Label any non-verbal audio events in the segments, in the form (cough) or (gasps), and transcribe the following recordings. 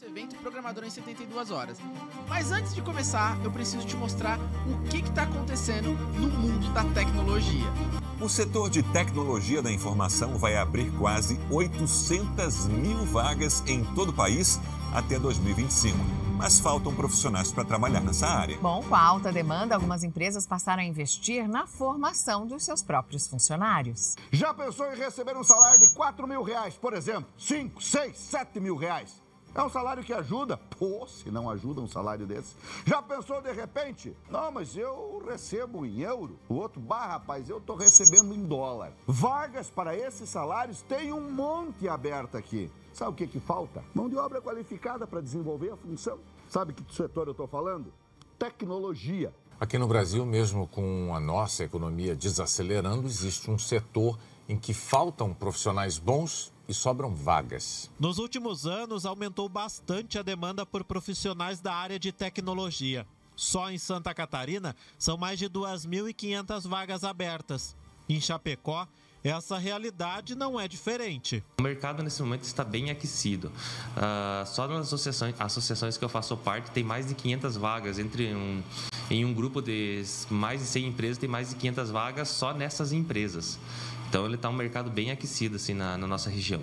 nosso evento Programador em 72 Horas. Mas antes de começar, eu preciso te mostrar o que está acontecendo no mundo da tecnologia. O setor de tecnologia da informação vai abrir quase 800 mil vagas em todo o país até 2025 mas faltam profissionais para trabalhar nessa área. Bom, com a alta demanda, algumas empresas passaram a investir na formação dos seus próprios funcionários. Já pensou em receber um salário de 4 mil reais, por exemplo? 5, 6, 7 mil reais? É um salário que ajuda? Pô, se não ajuda um salário desse. Já pensou de repente? Não, mas eu recebo em euro. O outro, bah, rapaz, eu tô recebendo em dólar. Vagas para esses salários tem um monte aberta aqui. Sabe o que, que falta? Mão de obra qualificada para desenvolver a função. Sabe que setor eu estou falando? Tecnologia. Aqui no Brasil, mesmo com a nossa economia desacelerando, existe um setor em que faltam profissionais bons e sobram vagas. Nos últimos anos, aumentou bastante a demanda por profissionais da área de tecnologia. Só em Santa Catarina, são mais de 2.500 vagas abertas. Em Chapecó, essa realidade não é diferente. O mercado nesse momento está bem aquecido. Uh, só nas associações, associações que eu faço parte tem mais de 500 vagas. Entre um, em um grupo de mais de 100 empresas tem mais de 500 vagas só nessas empresas. Então ele está um mercado bem aquecido assim, na, na nossa região.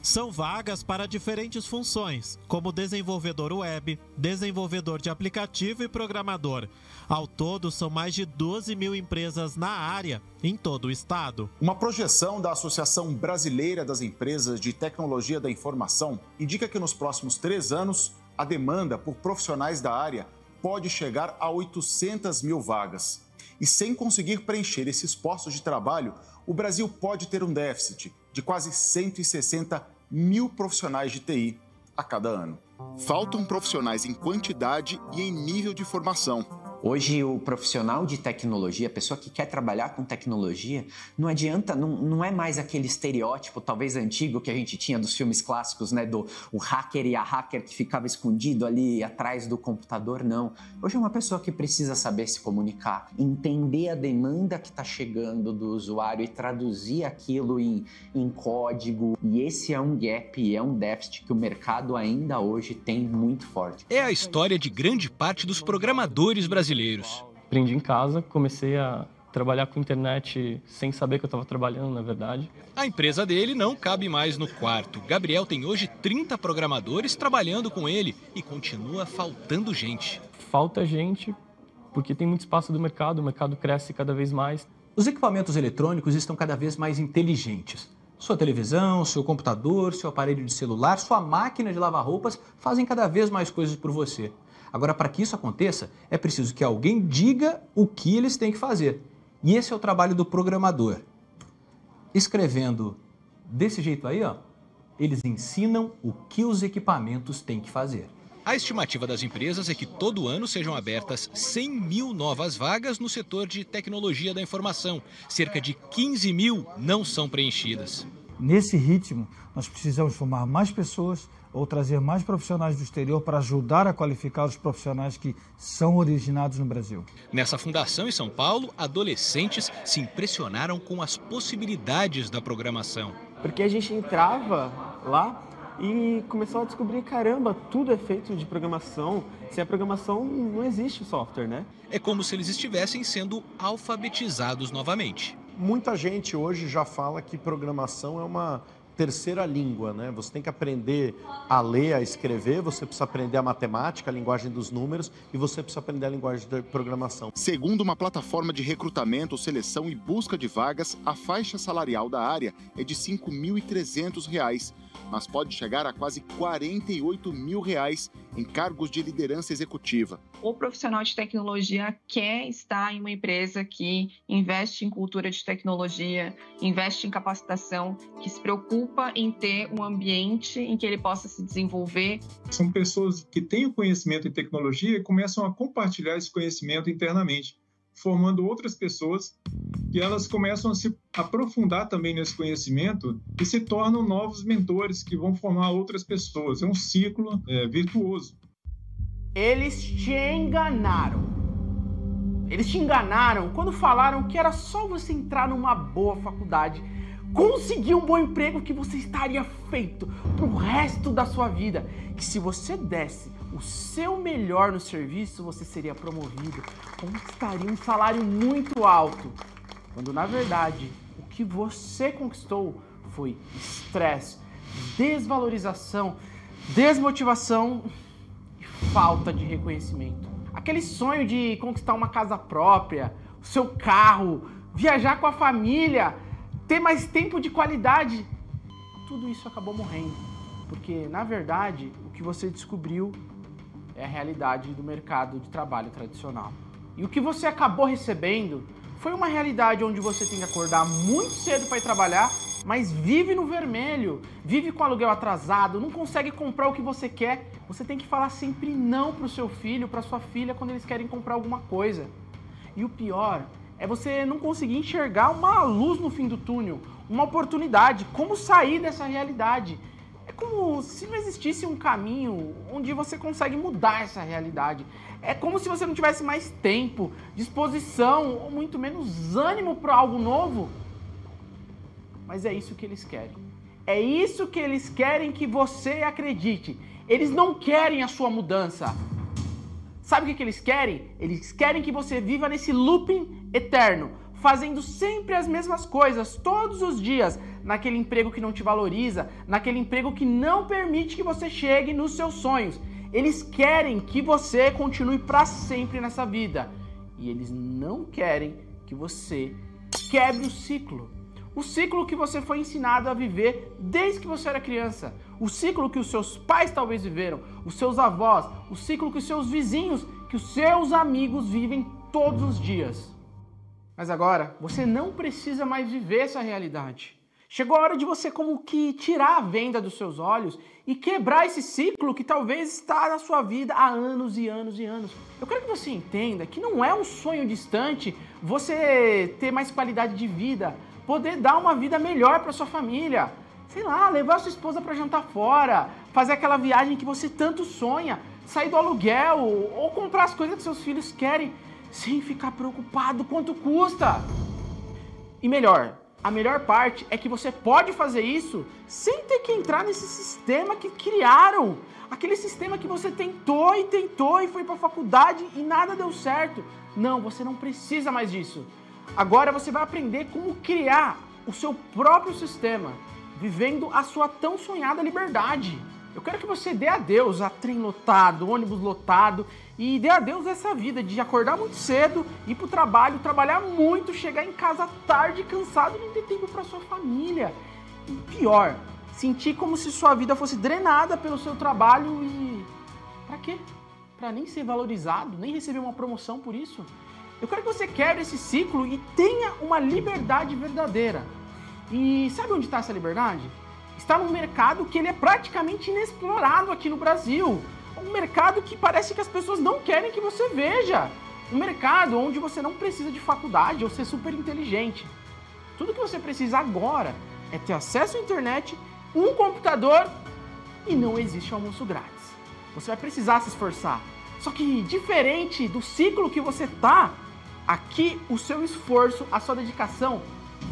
São vagas para diferentes funções, como desenvolvedor web, desenvolvedor de aplicativo e programador. Ao todo, são mais de 12 mil empresas na área, em todo o estado. Uma projeção da Associação Brasileira das Empresas de Tecnologia da Informação indica que nos próximos três anos, a demanda por profissionais da área pode chegar a 800 mil vagas. E sem conseguir preencher esses postos de trabalho, o Brasil pode ter um déficit de quase 160 mil profissionais de TI a cada ano. Faltam profissionais em quantidade e em nível de formação. Hoje, o profissional de tecnologia, a pessoa que quer trabalhar com tecnologia, não adianta, não, não é mais aquele estereótipo, talvez antigo, que a gente tinha dos filmes clássicos, né? Do o hacker e a hacker que ficava escondido ali atrás do computador, não. Hoje é uma pessoa que precisa saber se comunicar, entender a demanda que está chegando do usuário e traduzir aquilo em, em código. E esse é um gap, é um déficit que o mercado ainda hoje tem muito forte. É a história de grande parte dos programadores brasileiros brasileiros. Aprendi em casa, comecei a trabalhar com internet sem saber que eu estava trabalhando, na verdade. A empresa dele não cabe mais no quarto. Gabriel tem hoje 30 programadores trabalhando com ele e continua faltando gente. Falta gente porque tem muito espaço do mercado, o mercado cresce cada vez mais. Os equipamentos eletrônicos estão cada vez mais inteligentes. Sua televisão, seu computador, seu aparelho de celular, sua máquina de lavar roupas fazem cada vez mais coisas por você. Agora, para que isso aconteça, é preciso que alguém diga o que eles têm que fazer. E esse é o trabalho do programador. Escrevendo desse jeito aí, ó, eles ensinam o que os equipamentos têm que fazer. A estimativa das empresas é que todo ano sejam abertas 100 mil novas vagas no setor de tecnologia da informação. Cerca de 15 mil não são preenchidas. Nesse ritmo, nós precisamos formar mais pessoas, ou trazer mais profissionais do exterior para ajudar a qualificar os profissionais que são originados no Brasil. Nessa fundação em São Paulo, adolescentes se impressionaram com as possibilidades da programação. Porque a gente entrava lá e começou a descobrir, caramba, tudo é feito de programação. Sem a programação não existe o software, né? É como se eles estivessem sendo alfabetizados novamente. Muita gente hoje já fala que programação é uma terceira língua, né? Você tem que aprender a ler, a escrever, você precisa aprender a matemática, a linguagem dos números e você precisa aprender a linguagem de programação. Segundo uma plataforma de recrutamento, seleção e busca de vagas, a faixa salarial da área é de R$ 5.300 mas pode chegar a quase 48 mil reais em cargos de liderança executiva. O profissional de tecnologia quer estar em uma empresa que investe em cultura de tecnologia, investe em capacitação, que se preocupa em ter um ambiente em que ele possa se desenvolver. São pessoas que têm o conhecimento em tecnologia e começam a compartilhar esse conhecimento internamente formando outras pessoas e elas começam a se aprofundar também nesse conhecimento e se tornam novos mentores que vão formar outras pessoas. É um ciclo é, virtuoso. Eles te enganaram. Eles te enganaram quando falaram que era só você entrar numa boa faculdade, conseguir um bom emprego que você estaria feito pro resto da sua vida. Que se você desse o seu melhor no serviço, você seria promovido, conquistaria um salário muito alto, quando na verdade o que você conquistou foi estresse, desvalorização, desmotivação e falta de reconhecimento. Aquele sonho de conquistar uma casa própria, o seu carro, viajar com a família, ter mais tempo de qualidade, tudo isso acabou morrendo. Porque, na verdade, o que você descobriu é a realidade do mercado de trabalho tradicional. E o que você acabou recebendo foi uma realidade onde você tem que acordar muito cedo para ir trabalhar, mas vive no vermelho, vive com aluguel atrasado, não consegue comprar o que você quer. Você tem que falar sempre não para o seu filho, para sua filha quando eles querem comprar alguma coisa. E o pior é você não conseguir enxergar uma luz no fim do túnel, uma oportunidade, como sair dessa realidade. É como se não existisse um caminho onde você consegue mudar essa realidade. É como se você não tivesse mais tempo, disposição ou muito menos ânimo para algo novo. Mas é isso que eles querem. É isso que eles querem que você acredite. Eles não querem a sua mudança. Sabe o que, que eles querem? Eles querem que você viva nesse looping eterno, fazendo sempre as mesmas coisas, todos os dias, naquele emprego que não te valoriza, naquele emprego que não permite que você chegue nos seus sonhos. Eles querem que você continue para sempre nessa vida e eles não querem que você quebre o ciclo. O ciclo que você foi ensinado a viver desde que você era criança. O ciclo que os seus pais talvez viveram, os seus avós, o ciclo que os seus vizinhos, que os seus amigos vivem todos os dias. Mas agora, você não precisa mais viver essa realidade. Chegou a hora de você como que tirar a venda dos seus olhos e quebrar esse ciclo que talvez está na sua vida há anos e anos e anos. Eu quero que você entenda que não é um sonho distante você ter mais qualidade de vida, poder dar uma vida melhor para sua família. Sei lá, levar sua esposa para jantar fora, fazer aquela viagem que você tanto sonha, sair do aluguel ou comprar as coisas que seus filhos querem sem ficar preocupado quanto custa. E melhor, a melhor parte é que você pode fazer isso sem ter que entrar nesse sistema que criaram. Aquele sistema que você tentou e tentou e foi para a faculdade e nada deu certo. Não, você não precisa mais disso. Agora você vai aprender como criar o seu próprio sistema, vivendo a sua tão sonhada liberdade. Eu quero que você dê adeus a trem lotado, ônibus lotado e dê adeus a essa vida de acordar muito cedo, ir pro trabalho, trabalhar muito, chegar em casa tarde, cansado e não ter tempo para sua família. E pior, sentir como se sua vida fosse drenada pelo seu trabalho e para quê? Para nem ser valorizado, nem receber uma promoção por isso. Eu quero que você quebre esse ciclo e tenha uma liberdade verdadeira. E sabe onde está essa liberdade? está num mercado que ele é praticamente inexplorado aqui no Brasil. Um mercado que parece que as pessoas não querem que você veja. Um mercado onde você não precisa de faculdade ou ser super inteligente. Tudo que você precisa agora é ter acesso à internet, um computador e não existe almoço grátis. Você vai precisar se esforçar. Só que diferente do ciclo que você tá, aqui o seu esforço, a sua dedicação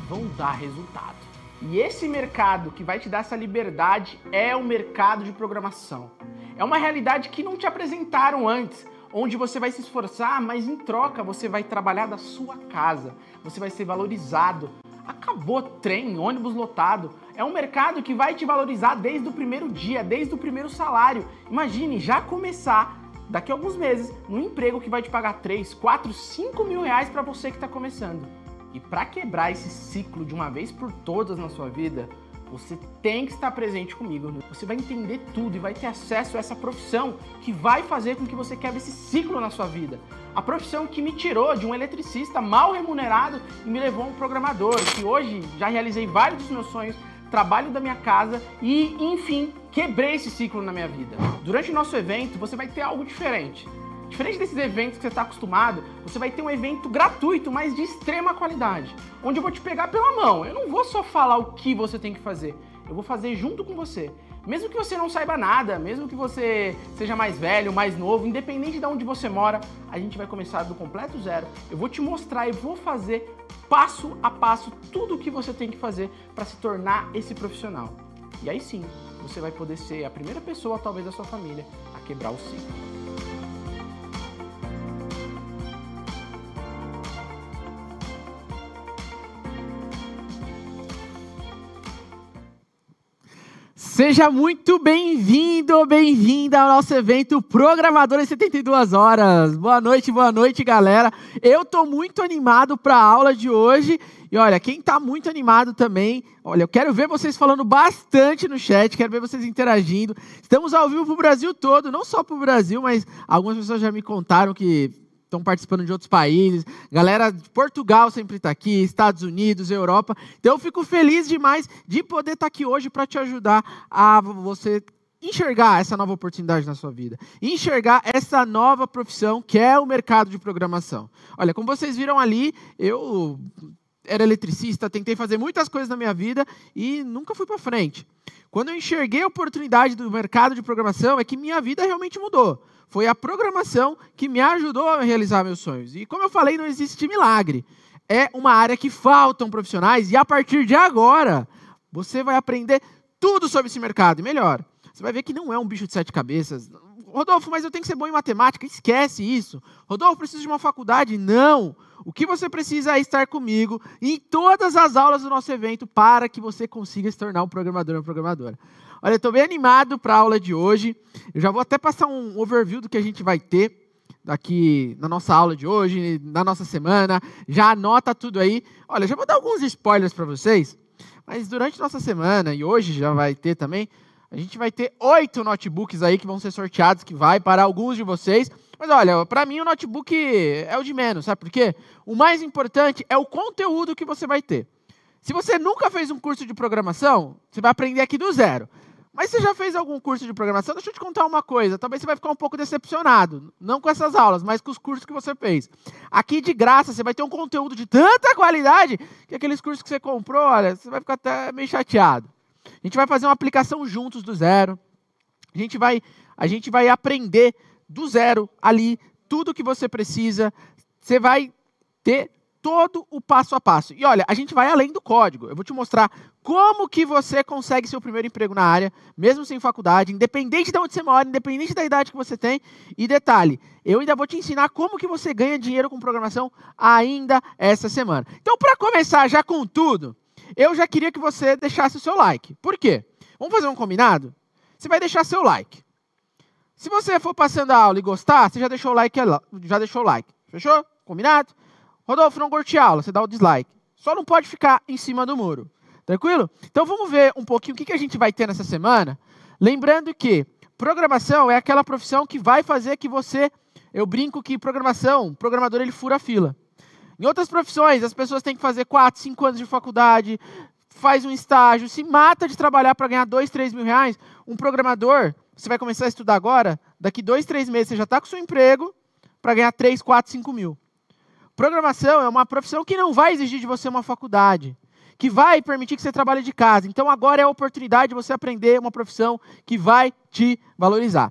vão dar resultado. E esse mercado que vai te dar essa liberdade é o mercado de programação. É uma realidade que não te apresentaram antes, onde você vai se esforçar, mas em troca você vai trabalhar da sua casa, você vai ser valorizado. Acabou trem, ônibus lotado. É um mercado que vai te valorizar desde o primeiro dia, desde o primeiro salário. Imagine já começar daqui a alguns meses num emprego que vai te pagar 3, 4, 5 mil reais para você que está começando. E para quebrar esse ciclo de uma vez por todas na sua vida, você tem que estar presente comigo. Né? Você vai entender tudo e vai ter acesso a essa profissão que vai fazer com que você quebre esse ciclo na sua vida. A profissão que me tirou de um eletricista mal remunerado e me levou a um programador, que hoje já realizei vários dos meus sonhos, trabalho da minha casa e, enfim, quebrei esse ciclo na minha vida. Durante o nosso evento, você vai ter algo diferente. Diferente desses eventos que você está acostumado, você vai ter um evento gratuito, mas de extrema qualidade, onde eu vou te pegar pela mão. Eu não vou só falar o que você tem que fazer, eu vou fazer junto com você. Mesmo que você não saiba nada, mesmo que você seja mais velho, mais novo, independente de onde você mora, a gente vai começar do completo zero. Eu vou te mostrar e vou fazer passo a passo tudo o que você tem que fazer para se tornar esse profissional. E aí sim, você vai poder ser a primeira pessoa, talvez da sua família, a quebrar o ciclo. Seja muito bem-vindo, bem-vinda ao nosso evento Programador em 72 Horas. Boa noite, boa noite, galera. Eu tô muito animado para a aula de hoje. E olha, quem tá muito animado também, olha, eu quero ver vocês falando bastante no chat, quero ver vocês interagindo. Estamos ao vivo pro Brasil todo, não só pro Brasil, mas algumas pessoas já me contaram que estão participando de outros países, galera de Portugal sempre está aqui, Estados Unidos, Europa. Então eu fico feliz demais de poder estar tá aqui hoje para te ajudar a você enxergar essa nova oportunidade na sua vida, enxergar essa nova profissão que é o mercado de programação. Olha, como vocês viram ali, eu era eletricista, tentei fazer muitas coisas na minha vida e nunca fui para frente. Quando eu enxerguei a oportunidade do mercado de programação, é que minha vida realmente mudou. Foi a programação que me ajudou a realizar meus sonhos. E como eu falei, não existe milagre. É uma área que faltam profissionais e a partir de agora você vai aprender tudo sobre esse mercado. E melhor, você vai ver que não é um bicho de sete cabeças. Rodolfo, mas eu tenho que ser bom em matemática. Esquece isso. Rodolfo, preciso de uma faculdade. Não. O que você precisa é estar comigo em todas as aulas do nosso evento para que você consiga se tornar um programador ou programadora. Olha, eu estou bem animado para a aula de hoje. Eu já vou até passar um overview do que a gente vai ter aqui na nossa aula de hoje, na nossa semana. Já anota tudo aí. Olha, já vou dar alguns spoilers para vocês, mas durante nossa semana e hoje já vai ter também. A gente vai ter oito notebooks aí que vão ser sorteados, que vai para alguns de vocês. Mas olha, para mim o notebook é o de menos, sabe por quê? O mais importante é o conteúdo que você vai ter. Se você nunca fez um curso de programação, você vai aprender aqui do zero. Mas você já fez algum curso de programação? Deixa eu te contar uma coisa. Talvez você vai ficar um pouco decepcionado. Não com essas aulas, mas com os cursos que você fez. Aqui, de graça, você vai ter um conteúdo de tanta qualidade que aqueles cursos que você comprou, olha, você vai ficar até meio chateado. A gente vai fazer uma aplicação juntos do zero. A gente vai, a gente vai aprender do zero ali tudo que você precisa. Você vai ter todo o passo a passo. E olha, a gente vai além do código. Eu vou te mostrar como que você consegue seu primeiro emprego na área, mesmo sem faculdade, independente de onde você mora, independente da idade que você tem. E detalhe, eu ainda vou te ensinar como que você ganha dinheiro com programação ainda essa semana. Então, para começar já com tudo, eu já queria que você deixasse o seu like. Por quê? Vamos fazer um combinado? Você vai deixar seu like. Se você for passando a aula e gostar, você já deixou o like, é já deixou o like. Fechou? Combinado? Rodolfo, não curte a aula, você dá o dislike. Só não pode ficar em cima do muro. Tranquilo? Então vamos ver um pouquinho o que a gente vai ter nessa semana. Lembrando que programação é aquela profissão que vai fazer que você. Eu brinco que programação, programador ele fura a fila. Em outras profissões, as pessoas têm que fazer 4, 5 anos de faculdade, faz um estágio, se mata de trabalhar para ganhar 2, 3 mil reais. Um programador, você vai começar a estudar agora, daqui 2, 3 meses você já está com seu emprego para ganhar 3, 4, 5 mil. Programação é uma profissão que não vai exigir de você uma faculdade, que vai permitir que você trabalhe de casa. Então agora é a oportunidade de você aprender uma profissão que vai te valorizar.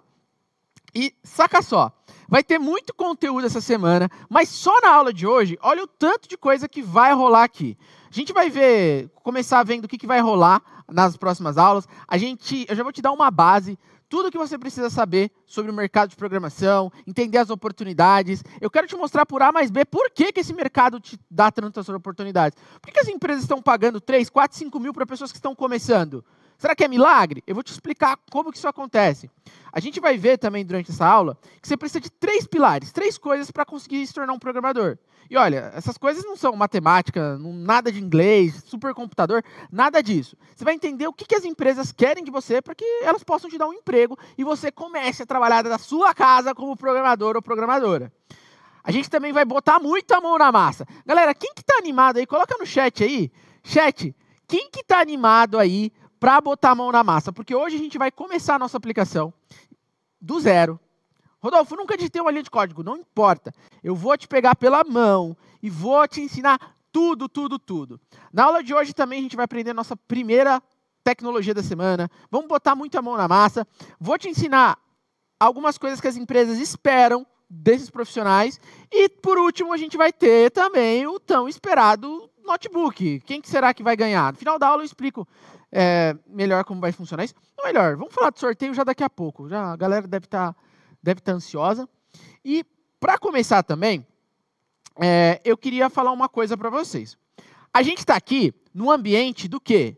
E saca só, Vai ter muito conteúdo essa semana, mas só na aula de hoje, olha o tanto de coisa que vai rolar aqui. A gente vai ver, começar vendo o que, que vai rolar nas próximas aulas. A gente, eu já vou te dar uma base tudo que você precisa saber sobre o mercado de programação, entender as oportunidades. Eu quero te mostrar por A mais B por que, que esse mercado te dá tantas oportunidades. Por que, que as empresas estão pagando 3, 4, 5 mil para pessoas que estão começando? Será que é milagre? Eu vou te explicar como que isso acontece. A gente vai ver também durante essa aula que você precisa de três pilares, três coisas para conseguir se tornar um programador. E olha, essas coisas não são matemática, nada de inglês, supercomputador, nada disso. Você vai entender o que, que as empresas querem de você para que elas possam te dar um emprego e você comece a trabalhar da sua casa como programador ou programadora. A gente também vai botar muita mão na massa. Galera, quem que está animado aí? Coloca no chat aí. Chat, quem que está animado aí para botar a mão na massa, porque hoje a gente vai começar a nossa aplicação do zero. Rodolfo, nunca digitei uma linha de código, não importa. Eu vou te pegar pela mão e vou te ensinar tudo, tudo, tudo. Na aula de hoje também a gente vai aprender a nossa primeira tecnologia da semana. Vamos botar muito a mão na massa. Vou te ensinar algumas coisas que as empresas esperam desses profissionais. E por último, a gente vai ter também o tão esperado notebook. Quem que será que vai ganhar? No final da aula eu explico é, melhor como vai funcionar isso. Ou melhor, vamos falar do sorteio já daqui a pouco. Já a galera deve estar tá, deve tá ansiosa. E para começar também, é, eu queria falar uma coisa para vocês. A gente está aqui no ambiente do quê?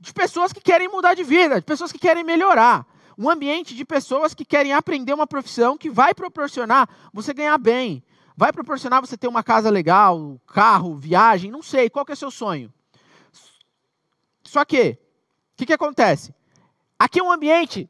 De pessoas que querem mudar de vida, de pessoas que querem melhorar. Um ambiente de pessoas que querem aprender uma profissão que vai proporcionar você ganhar bem, Vai proporcionar você ter uma casa legal, carro, viagem, não sei, qual que é o seu sonho. Só que, o que, que acontece? Aqui é um ambiente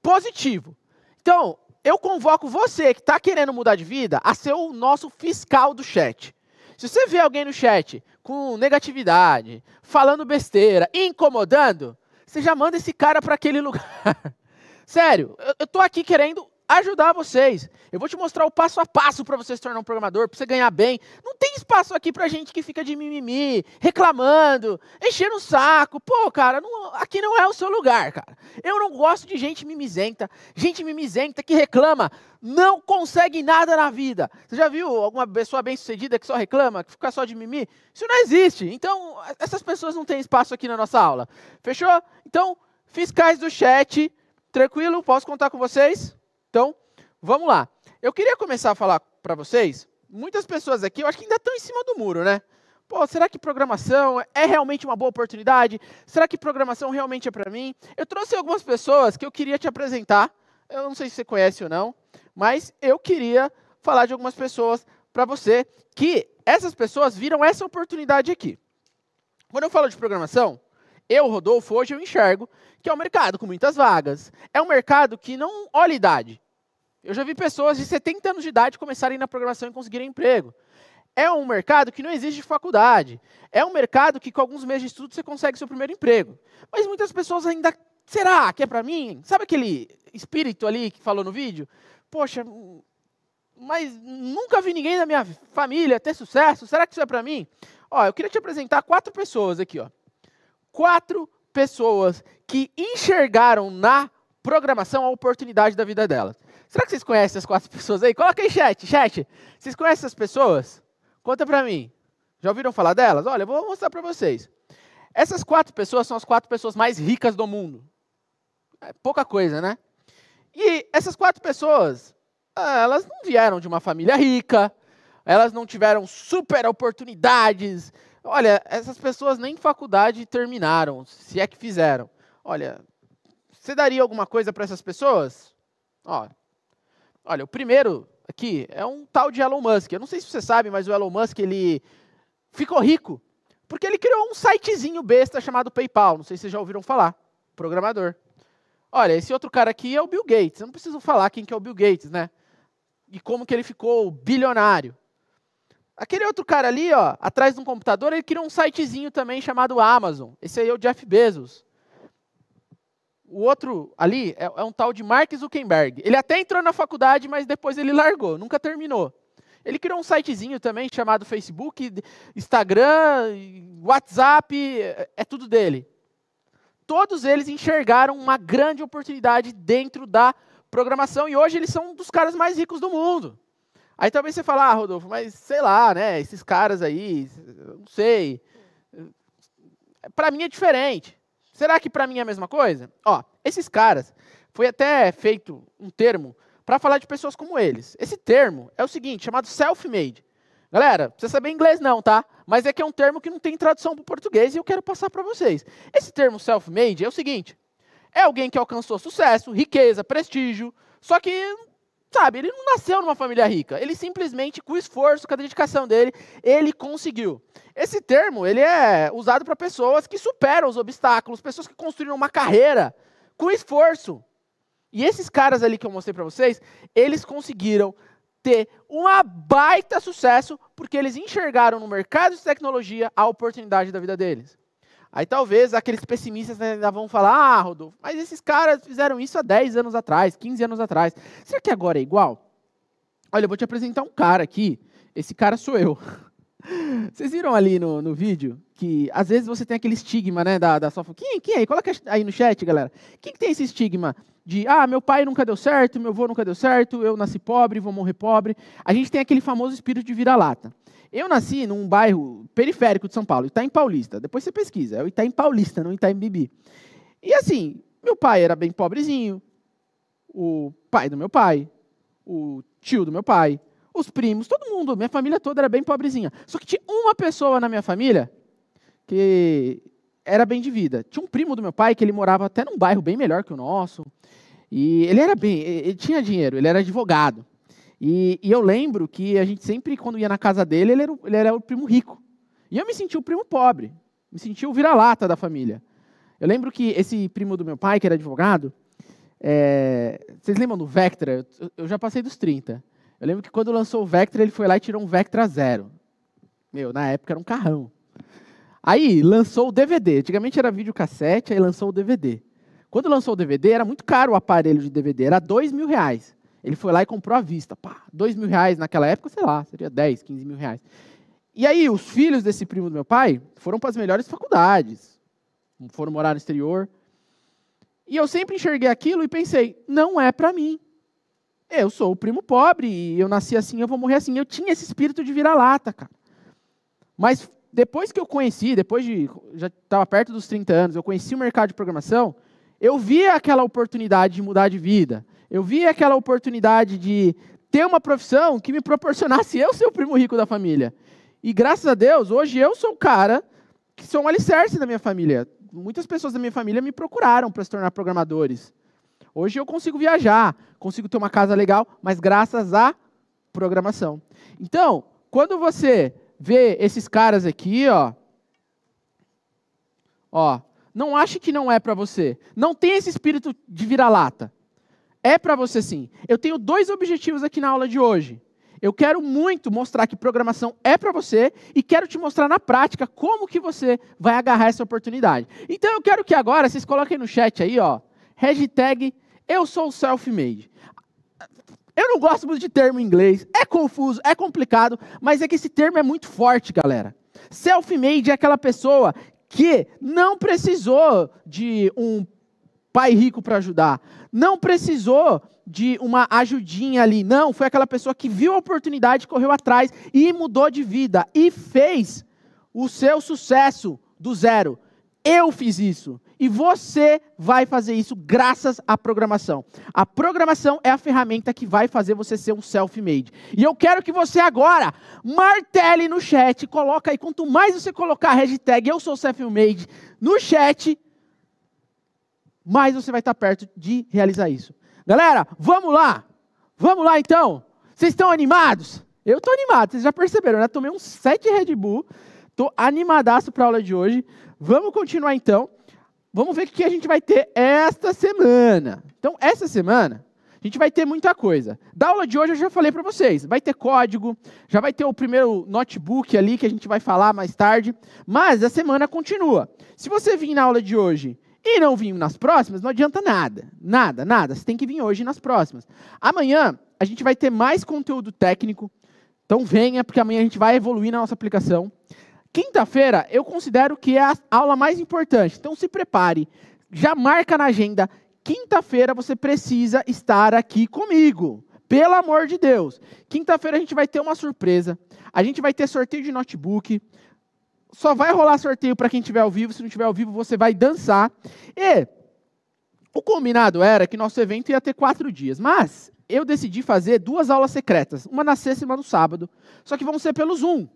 positivo. Então, eu convoco você que está querendo mudar de vida a ser o nosso fiscal do chat. Se você vê alguém no chat com negatividade, falando besteira, incomodando, você já manda esse cara para aquele lugar. (laughs) Sério, eu estou aqui querendo ajudar vocês. Eu vou te mostrar o passo a passo para você se tornar um programador, para você ganhar bem. Não tem espaço aqui para gente que fica de mimimi, reclamando, enchendo o saco. Pô, cara, não, aqui não é o seu lugar, cara. Eu não gosto de gente mimizenta, gente mimizenta que reclama, não consegue nada na vida. Você já viu alguma pessoa bem-sucedida que só reclama, que fica só de mimimi? Isso não existe. Então, essas pessoas não têm espaço aqui na nossa aula. Fechou? Então, fiscais do chat, tranquilo? Posso contar com vocês? Então, vamos lá. Eu queria começar a falar para vocês, muitas pessoas aqui, eu acho que ainda estão em cima do muro, né? Pô, será que programação é realmente uma boa oportunidade? Será que programação realmente é para mim? Eu trouxe algumas pessoas que eu queria te apresentar. Eu não sei se você conhece ou não, mas eu queria falar de algumas pessoas para você que essas pessoas viram essa oportunidade aqui. Quando eu falo de programação, eu, Rodolfo, hoje eu enxergo que é um mercado com muitas vagas. É um mercado que não olha idade. Eu já vi pessoas de 70 anos de idade começarem na programação e conseguirem emprego. É um mercado que não existe faculdade. É um mercado que, com alguns meses de estudo, você consegue seu primeiro emprego. Mas muitas pessoas ainda. Será que é para mim? Sabe aquele espírito ali que falou no vídeo? Poxa, mas nunca vi ninguém da minha família ter sucesso. Será que isso é para mim? Ó, eu queria te apresentar quatro pessoas aqui, ó. Quatro pessoas que enxergaram na programação a oportunidade da vida delas. Será que vocês conhecem as quatro (laughs) pessoas aí? Coloca aí, chat, chat. Vocês conhecem essas pessoas? Conta pra mim. Já ouviram falar delas? Olha, eu vou mostrar pra vocês. Essas quatro pessoas são as quatro pessoas mais ricas do mundo. É pouca coisa, né? E essas quatro pessoas, ah, elas não vieram de uma família rica, elas não tiveram super oportunidades, Olha, essas pessoas nem faculdade terminaram, se é que fizeram. Olha, você daria alguma coisa para essas pessoas? Ó, olha, o primeiro aqui é um tal de Elon Musk. Eu não sei se você sabe, mas o Elon Musk ele ficou rico porque ele criou um sitezinho besta chamado PayPal. Não sei se vocês já ouviram falar. Programador. Olha, esse outro cara aqui é o Bill Gates. Eu não preciso falar quem que é o Bill Gates, né? E como que ele ficou bilionário. Aquele outro cara ali, ó, atrás de um computador, ele criou um sitezinho também chamado Amazon. Esse aí é o Jeff Bezos. O outro ali é, é um tal de Mark Zuckerberg. Ele até entrou na faculdade, mas depois ele largou, nunca terminou. Ele criou um sitezinho também chamado Facebook, Instagram, WhatsApp, é, é tudo dele. Todos eles enxergaram uma grande oportunidade dentro da programação e hoje eles são um dos caras mais ricos do mundo. Aí talvez você fale, ah, Rodolfo, mas sei lá, né? Esses caras aí, não sei. Para mim é diferente. Será que para mim é a mesma coisa? Ó, esses caras, foi até feito um termo para falar de pessoas como eles. Esse termo é o seguinte, chamado self-made. Galera, precisa saber inglês não, tá? Mas é que é um termo que não tem tradução para o português e eu quero passar para vocês. Esse termo self-made é o seguinte: é alguém que alcançou sucesso, riqueza, prestígio, só que sabe, ele não nasceu numa família rica. Ele simplesmente, com o esforço, com a dedicação dele, ele conseguiu. Esse termo, ele é usado para pessoas que superam os obstáculos, pessoas que construíram uma carreira com esforço. E esses caras ali que eu mostrei para vocês, eles conseguiram ter um baita sucesso porque eles enxergaram no mercado de tecnologia a oportunidade da vida deles. Aí talvez aqueles pessimistas né, ainda vão falar: ah, Rodolfo, mas esses caras fizeram isso há 10 anos atrás, 15 anos atrás. Será que agora é igual? Olha, eu vou te apresentar um cara aqui. Esse cara sou eu. (laughs) (laughs) Vocês viram ali no, no vídeo que às vezes você tem aquele estigma, né, da, da sua quem, quem é aí? Coloca aí no chat, galera. Quem que tem esse estigma de, ah, meu pai nunca deu certo, meu avô nunca deu certo, eu nasci pobre, vou morrer pobre. A gente tem aquele famoso espírito de vira-lata. Eu nasci num bairro periférico de São Paulo, Itaim Paulista. Depois você pesquisa, é o Itaim Paulista, não Itaim Bibi. E assim, meu pai era bem pobrezinho, o pai do meu pai, o tio do meu pai, os primos, todo mundo, minha família toda era bem pobrezinha. Só que tinha uma pessoa na minha família que era bem de vida. Tinha um primo do meu pai que ele morava até num bairro bem melhor que o nosso. E ele era bem, ele tinha dinheiro, ele era advogado. E, e eu lembro que a gente sempre, quando ia na casa dele, ele era, o, ele era o primo rico. E eu me senti o primo pobre, me senti o vira-lata da família. Eu lembro que esse primo do meu pai, que era advogado, é, vocês lembram do Vectra? Eu já passei dos 30. Eu lembro que quando lançou o Vectra, ele foi lá e tirou um Vectra zero. Meu, na época era um carrão. Aí lançou o DVD. Antigamente era videocassete, aí lançou o DVD. Quando lançou o DVD, era muito caro o aparelho de DVD, era dois mil reais. Ele foi lá e comprou à vista. Pá, dois mil reais naquela época, sei lá, seria 10, 15 mil reais. E aí, os filhos desse primo do meu pai foram para as melhores faculdades, foram morar no exterior. E eu sempre enxerguei aquilo e pensei, não é para mim. Eu sou o primo pobre, e eu nasci assim, eu vou morrer assim. Eu tinha esse espírito de vira-lata, cara. Mas depois que eu conheci, depois de. já estava perto dos 30 anos, eu conheci o mercado de programação, eu via aquela oportunidade de mudar de vida. Eu via aquela oportunidade de ter uma profissão que me proporcionasse eu ser o primo rico da família. E graças a Deus, hoje eu sou o cara que sou um alicerce da minha família. Muitas pessoas da minha família me procuraram para se tornar programadores. Hoje eu consigo viajar, consigo ter uma casa legal, mas graças à programação. Então, quando você vê esses caras aqui, ó, ó, não ache que não é para você. Não tem esse espírito de vira-lata. É para você sim. Eu tenho dois objetivos aqui na aula de hoje. Eu quero muito mostrar que programação é para você e quero te mostrar na prática como que você vai agarrar essa oportunidade. Então eu quero que agora vocês coloquem no chat aí, ó, hashtag eu sou self-made. Eu não gosto muito de termo em inglês, é confuso, é complicado, mas é que esse termo é muito forte, galera. Self-made é aquela pessoa que não precisou de um pai rico para ajudar, não precisou de uma ajudinha ali, não, foi aquela pessoa que viu a oportunidade, correu atrás e mudou de vida e fez o seu sucesso do zero. Eu fiz isso. E você vai fazer isso graças à programação. A programação é a ferramenta que vai fazer você ser um self-made. E eu quero que você agora martele no chat, coloca aí, quanto mais você colocar a hashtag eu sou self-made no chat, mais você vai estar perto de realizar isso. Galera, vamos lá! Vamos lá então! Vocês estão animados? Eu estou animado, vocês já perceberam, né? Tomei uns sete Red Bull, estou animadaço para a aula de hoje. Vamos continuar então. Vamos ver o que a gente vai ter esta semana. Então, essa semana, a gente vai ter muita coisa. Da aula de hoje eu já falei para vocês, vai ter código, já vai ter o primeiro notebook ali que a gente vai falar mais tarde, mas a semana continua. Se você vir na aula de hoje e não vir nas próximas, não adianta nada. Nada, nada. Você tem que vir hoje e nas próximas. Amanhã a gente vai ter mais conteúdo técnico. Então venha, porque amanhã a gente vai evoluir na nossa aplicação. Quinta-feira eu considero que é a aula mais importante, então se prepare. Já marca na agenda. Quinta-feira você precisa estar aqui comigo. Pelo amor de Deus. Quinta-feira a gente vai ter uma surpresa. A gente vai ter sorteio de notebook. Só vai rolar sorteio para quem estiver ao vivo. Se não estiver ao vivo, você vai dançar. E o combinado era que nosso evento ia ter quatro dias. Mas eu decidi fazer duas aulas secretas. Uma na sexta e uma no sábado. Só que vão ser pelo Zoom.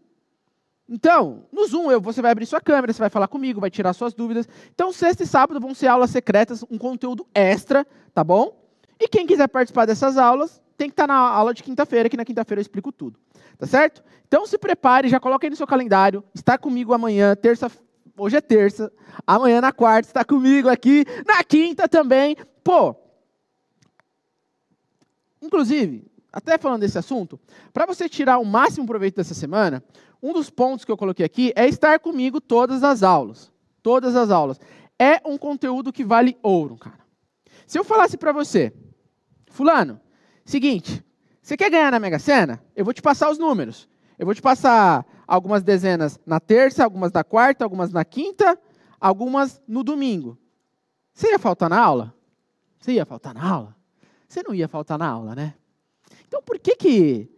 Então, no Zoom, você vai abrir sua câmera, você vai falar comigo, vai tirar suas dúvidas. Então, sexta e sábado vão ser aulas secretas, um conteúdo extra, tá bom? E quem quiser participar dessas aulas, tem que estar tá na aula de quinta-feira, que na quinta-feira eu explico tudo. Tá certo? Então, se prepare, já coloque aí no seu calendário. Está comigo amanhã, terça. Hoje é terça. Amanhã, na quarta, está comigo aqui. Na quinta também. Pô! Inclusive, até falando desse assunto, para você tirar o máximo proveito dessa semana, um dos pontos que eu coloquei aqui é estar comigo todas as aulas. Todas as aulas. É um conteúdo que vale ouro, cara. Se eu falasse para você, fulano, seguinte, você quer ganhar na Mega Sena? Eu vou te passar os números. Eu vou te passar algumas dezenas na terça, algumas na quarta, algumas na quinta, algumas no domingo. Você ia faltar na aula? Você ia faltar na aula? Você não ia faltar na aula, né? Então por que que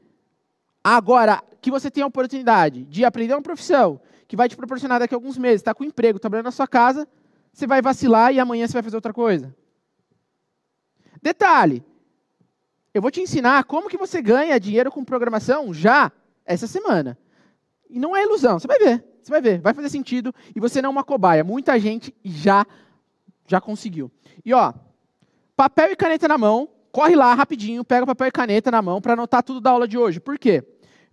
agora que você tem a oportunidade de aprender uma profissão que vai te proporcionar daqui a alguns meses, está com um emprego, trabalhando na sua casa, você vai vacilar e amanhã você vai fazer outra coisa. Detalhe, eu vou te ensinar como que você ganha dinheiro com programação já essa semana. E não é ilusão, você vai ver, você vai ver, vai fazer sentido e você não é uma cobaia. Muita gente já já conseguiu. E ó, papel e caneta na mão, corre lá rapidinho, pega papel e caneta na mão para anotar tudo da aula de hoje. Por quê?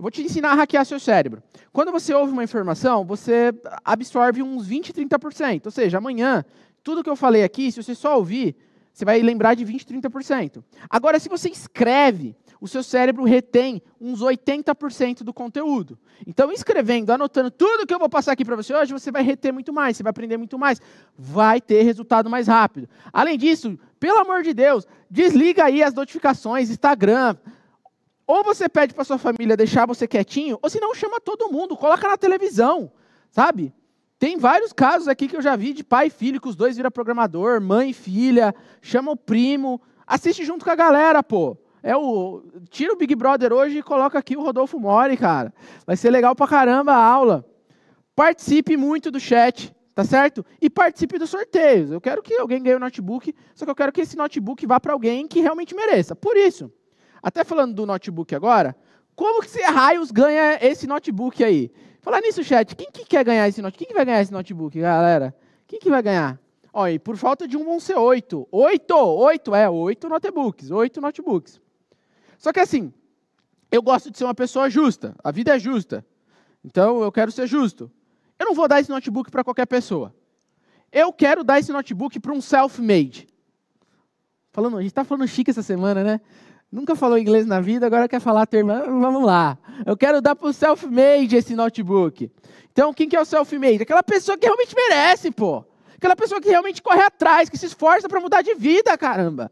Eu vou te ensinar a hackear seu cérebro. Quando você ouve uma informação, você absorve uns 20, 30%. Ou seja, amanhã, tudo que eu falei aqui, se você só ouvir, você vai lembrar de 20, 30%. Agora, se você escreve, o seu cérebro retém uns 80% do conteúdo. Então, escrevendo, anotando tudo que eu vou passar aqui para você hoje, você vai reter muito mais, você vai aprender muito mais, vai ter resultado mais rápido. Além disso, pelo amor de Deus, desliga aí as notificações, Instagram, ou você pede para sua família deixar você quietinho, ou se não, chama todo mundo, coloca na televisão, sabe? Tem vários casos aqui que eu já vi de pai e filho, que os dois viram programador, mãe e filha, chama o primo, assiste junto com a galera, pô. É o tira o Big Brother hoje e coloca aqui o Rodolfo Mori, cara. Vai ser legal pra caramba a aula. Participe muito do chat, tá certo? E participe dos sorteios. Eu quero que alguém ganhe o um notebook, só que eu quero que esse notebook vá para alguém que realmente mereça. Por isso, até falando do notebook agora, como que você raios ganha esse notebook aí? Falar nisso, chat, quem que quer ganhar esse notebook? Quem que vai ganhar esse notebook, galera? Quem que vai ganhar? Olha, por falta de um vão ser oito. Oito! Oito, é, oito notebooks. Oito notebooks. Só que assim, eu gosto de ser uma pessoa justa. A vida é justa. Então, eu quero ser justo. Eu não vou dar esse notebook para qualquer pessoa. Eu quero dar esse notebook para um self-made. Falando, a gente está falando chique essa semana, né? Nunca falou inglês na vida, agora quer falar termo. Vamos lá. Eu quero dar pro self-made esse notebook. Então, quem que é o self-made? Aquela pessoa que realmente merece, pô. Aquela pessoa que realmente corre atrás, que se esforça para mudar de vida, caramba.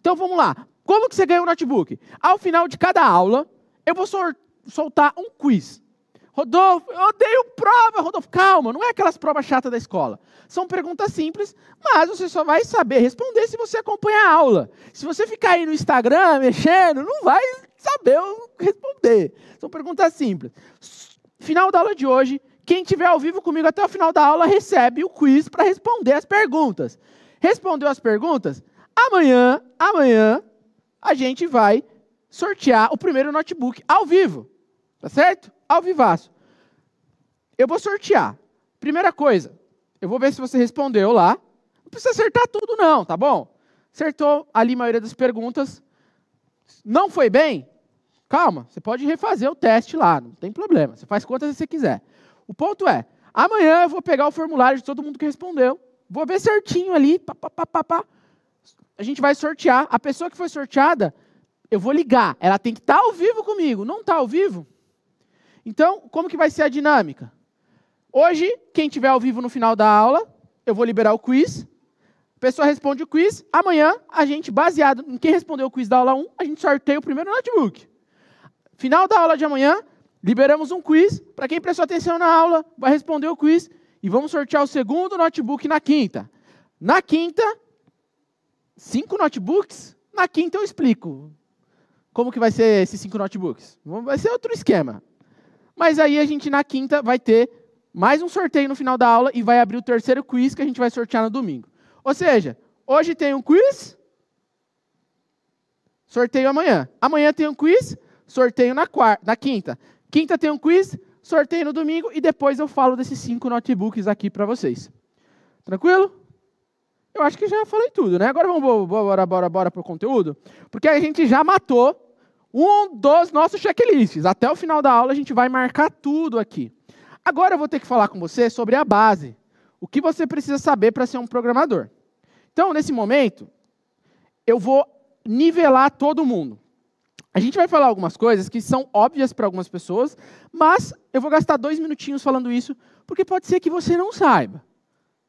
Então, vamos lá. Como que você ganha um notebook? Ao final de cada aula, eu vou soltar um quiz. Rodolfo, eu odeio prova. Rodolfo, calma, não é aquelas provas chatas da escola. São perguntas simples, mas você só vai saber responder se você acompanha a aula. Se você ficar aí no Instagram mexendo, não vai saber responder. São perguntas simples. Final da aula de hoje, quem tiver ao vivo comigo até o final da aula recebe o quiz para responder as perguntas. Respondeu as perguntas? Amanhã, amanhã, a gente vai sortear o primeiro notebook ao vivo. Tá certo? ao vivaço. Eu vou sortear. Primeira coisa, eu vou ver se você respondeu lá. Não precisa acertar tudo não, tá bom? Acertou ali a maioria das perguntas. Não foi bem? Calma, você pode refazer o teste lá, não tem problema. Você faz quantas você quiser. O ponto é, amanhã eu vou pegar o formulário de todo mundo que respondeu, vou ver certinho ali, pá, pá, pá, pá, a gente vai sortear. A pessoa que foi sorteada, eu vou ligar. Ela tem que estar tá ao vivo comigo. Não está ao vivo? Então, como que vai ser a dinâmica? Hoje, quem tiver ao vivo no final da aula, eu vou liberar o quiz. A pessoa responde o quiz. Amanhã, a gente, baseado em quem respondeu o quiz da aula 1, a gente sorteia o primeiro notebook. Final da aula de amanhã, liberamos um quiz. Para quem prestou atenção na aula, vai responder o quiz. E vamos sortear o segundo notebook na quinta. Na quinta, cinco notebooks? Na quinta eu explico como que vai ser esses cinco notebooks. Vai ser outro esquema. Mas aí a gente na quinta vai ter mais um sorteio no final da aula e vai abrir o terceiro quiz que a gente vai sortear no domingo. Ou seja, hoje tem um quiz, sorteio amanhã. Amanhã tem um quiz, sorteio na, quarta, na quinta. Quinta tem um quiz, sorteio no domingo e depois eu falo desses cinco notebooks aqui para vocês. Tranquilo? Eu acho que já falei tudo, né? Agora vamos bora, bora, bora para o conteúdo, porque a gente já matou um dos nossos checklists. Até o final da aula a gente vai marcar tudo aqui. Agora eu vou ter que falar com você sobre a base. O que você precisa saber para ser um programador. Então, nesse momento, eu vou nivelar todo mundo. A gente vai falar algumas coisas que são óbvias para algumas pessoas, mas eu vou gastar dois minutinhos falando isso, porque pode ser que você não saiba.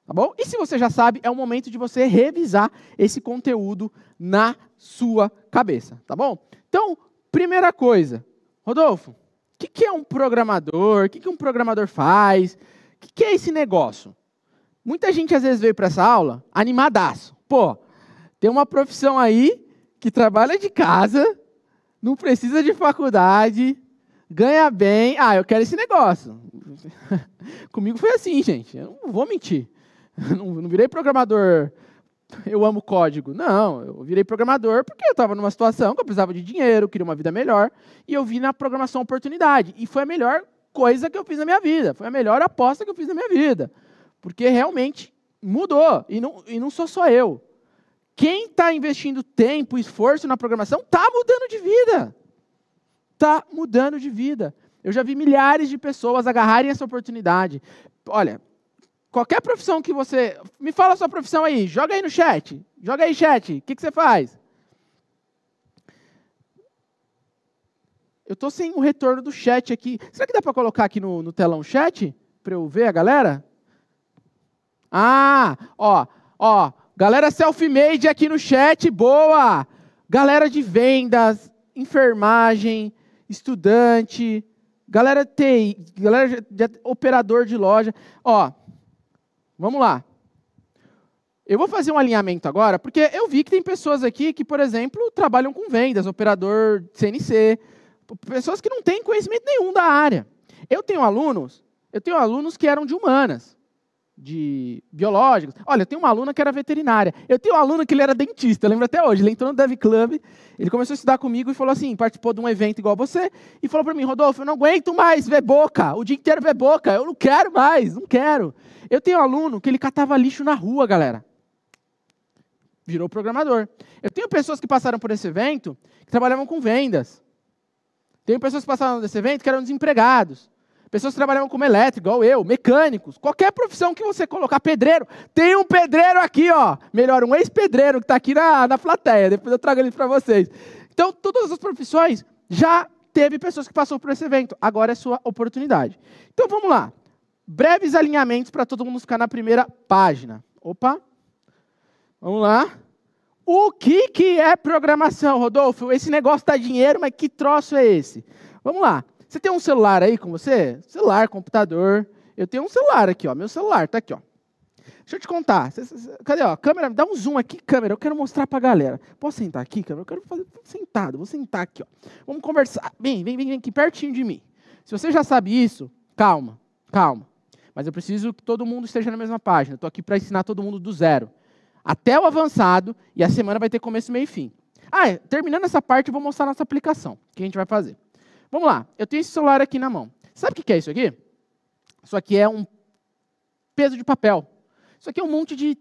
Tá bom? E se você já sabe, é o momento de você revisar esse conteúdo na sua cabeça, tá bom? Então, Primeira coisa, Rodolfo, o que, que, é um programador? O que, que um programador faz? O que, que é esse negócio? Muita gente às vezes veio para essa aula animadaço. Pô, tem uma profissão aí que trabalha de casa, não precisa de faculdade, ganha bem. Ah, eu quero esse negócio. (laughs) Comigo foi assim, gente. Eu não vou mentir. (laughs) Não, não virei programador eu amo código. Não, eu virei programador porque eu estava numa situação que eu precisava de dinheiro, queria uma vida melhor, e eu vi na programação oportunidade. E foi a melhor coisa que eu fiz na minha vida, foi a melhor aposta que eu fiz na minha vida. Porque realmente mudou, e não, e não sou só eu. Quem está investindo tempo, esforço na programação, está mudando de vida. Está mudando de vida. Eu já vi milhares de pessoas agarrarem essa oportunidade. Olha, Qualquer profissão que você. Me fala a sua profissão aí. Joga aí no chat. Joga aí, chat. O que, que você faz? Eu estou sem o retorno do chat aqui. Será que dá para colocar aqui no, no telão chat? Para eu ver a galera? Ah, ó, ó. Galera self-made aqui no chat, boa! Galera de vendas, enfermagem, estudante, galera TI, galera de, de, operador de loja. Ó, Vamos lá. Eu vou fazer um alinhamento agora, porque eu vi que tem pessoas aqui que, por exemplo, trabalham com vendas, operador CNC, pessoas que não têm conhecimento nenhum da área. Eu tenho alunos, eu tenho alunos que eram de humanas de biológicos. Olha, eu tenho uma aluna que era veterinária. Eu tenho um aluno que ele era dentista, eu lembro até hoje. Ele entrou no Dev Club, ele começou a estudar comigo e falou assim, participou de um evento igual você, e falou para mim, Rodolfo, eu não aguento mais ver boca, o dia inteiro ver boca, eu não quero mais, não quero. Eu tenho um aluno que ele catava lixo na rua, galera. Virou programador. Eu tenho pessoas que passaram por esse evento que trabalhavam com vendas. Tenho pessoas que passaram desse evento que eram desempregados. Pessoas que trabalhavam como elétrico, igual eu, mecânicos, qualquer profissão que você colocar, pedreiro. Tem um pedreiro aqui, ó. Melhor, um ex-pedreiro que está aqui na, na plateia. Depois eu trago ele para vocês. Então, todas as profissões já teve pessoas que passaram por esse evento. Agora é sua oportunidade. Então, vamos lá. Breves alinhamentos para todo mundo ficar na primeira página. Opa. Vamos lá. O que, que é programação, Rodolfo? Esse negócio dá dinheiro, mas que troço é esse? Vamos lá. Você tem um celular aí com você? Celular, computador. Eu tenho um celular aqui, ó. Meu celular tá aqui, ó. Deixa eu te contar. Cadê, ó? Câmera, dá um zoom aqui, câmera. Eu quero mostrar pra galera. Posso sentar aqui, câmera? Eu quero fazer sentado. Vou sentar aqui, ó. Vamos conversar. Vem, vem, vem, vem aqui pertinho de mim. Se você já sabe isso, calma, calma. Mas eu preciso que todo mundo esteja na mesma página. Estou aqui para ensinar todo mundo do zero. Até o avançado, e a semana vai ter começo, meio e fim. Ah, é, terminando essa parte, eu vou mostrar a nossa aplicação, O que a gente vai fazer. Vamos lá, eu tenho esse celular aqui na mão. Sabe o que é isso aqui? Isso aqui é um peso de papel. Isso aqui é um monte de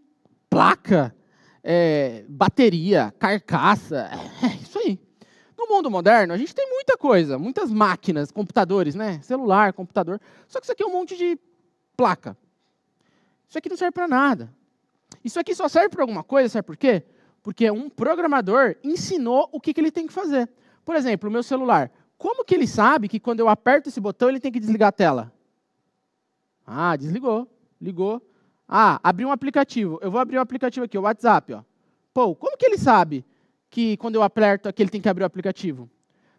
placa, é, bateria, carcaça, é, é isso aí. No mundo moderno, a gente tem muita coisa, muitas máquinas, computadores, né? Celular, computador. Só que isso aqui é um monte de placa. Isso aqui não serve para nada. Isso aqui só serve para alguma coisa, sabe por quê? Porque um programador ensinou o que, que ele tem que fazer. Por exemplo, o meu celular. Como que ele sabe que quando eu aperto esse botão ele tem que desligar a tela? Ah, desligou, ligou. Ah, abriu um aplicativo. Eu vou abrir um aplicativo aqui, o WhatsApp, ó. Pô, como que ele sabe que quando eu aperto aqui ele tem que abrir o aplicativo?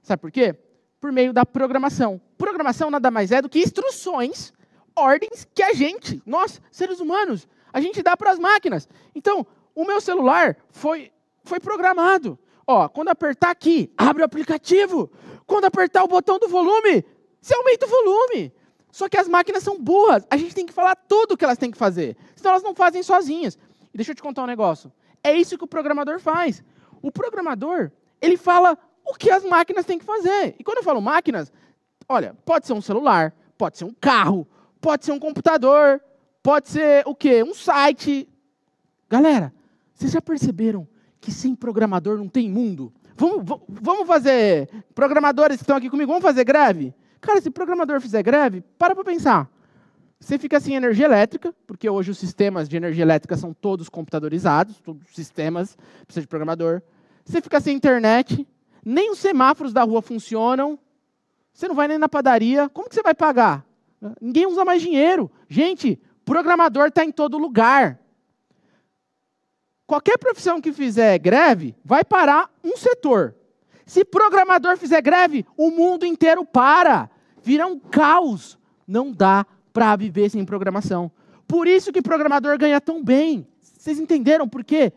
Sabe por quê? Por meio da programação. Programação nada mais é do que instruções, ordens que a gente, nós, seres humanos, a gente dá para as máquinas. Então, o meu celular foi, foi programado. Ó, quando apertar aqui, abre o aplicativo. Quando apertar o botão do volume, você aumenta o volume. Só que as máquinas são burras. A gente tem que falar tudo o que elas têm que fazer. Senão elas não fazem sozinhas. E deixa eu te contar um negócio. É isso que o programador faz. O programador, ele fala o que as máquinas têm que fazer. E quando eu falo máquinas, olha, pode ser um celular, pode ser um carro, pode ser um computador, pode ser o quê? Um site. Galera, vocês já perceberam que sem programador não tem mundo? Vamos, vamos fazer. Programadores que estão aqui comigo, vamos fazer greve? Cara, se programador fizer greve, para para pensar. Você fica sem energia elétrica, porque hoje os sistemas de energia elétrica são todos computadorizados, todos sistemas, precisa de programador. Você fica sem internet, nem os semáforos da rua funcionam, você não vai nem na padaria, como que você vai pagar? Ninguém usa mais dinheiro. Gente, programador está em todo lugar. Qualquer profissão que fizer greve vai parar um setor. Se programador fizer greve, o mundo inteiro para. Vira um caos. Não dá para viver sem programação. Por isso que programador ganha tão bem. Vocês entenderam por quê?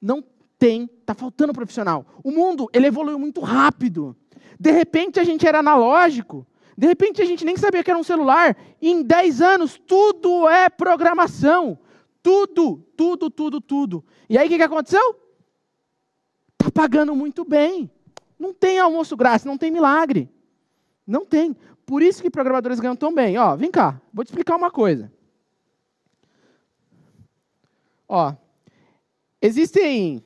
Não tem, tá faltando profissional. O mundo, ele evoluiu muito rápido. De repente a gente era analógico, de repente a gente nem sabia que era um celular. E em 10 anos tudo é programação. Tudo, tudo, tudo, tudo. E aí o que, que aconteceu? Está pagando muito bem. Não tem almoço grátis, não tem milagre. Não tem. Por isso que programadores ganham tão bem. Ó, vem cá, vou te explicar uma coisa. Ó, existem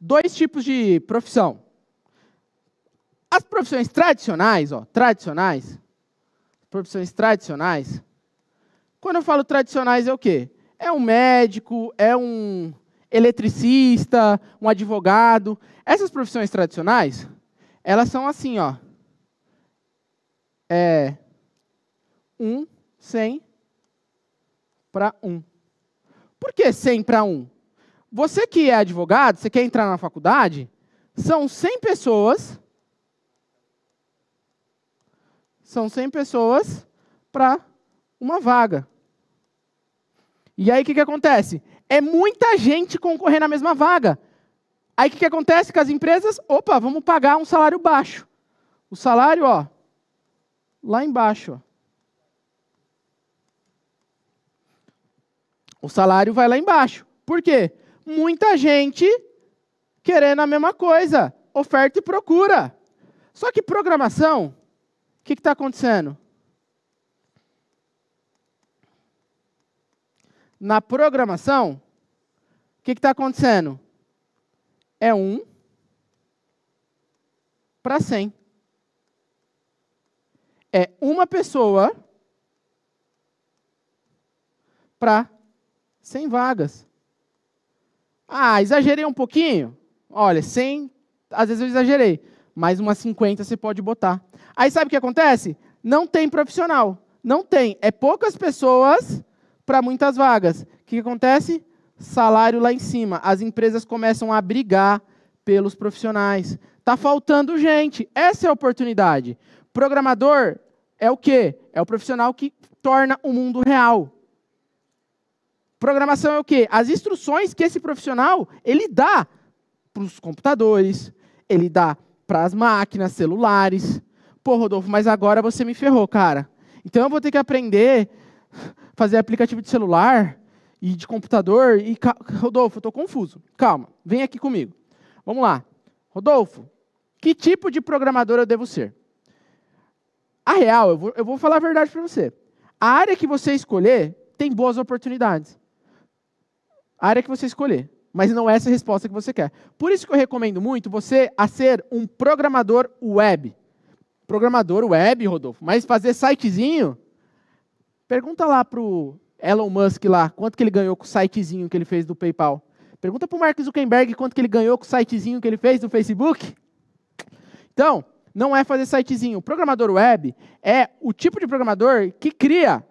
dois tipos de profissão. As profissões tradicionais, ó, tradicionais, profissões tradicionais, quando eu falo tradicionais, é o quê? É um médico, é um eletricista, um advogado. Essas profissões tradicionais, elas são assim, ó. É um cem para um. Por que 100 para 1? Você que é advogado, você quer entrar na faculdade, são 100 pessoas são 100 pessoas para uma vaga. E aí o que, que acontece? É muita gente concorrendo na mesma vaga. Aí o que, que acontece com as empresas? Opa, vamos pagar um salário baixo. O salário, ó, lá embaixo. Ó. O salário vai lá embaixo. Por quê? Muita gente querendo a mesma coisa. Oferta e procura. Só que programação, o que está acontecendo? na programação, o que está acontecendo? É 1 para 100. É uma pessoa para 100 vagas. Ah, exagerei um pouquinho? Olha, 100, às vezes eu exagerei, mas umas 50 você pode botar. Aí sabe o que acontece? Não tem profissional. Não tem. É poucas pessoas para muitas vagas. O que acontece? Salário lá em cima. As empresas começam a brigar pelos profissionais. Tá faltando gente. Essa é a oportunidade. Programador é o quê? É o profissional que torna o mundo real. Programação é o quê? As instruções que esse profissional ele dá para os computadores, ele dá para as máquinas, celulares. Pô, Rodolfo, mas agora você me ferrou, cara. Então eu vou ter que aprender fazer aplicativo de celular e de computador. E Rodolfo, eu estou confuso. Calma, vem aqui comigo. Vamos lá. Rodolfo, que tipo de programador eu devo ser? A real, eu vou, eu vou falar a verdade para você. A área que você escolher tem boas oportunidades. A área que você escolher. Mas não é essa a resposta que você quer. Por isso que eu recomendo muito você a ser um programador web. Programador web, Rodolfo. Mas fazer sitezinho, Pergunta lá pro Elon Musk lá, quanto que ele ganhou com o sitezinho que ele fez do PayPal. Pergunta pro Mark Zuckerberg quanto que ele ganhou com o sitezinho que ele fez do Facebook. Então, não é fazer sitezinho. O programador web é o tipo de programador que cria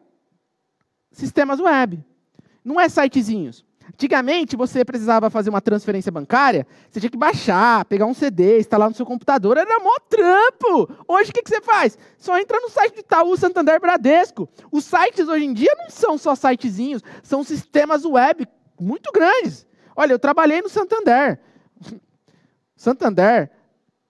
sistemas web. Não é sitezinhos. Antigamente, você precisava fazer uma transferência bancária, você tinha que baixar, pegar um CD, instalar no seu computador, era mó trampo! Hoje, o que, você faz? Só entra no site de Itaú, Santander, Bradesco. Os sites hoje em dia não são só sitezinhos, são sistemas web muito grandes. Olha, eu trabalhei no Santander. (laughs) Santander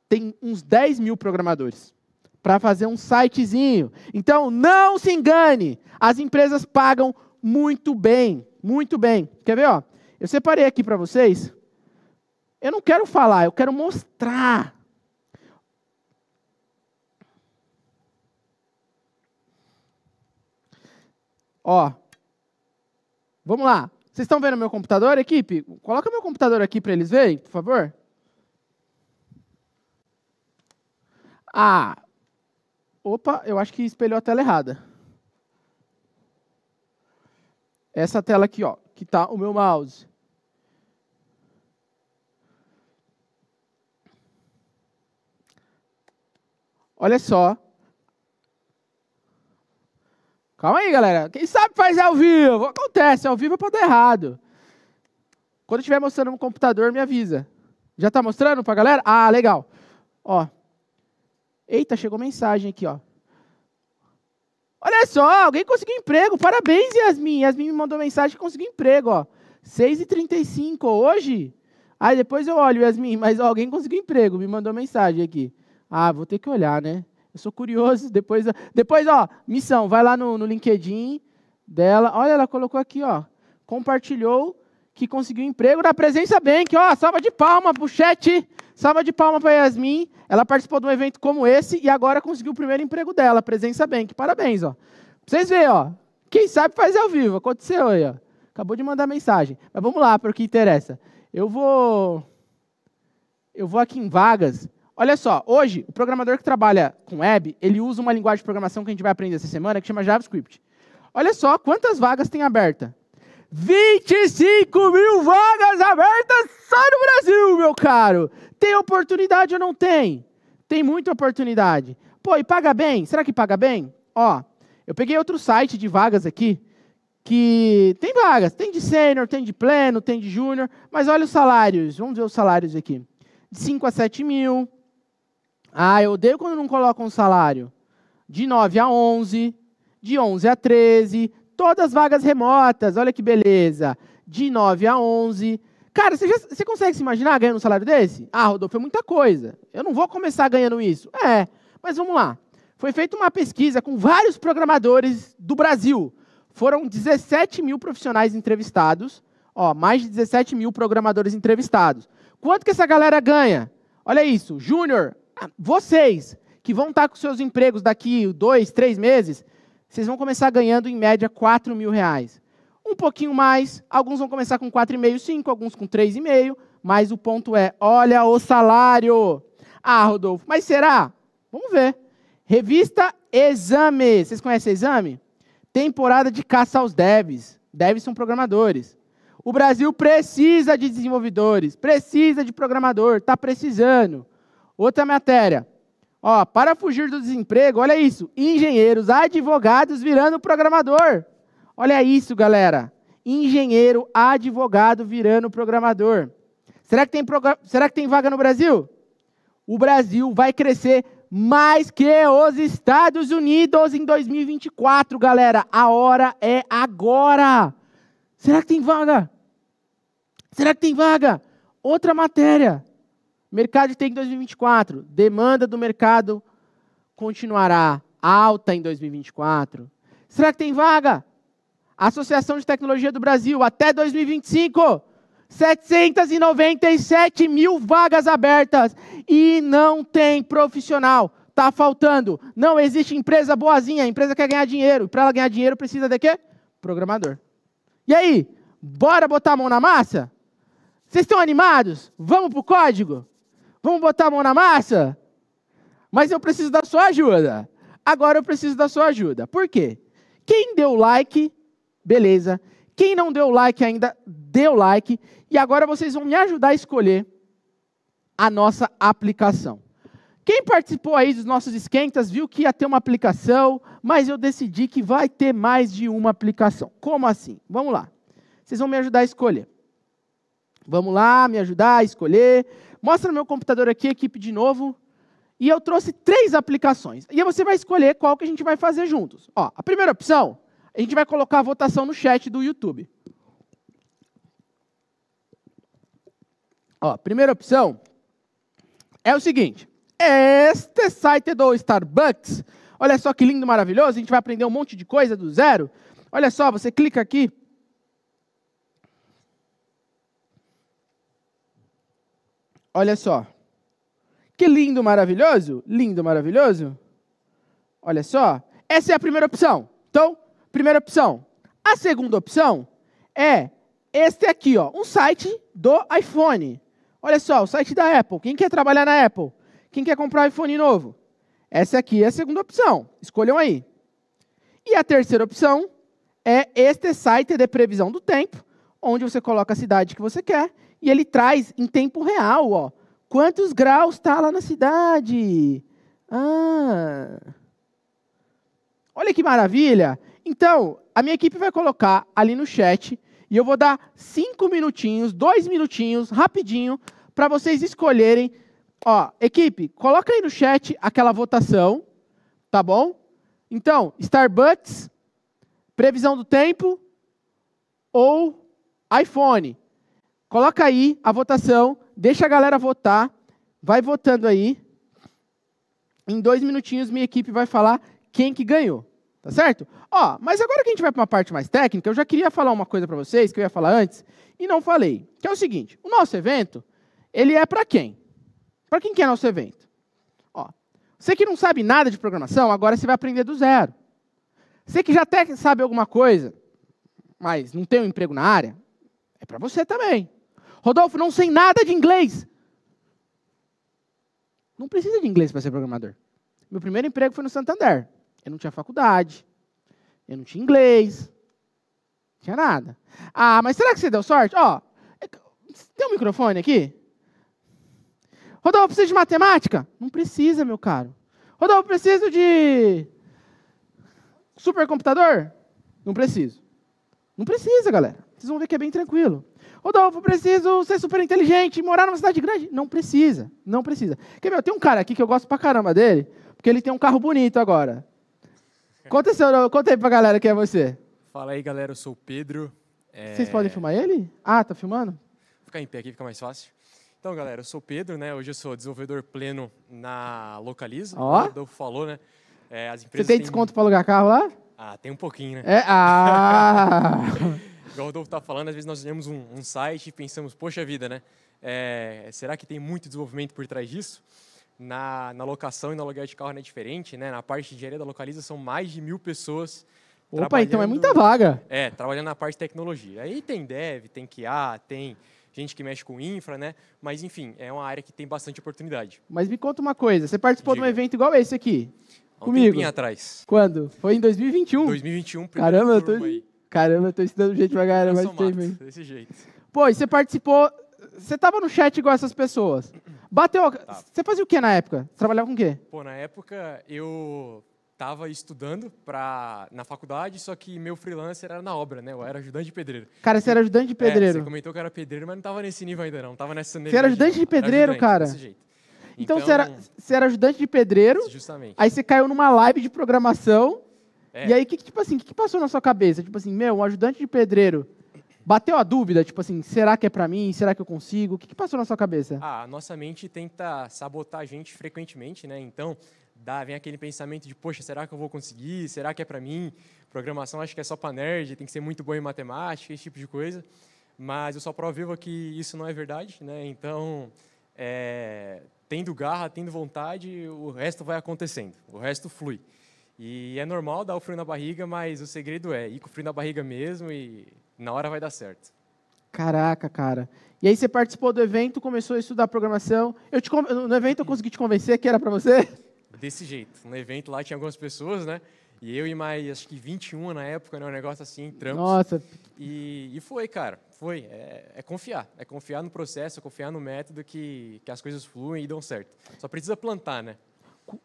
tem uns 10 mil programadores para fazer um sitezinho. Então, não se engane, as empresas pagam muito bem muito bem. Quer ver? Ó? Eu separei aqui para vocês. Eu não quero falar, eu quero mostrar. Ó. Vamos lá. Vocês estão vendo meu computador, equipe? Coloca meu computador aqui para eles verem, por favor. Ah. Opa, eu acho que espelhou a tela errada essa tela aqui, ó, que está o meu mouse. Olha só. Calma aí, galera. Quem sabe faz ao vivo. Acontece, ao vivo é para dar errado. Quando estiver mostrando no computador, me avisa. Já está mostrando para a galera? Ah, legal. Ó. Eita, chegou mensagem aqui, ó. Olha só, alguém conseguiu emprego. Parabéns, Yasmin. Yasmin me mandou mensagem que conseguiu emprego, ó. 6h35 hoje. Aí depois eu olho, Yasmin, (laughs) mas ó, alguém conseguiu emprego, me mandou mensagem aqui. Ah, vou ter que olhar, né? Eu sou curioso. (laughs) Depois, depois ó, missão, vai lá no, no LinkedIn dela. Olha, ela colocou aqui, ó. Compartilhou que conseguiu emprego na Presença Bank. Ó, salva de palma pro chat. Salva de palma para Yasmin. Ela participou de um evento como esse e agora conseguiu o primeiro emprego dela, Presença Bank. Parabéns, ó. Pra vocês verem, ó. Quem sabe faz ao vivo. Aconteceu aí, ó. Acabou de mandar mensagem. Mas vamos lá para o que interessa. Eu vou eu vou aqui em vagas. Olha só, hoje o programador que trabalha com web, ele usa uma linguagem de programação que a gente vai aprender essa semana que chama JavaScript. Olha só quantas vagas tem aberta. 25 mil vagas abertas só no Brasil, meu caro. Tem oportunidade ou não tem? Tem muita oportunidade. Pô, e paga bem? Será que paga bem? Ó, eu peguei outro site de vagas aqui, que tem vagas, tem de sênior, tem de pleno, tem de júnior, mas olha os salários, vamos ver os salários aqui. De 5 a 7 mil. Ah, eu odeio quando não colocam um salário. De 9 a 11, de 11 a 13, todas vagas remotas, olha que beleza. De 9 a 11, Cara, você, já, você consegue se imaginar ganhando um salário desse? Ah, Rodolfo, é muita coisa. Eu não vou começar ganhando isso. É, mas vamos lá. Foi feita uma pesquisa com vários programadores do Brasil. Foram 17 mil profissionais entrevistados. Ó, mais de 17 mil programadores entrevistados. Quanto que essa galera ganha? Olha isso, Júnior, ah, vocês que vão estar com seus empregos daqui dois, três meses, vocês vão começar ganhando em média 4 mil reais um pouquinho mais, alguns vão começar com 4,5, 5, alguns com 3,5, mas o ponto é, olha o salário. Ah, Rodolfo, mas será? Vamos ver. Revista Exame. Vocês conhecem Exame? Temporada de caça aos devs. Devs são programadores. O Brasil precisa de desenvolvedores, precisa de programador, está precisando. Outra matéria. Ó, para fugir do desemprego, olha isso. Engenheiros, advogados virando programador. Olha isso, galera. Engenheiro, advogado virando programador. Será que tem, será que tem vaga no Brasil? O Brasil vai crescer mais que os Estados Unidos em 2024, galera. A hora é agora. Será que tem vaga? Será que tem vaga? Outra matéria. Mercado tem em 2024. Demanda do mercado continuará alta em 2024. Será que tem vaga? Associação de Tecnologia do Brasil, até 2025, 797 mil vagas abertas e não tem profissional. Está faltando. Não existe empresa boazinha. A empresa quer ganhar dinheiro. E para ela ganhar dinheiro precisa de quê? Programador. E aí? Bora botar a mão na massa? Vocês estão animados? Vamos para o código? Vamos botar a mão na massa? Mas eu preciso da sua ajuda. Agora eu preciso da sua ajuda. Por quê? Quem deu like Beleza. Quem não deu like ainda, deu like. E agora vocês vão me ajudar a escolher a nossa aplicação. Quem participou aí dos nossos esquentas viu que ia ter uma aplicação, mas eu decidi que vai ter mais de uma aplicação. Como assim? Vamos lá. Vocês vão me ajudar a escolher. Vamos lá, me ajudar a escolher. Mostra meu computador aqui, equipe, de novo. E eu trouxe três aplicações. E você vai escolher qual que a gente vai fazer juntos. Ó, a primeira opção a gente vai colocar a votação no chat do YouTube. Ó, primeira opção é o seguinte: este site do Starbucks. Olha só que lindo, maravilhoso. A gente vai aprender um monte de coisa do zero. Olha só, você clica aqui. Olha só. Que lindo, maravilhoso. Lindo, maravilhoso. Olha só. Essa é a primeira opção. Então, Primeira opção. A segunda opção é este aqui, ó, um site do iPhone. Olha só, o site da Apple. Quem quer trabalhar na Apple? Quem quer comprar iPhone novo? Essa aqui é a segunda opção. Escolham aí. E a terceira opção é este site de previsão do tempo, onde você coloca a cidade que você quer e ele traz em tempo real, ó, quantos graus está lá na cidade. Ah. Olha que maravilha! Então, a minha equipe vai colocar ali no chat e eu vou dar cinco minutinhos, dois minutinhos, rapidinho, para vocês escolherem. Ó, equipe, coloca aí no chat aquela votação, tá bom? Então, Starbucks, previsão do tempo ou iPhone. Coloca aí a votação, deixa a galera votar, vai votando aí. Em dois minutinhos, minha equipe vai falar quem que ganhou. Tá certo? Ó, mas agora que a gente vai para uma parte mais técnica, eu já queria falar uma coisa para vocês que eu ia falar antes e não falei, que é o seguinte: o nosso evento ele é para quem? Para quem que é nosso evento? Ó, você que não sabe nada de programação, agora você vai aprender do zero. Você que já até sabe alguma coisa, mas não tem um emprego na área, é para você também. Rodolfo, não sei nada de inglês. Não precisa de inglês para ser programador. Meu primeiro emprego foi no Santander. Eu não tinha faculdade. Eu não tinha inglês. Não tinha nada. Ah, mas será que você deu sorte? Ó, é tem um microfone aqui? Rodolfo, precisa de matemática? Não precisa, meu caro. Rodolfo, preciso de supercomputador? Não preciso. Não precisa, galera. Vocês vão ver que é bem tranquilo. Rodolfo, preciso ser super inteligente e morar numa cidade grande? Não precisa, não precisa. Quer ver? Tem um cara aqui que eu gosto pra caramba dele, porque ele tem um carro bonito agora. Conta, seu, conta aí pra galera quem é você. Fala aí, galera. Eu sou o Pedro. É... Vocês podem filmar ele? Ah, tá filmando? Vou ficar em pé aqui, fica mais fácil. Então, galera, eu sou o Pedro, né? Hoje eu sou desenvolvedor pleno na Localiza. Ó. O Adolfo falou, né? É, as empresas Você tem desconto têm... para alugar carro lá? Ah, tem um pouquinho, né? É, ah! (laughs) Igual o Rodolfo tá falando, às vezes nós olhamos um, um site e pensamos, poxa vida, né? É, será que tem muito desenvolvimento por trás disso? na, na locação e no aluguel de carro não é diferente, né? Na parte de engenharia da localiza são mais de mil pessoas. Opa, então é muita vaga. É, trabalhando na parte de tecnologia. Aí tem dev, tem QA, tem gente que mexe com infra, né? Mas enfim, é uma área que tem bastante oportunidade. Mas me conta uma coisa, você participou Diga. de um evento igual esse aqui? Há um comigo. atrás. Quando? Foi em 2021. 2021, Caramba, eu tô, aí. caramba, eu tô estudando jeito pra tem Desse jeito. Pô, e você participou você tava no chat igual essas pessoas. Bateu. Tá. Você fazia o que na época? Você trabalhava com o quê? Pô, na época eu tava estudando pra, na faculdade, só que meu freelancer era na obra, né? Eu era ajudante de pedreiro. Cara, você era ajudante de é, pedreiro. É, você comentou que era pedreiro, mas não tava nesse nível ainda, não. Tava nessa Você era ajudante de pedreiro, ajudante, cara? Desse jeito. Então, então você, era, então, você era ajudante de pedreiro. Justamente. Aí você caiu numa live de programação. É. E aí, que, tipo assim, o que, que passou na sua cabeça? Tipo assim, meu, um ajudante de pedreiro Bateu a dúvida, tipo assim, será que é para mim? Será que eu consigo? O que, que passou na sua cabeça? Ah, a nossa mente tenta sabotar a gente frequentemente, né? Então, dá, vem aquele pensamento de, poxa, será que eu vou conseguir? Será que é para mim? Programação acho que é só para nerd, tem que ser muito bom em matemática, esse tipo de coisa. Mas eu só provo que isso não é verdade, né? Então, é, tendo garra, tendo vontade, o resto vai acontecendo, o resto flui. E é normal dar o frio na barriga, mas o segredo é ir com o frio na barriga mesmo e na hora vai dar certo. Caraca, cara. E aí você participou do evento, começou a estudar programação. Eu te, no evento eu consegui te convencer que era para você? Desse jeito. No evento lá tinha algumas pessoas, né? E eu e mais, acho que 21 na época, né? Um negócio assim, entramos. Nossa. E, e foi, cara. Foi. É, é, confiar. É confiar no processo, é confiar no método que, que as coisas fluem e dão certo. Só precisa plantar, né?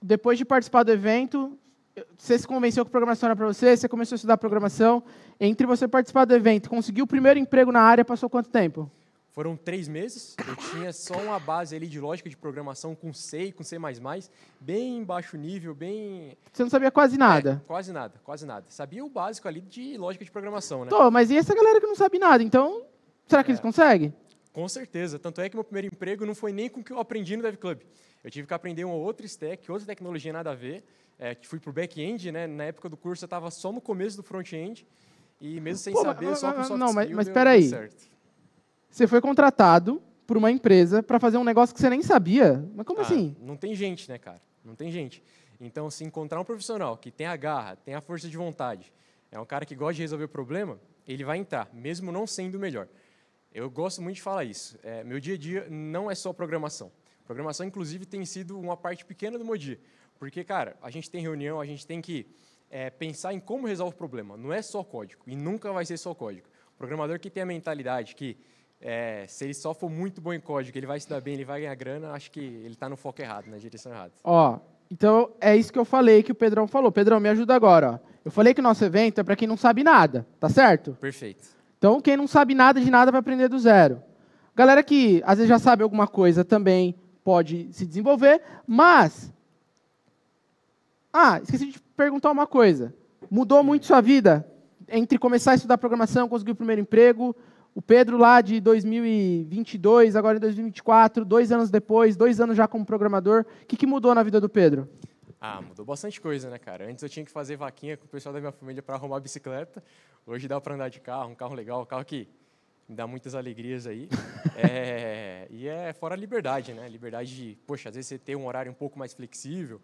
Depois de participar do evento, você se convenceu que programação era para você, você começou a estudar programação. Entre você participar do evento, conseguiu o primeiro emprego na área, passou quanto tempo? Foram três meses. Eu tinha só uma base ali de lógica de programação com C e com C++, bem baixo nível, bem... Você não sabia quase nada? É, quase nada, quase nada. Sabia o básico ali de lógica de programação, né? Tô, mas e essa galera que não sabe nada? Então, será que é. eles conseguem? Com certeza. Tanto é que meu primeiro emprego não foi nem com o que eu aprendi no Dev Club. Eu tive que aprender uma outra stack, outra tecnologia nada a ver, é, que fui para o back-end, né? Na época do curso eu estava só no começo do front-end e mesmo sem Pô, saber, mas, só com soft Não, mas, mas espera aí. Você foi contratado por uma empresa para fazer um negócio que você nem sabia? Mas como ah, assim? Não tem gente, né, cara? Não tem gente. Então, se encontrar um profissional que tem a garra, tem a força de vontade, é um cara que gosta de resolver o problema, ele vai entrar, mesmo não sendo o melhor. Eu gosto muito de falar isso. É, meu dia a dia não é só programação. Programação, inclusive, tem sido uma parte pequena do meu dia. Porque, cara, a gente tem reunião, a gente tem que é, pensar em como resolver o problema. Não é só código, e nunca vai ser só código. O programador que tem a mentalidade que é, se ele só for muito bom em código, ele vai se dar bem, ele vai ganhar grana, acho que ele está no foco errado, na direção errada. Ó, então é isso que eu falei que o Pedrão falou. Pedrão, me ajuda agora. Ó. Eu falei que o nosso evento é para quem não sabe nada, tá certo? Perfeito. Então quem não sabe nada de nada vai aprender do zero. Galera que às vezes já sabe alguma coisa também pode se desenvolver, mas ah, esqueci de perguntar uma coisa. Mudou muito sua vida entre começar a estudar programação, conseguir o primeiro emprego? O Pedro lá de 2022, agora em 2024, dois anos depois, dois anos já como programador. O que, que mudou na vida do Pedro? Ah, mudou bastante coisa, né, cara? Antes eu tinha que fazer vaquinha com o pessoal da minha família para arrumar a bicicleta. Hoje dá para andar de carro, um carro legal, um carro que me dá muitas alegrias aí. (laughs) é, e é fora a liberdade, né? Liberdade de, poxa, às vezes você ter um horário um pouco mais flexível,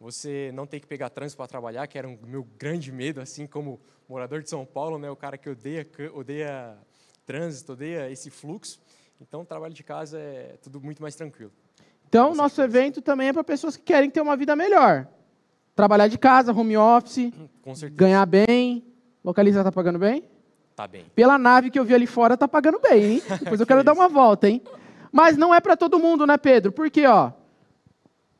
você não tem que pegar trânsito para trabalhar, que era um meu grande medo, assim como morador de São Paulo, né, o cara que odeia, odeia trânsito, odeia esse fluxo. Então, o trabalho de casa é tudo muito mais tranquilo. Então, nosso evento também é para pessoas que querem ter uma vida melhor. Trabalhar de casa, home office, ganhar bem. Localiza está pagando bem? Tá bem. Pela nave que eu vi ali fora, tá pagando bem, hein? (laughs) Depois eu quero dar uma volta, hein? Mas não é para todo mundo, né, Pedro? Porque, ó,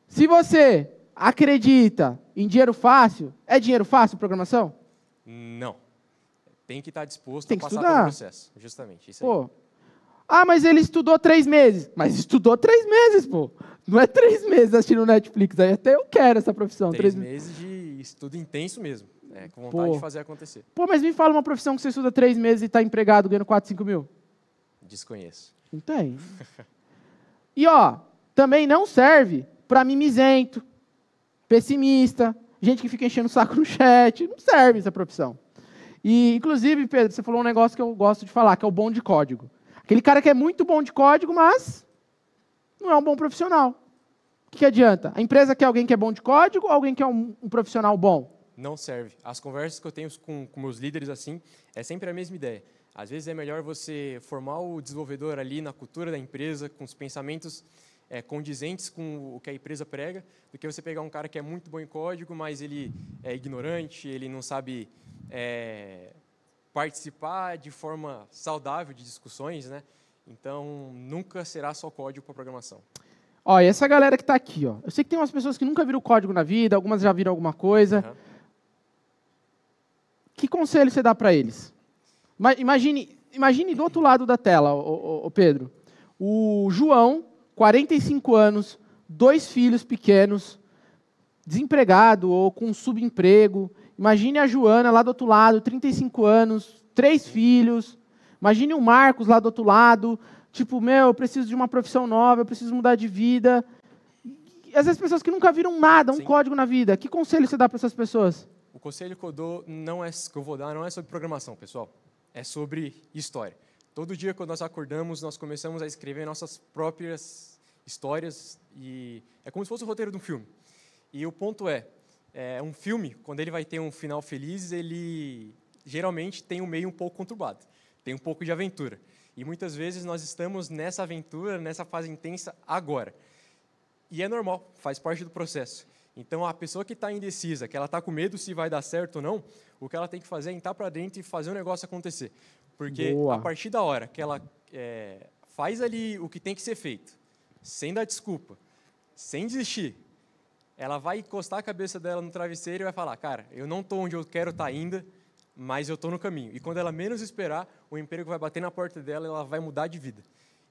se você acredita em dinheiro fácil, é dinheiro fácil programação? Não. Tem que estar tá disposto Tem que a passar estudar. pelo processo. Justamente. Isso pô. Aí. Ah, mas ele estudou três meses. Mas estudou três meses, pô. Não é três meses assistindo Netflix. Aí até eu quero essa profissão. Três, três meses de estudo intenso mesmo. É, com vontade pô. de fazer acontecer. Pô, mas me fala uma profissão que você estuda três meses e está empregado ganhando 4, 5 mil. Desconheço. Não tem. (laughs) e, ó, também não serve para mimizento, pessimista, gente que fica enchendo o saco (laughs) no chat. Não serve essa profissão. E, inclusive, Pedro, você falou um negócio que eu gosto de falar, que é o bom de código. Aquele cara que é muito bom de código, mas não é um bom profissional. O que, que adianta? A empresa quer alguém que é bom de código ou alguém que é um, um profissional bom? Não serve. As conversas que eu tenho com, com meus líderes assim, é sempre a mesma ideia. Às vezes é melhor você formar o desenvolvedor ali na cultura da empresa, com os pensamentos é, condizentes com o que a empresa prega, do que você pegar um cara que é muito bom em código, mas ele é ignorante, ele não sabe é, participar de forma saudável de discussões, né? Então, nunca será só código para programação. Ó, e essa galera que está aqui, ó. Eu sei que tem umas pessoas que nunca viram código na vida, algumas já viram alguma coisa. Uhum. Que conselho você dá para eles? Imagine, imagine do outro lado da tela, o Pedro. O João 45 anos, dois filhos pequenos, desempregado ou com subemprego. Imagine a Joana lá do outro lado, 35 anos, três filhos. Imagine o Marcos lá do outro lado, tipo, meu, eu preciso de uma profissão nova, eu preciso mudar de vida. E, às vezes pessoas que nunca viram nada, um Sim. código na vida. Que conselho você dá para essas pessoas? O conselho que eu dou não é que eu vou dar não é sobre programação, pessoal. É sobre história. Todo dia, quando nós acordamos, nós começamos a escrever nossas próprias histórias e é como se fosse o roteiro de um filme. E o ponto é, é um filme, quando ele vai ter um final feliz, ele geralmente tem um meio um pouco conturbado, tem um pouco de aventura. E muitas vezes nós estamos nessa aventura, nessa fase intensa agora. E é normal, faz parte do processo. Então, a pessoa que está indecisa, que ela está com medo se vai dar certo ou não, o que ela tem que fazer é entrar para dentro e fazer o negócio acontecer. Porque Boa. a partir da hora que ela é, faz ali o que tem que ser feito, sem dar desculpa, sem desistir, ela vai encostar a cabeça dela no travesseiro e vai falar: Cara, eu não estou onde eu quero estar tá ainda, mas eu estou no caminho. E quando ela menos esperar, o emprego vai bater na porta dela e ela vai mudar de vida.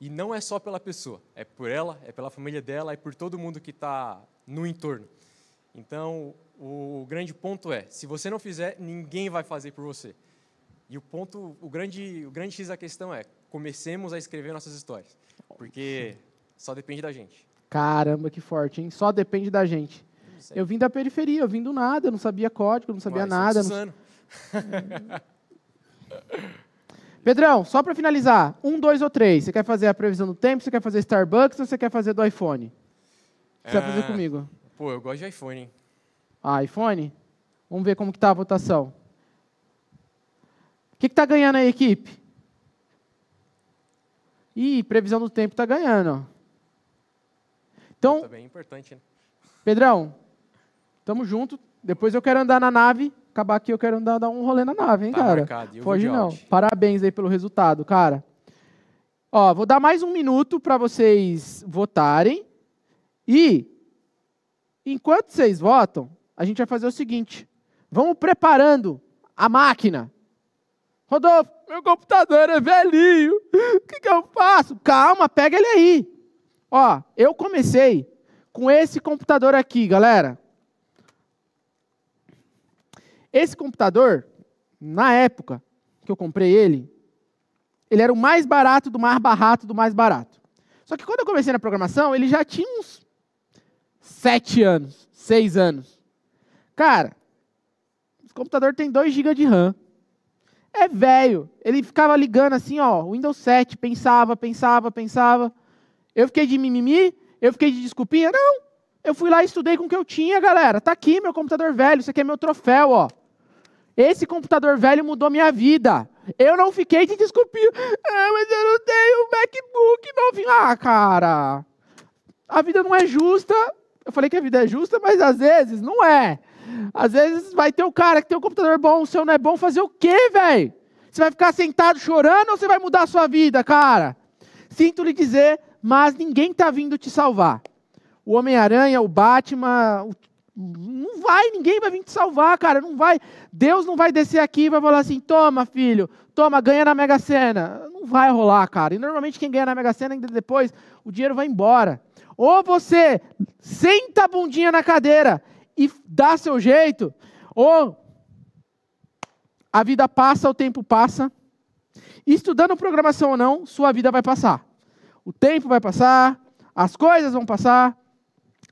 E não é só pela pessoa, é por ela, é pela família dela, é por todo mundo que está no entorno. Então, o grande ponto é: se você não fizer, ninguém vai fazer por você. E o ponto, o grande, o grande X da questão é: comecemos a escrever nossas histórias. Porque só depende da gente. Caramba, que forte, hein? Só depende da gente. Eu vim da periferia, eu vim do nada, eu não sabia código, não sabia Mas, nada. Não... (laughs) Pedrão, só para finalizar, um, dois ou três. Você quer fazer a previsão do tempo? Você quer fazer Starbucks ou você quer fazer do iPhone? Você vai fazer ah, comigo? Pô, eu gosto de iPhone. Hein? Ah, iPhone? Vamos ver como que tá a votação que está ganhando a equipe? Ih, previsão do tempo está ganhando. Então, Também tá é importante, né? Pedrão, tamo junto. Depois eu quero andar na nave. Acabar aqui, eu quero andar, dar um rolê na nave, hein, tá cara? Marcado, Foge não. Out. Parabéns aí pelo resultado, cara. Ó, vou dar mais um minuto para vocês votarem. E, enquanto vocês votam, a gente vai fazer o seguinte. Vamos preparando a máquina Rodolfo, meu computador é velhinho. O que, que eu faço? Calma, pega ele aí. Ó, eu comecei com esse computador aqui, galera. Esse computador, na época que eu comprei ele, ele era o mais barato do mais barato do mais barato. Só que quando eu comecei na programação, ele já tinha uns sete anos, seis anos. Cara, esse computador tem 2 GB de RAM é velho. Ele ficava ligando assim, ó, Windows 7, pensava, pensava, pensava. Eu fiquei de mimimi, eu fiquei de desculpinha. Não, eu fui lá e estudei com o que eu tinha, galera. Tá aqui meu computador velho, isso aqui é meu troféu, ó. Esse computador velho mudou minha vida. Eu não fiquei de desculpinha. Ah, mas eu não tenho MacBook novinho. Ah, cara, a vida não é justa. Eu falei que a vida é justa, mas às vezes não é. Às vezes vai ter o um cara que tem um computador bom, o seu não é bom, fazer o quê, velho? Você vai ficar sentado chorando ou você vai mudar a sua vida, cara? Sinto lhe dizer, mas ninguém está vindo te salvar. O Homem-Aranha, o Batman, o... não vai, ninguém vai vir te salvar, cara, não vai. Deus não vai descer aqui e vai falar assim: toma, filho, toma, ganha na Mega Sena. Não vai rolar, cara. E normalmente quem ganha na Mega Sena, ainda depois, o dinheiro vai embora. Ou você senta a bundinha na cadeira e dá seu jeito, ou a vida passa, o tempo passa. Estudando programação ou não, sua vida vai passar. O tempo vai passar, as coisas vão passar.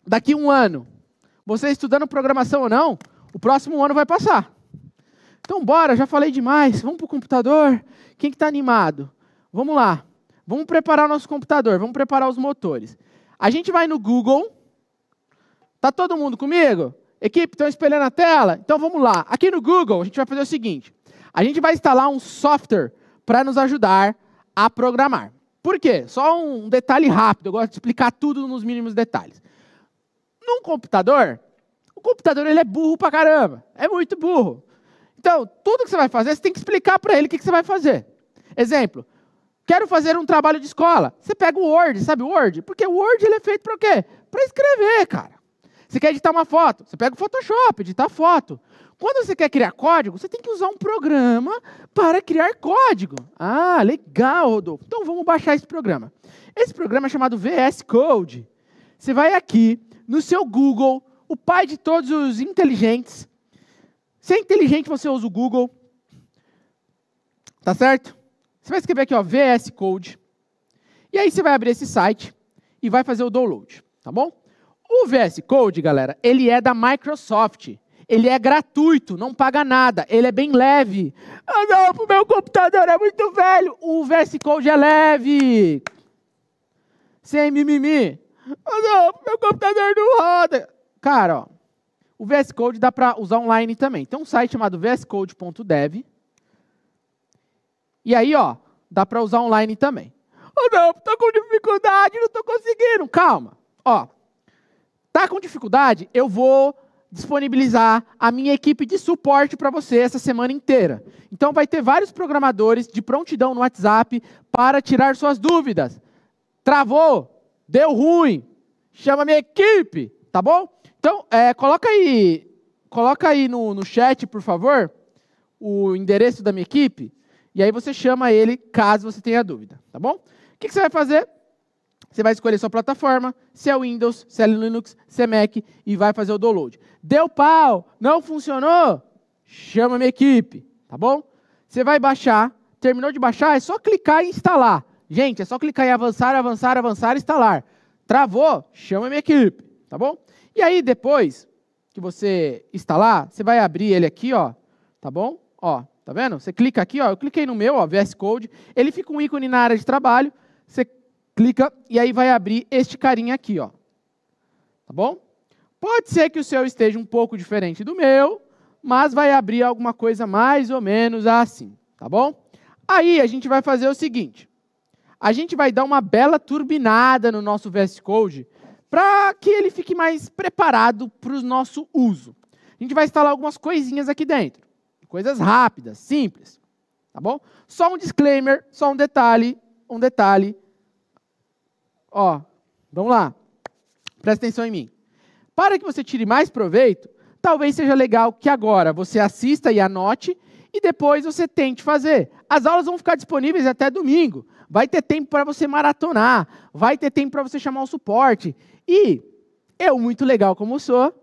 Daqui um ano, você estudando programação ou não, o próximo ano vai passar. Então bora, já falei demais, vamos para o computador. Quem que está animado? Vamos lá, vamos preparar o nosso computador, vamos preparar os motores. A gente vai no Google, Tá todo mundo comigo? Equipe, estão espelhando a tela? Então vamos lá. Aqui no Google, a gente vai fazer o seguinte: a gente vai instalar um software para nos ajudar a programar. Por quê? Só um detalhe rápido, eu gosto de explicar tudo nos mínimos detalhes. Num computador, o computador ele é burro pra caramba, é muito burro. Então, tudo que você vai fazer, você tem que explicar para ele o que, você vai fazer. Exemplo, quero fazer um trabalho de escola. Você pega o Word, sabe o Word? Porque o Word ele é feito para quê? Para escrever, cara. Você quer editar uma foto? Você pega o Photoshop, editar foto. Quando você quer criar código, você tem que usar um programa para criar código. Ah, legal, Rodolfo. Então vamos baixar esse programa. Esse programa é chamado VS Code. Você vai aqui no seu Google, o pai de todos os inteligentes. Se é inteligente, você usa o Google. Tá certo? Você vai escrever aqui, ó, VS Code. E aí você vai abrir esse site e vai fazer o download, tá bom? O VS Code, galera, ele é da Microsoft. Ele é gratuito, não paga nada, ele é bem leve. Ah, não, o meu computador é muito velho. O VS Code é leve. Sem mimimi. Ah, não, meu computador não roda. Cara, ó, o VS Code dá para usar online também. Tem um site chamado vscode.dev. E aí, ó, dá para usar online também. Ah, não, tô com dificuldade, não tô conseguindo. Calma. Ó, Tá com dificuldade? Eu vou disponibilizar a minha equipe de suporte para você essa semana inteira. Então vai ter vários programadores de prontidão no WhatsApp para tirar suas dúvidas. Travou? Deu ruim? Chama a minha equipe, tá bom? Então é, coloca aí, coloca aí no, no chat, por favor, o endereço da minha equipe e aí você chama ele caso você tenha dúvida, tá bom? O que, que você vai fazer? Você vai escolher sua plataforma, se é Windows, se é Linux, se é Mac e vai fazer o download. Deu pau, não funcionou? Chama minha equipe, tá bom? Você vai baixar, terminou de baixar, é só clicar e instalar. Gente, é só clicar em avançar, avançar, avançar, instalar. Travou? Chama minha equipe, tá bom? E aí depois que você instalar, você vai abrir ele aqui, ó, tá bom? Ó, tá vendo? Você clica aqui, ó, eu cliquei no meu, ó, VS Code, ele fica um ícone na área de trabalho, você clica e aí vai abrir este carinha aqui, ó. Tá bom? Pode ser que o seu esteja um pouco diferente do meu, mas vai abrir alguma coisa mais ou menos assim, tá bom? Aí a gente vai fazer o seguinte: a gente vai dar uma bela turbinada no nosso VS Code para que ele fique mais preparado para o nosso uso. A gente vai instalar algumas coisinhas aqui dentro, coisas rápidas, simples, tá bom? Só um disclaimer, só um detalhe, um detalhe Ó, vamos lá. Presta atenção em mim. Para que você tire mais proveito, talvez seja legal que agora você assista e anote e depois você tente fazer. As aulas vão ficar disponíveis até domingo. Vai ter tempo para você maratonar, vai ter tempo para você chamar o suporte. E eu, muito legal como sou, o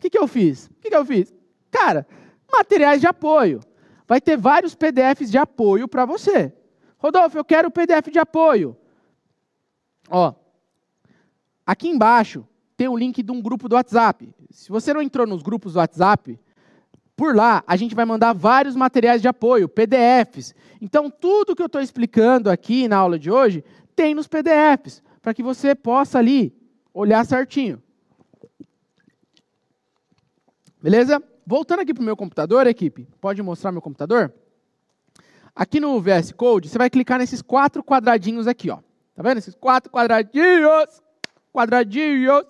que, que eu fiz? O que, que eu fiz? Cara, materiais de apoio. Vai ter vários PDFs de apoio para você. Rodolfo, eu quero o PDF de apoio. Ó, aqui embaixo tem o link de um grupo do WhatsApp. Se você não entrou nos grupos do WhatsApp, por lá a gente vai mandar vários materiais de apoio, PDFs. Então, tudo que eu estou explicando aqui na aula de hoje tem nos PDFs, para que você possa ali olhar certinho. Beleza? Voltando aqui para o meu computador, equipe, pode mostrar meu computador? Aqui no VS Code, você vai clicar nesses quatro quadradinhos aqui, ó. Tá vendo esses quatro quadradinhos? Quadradinhos.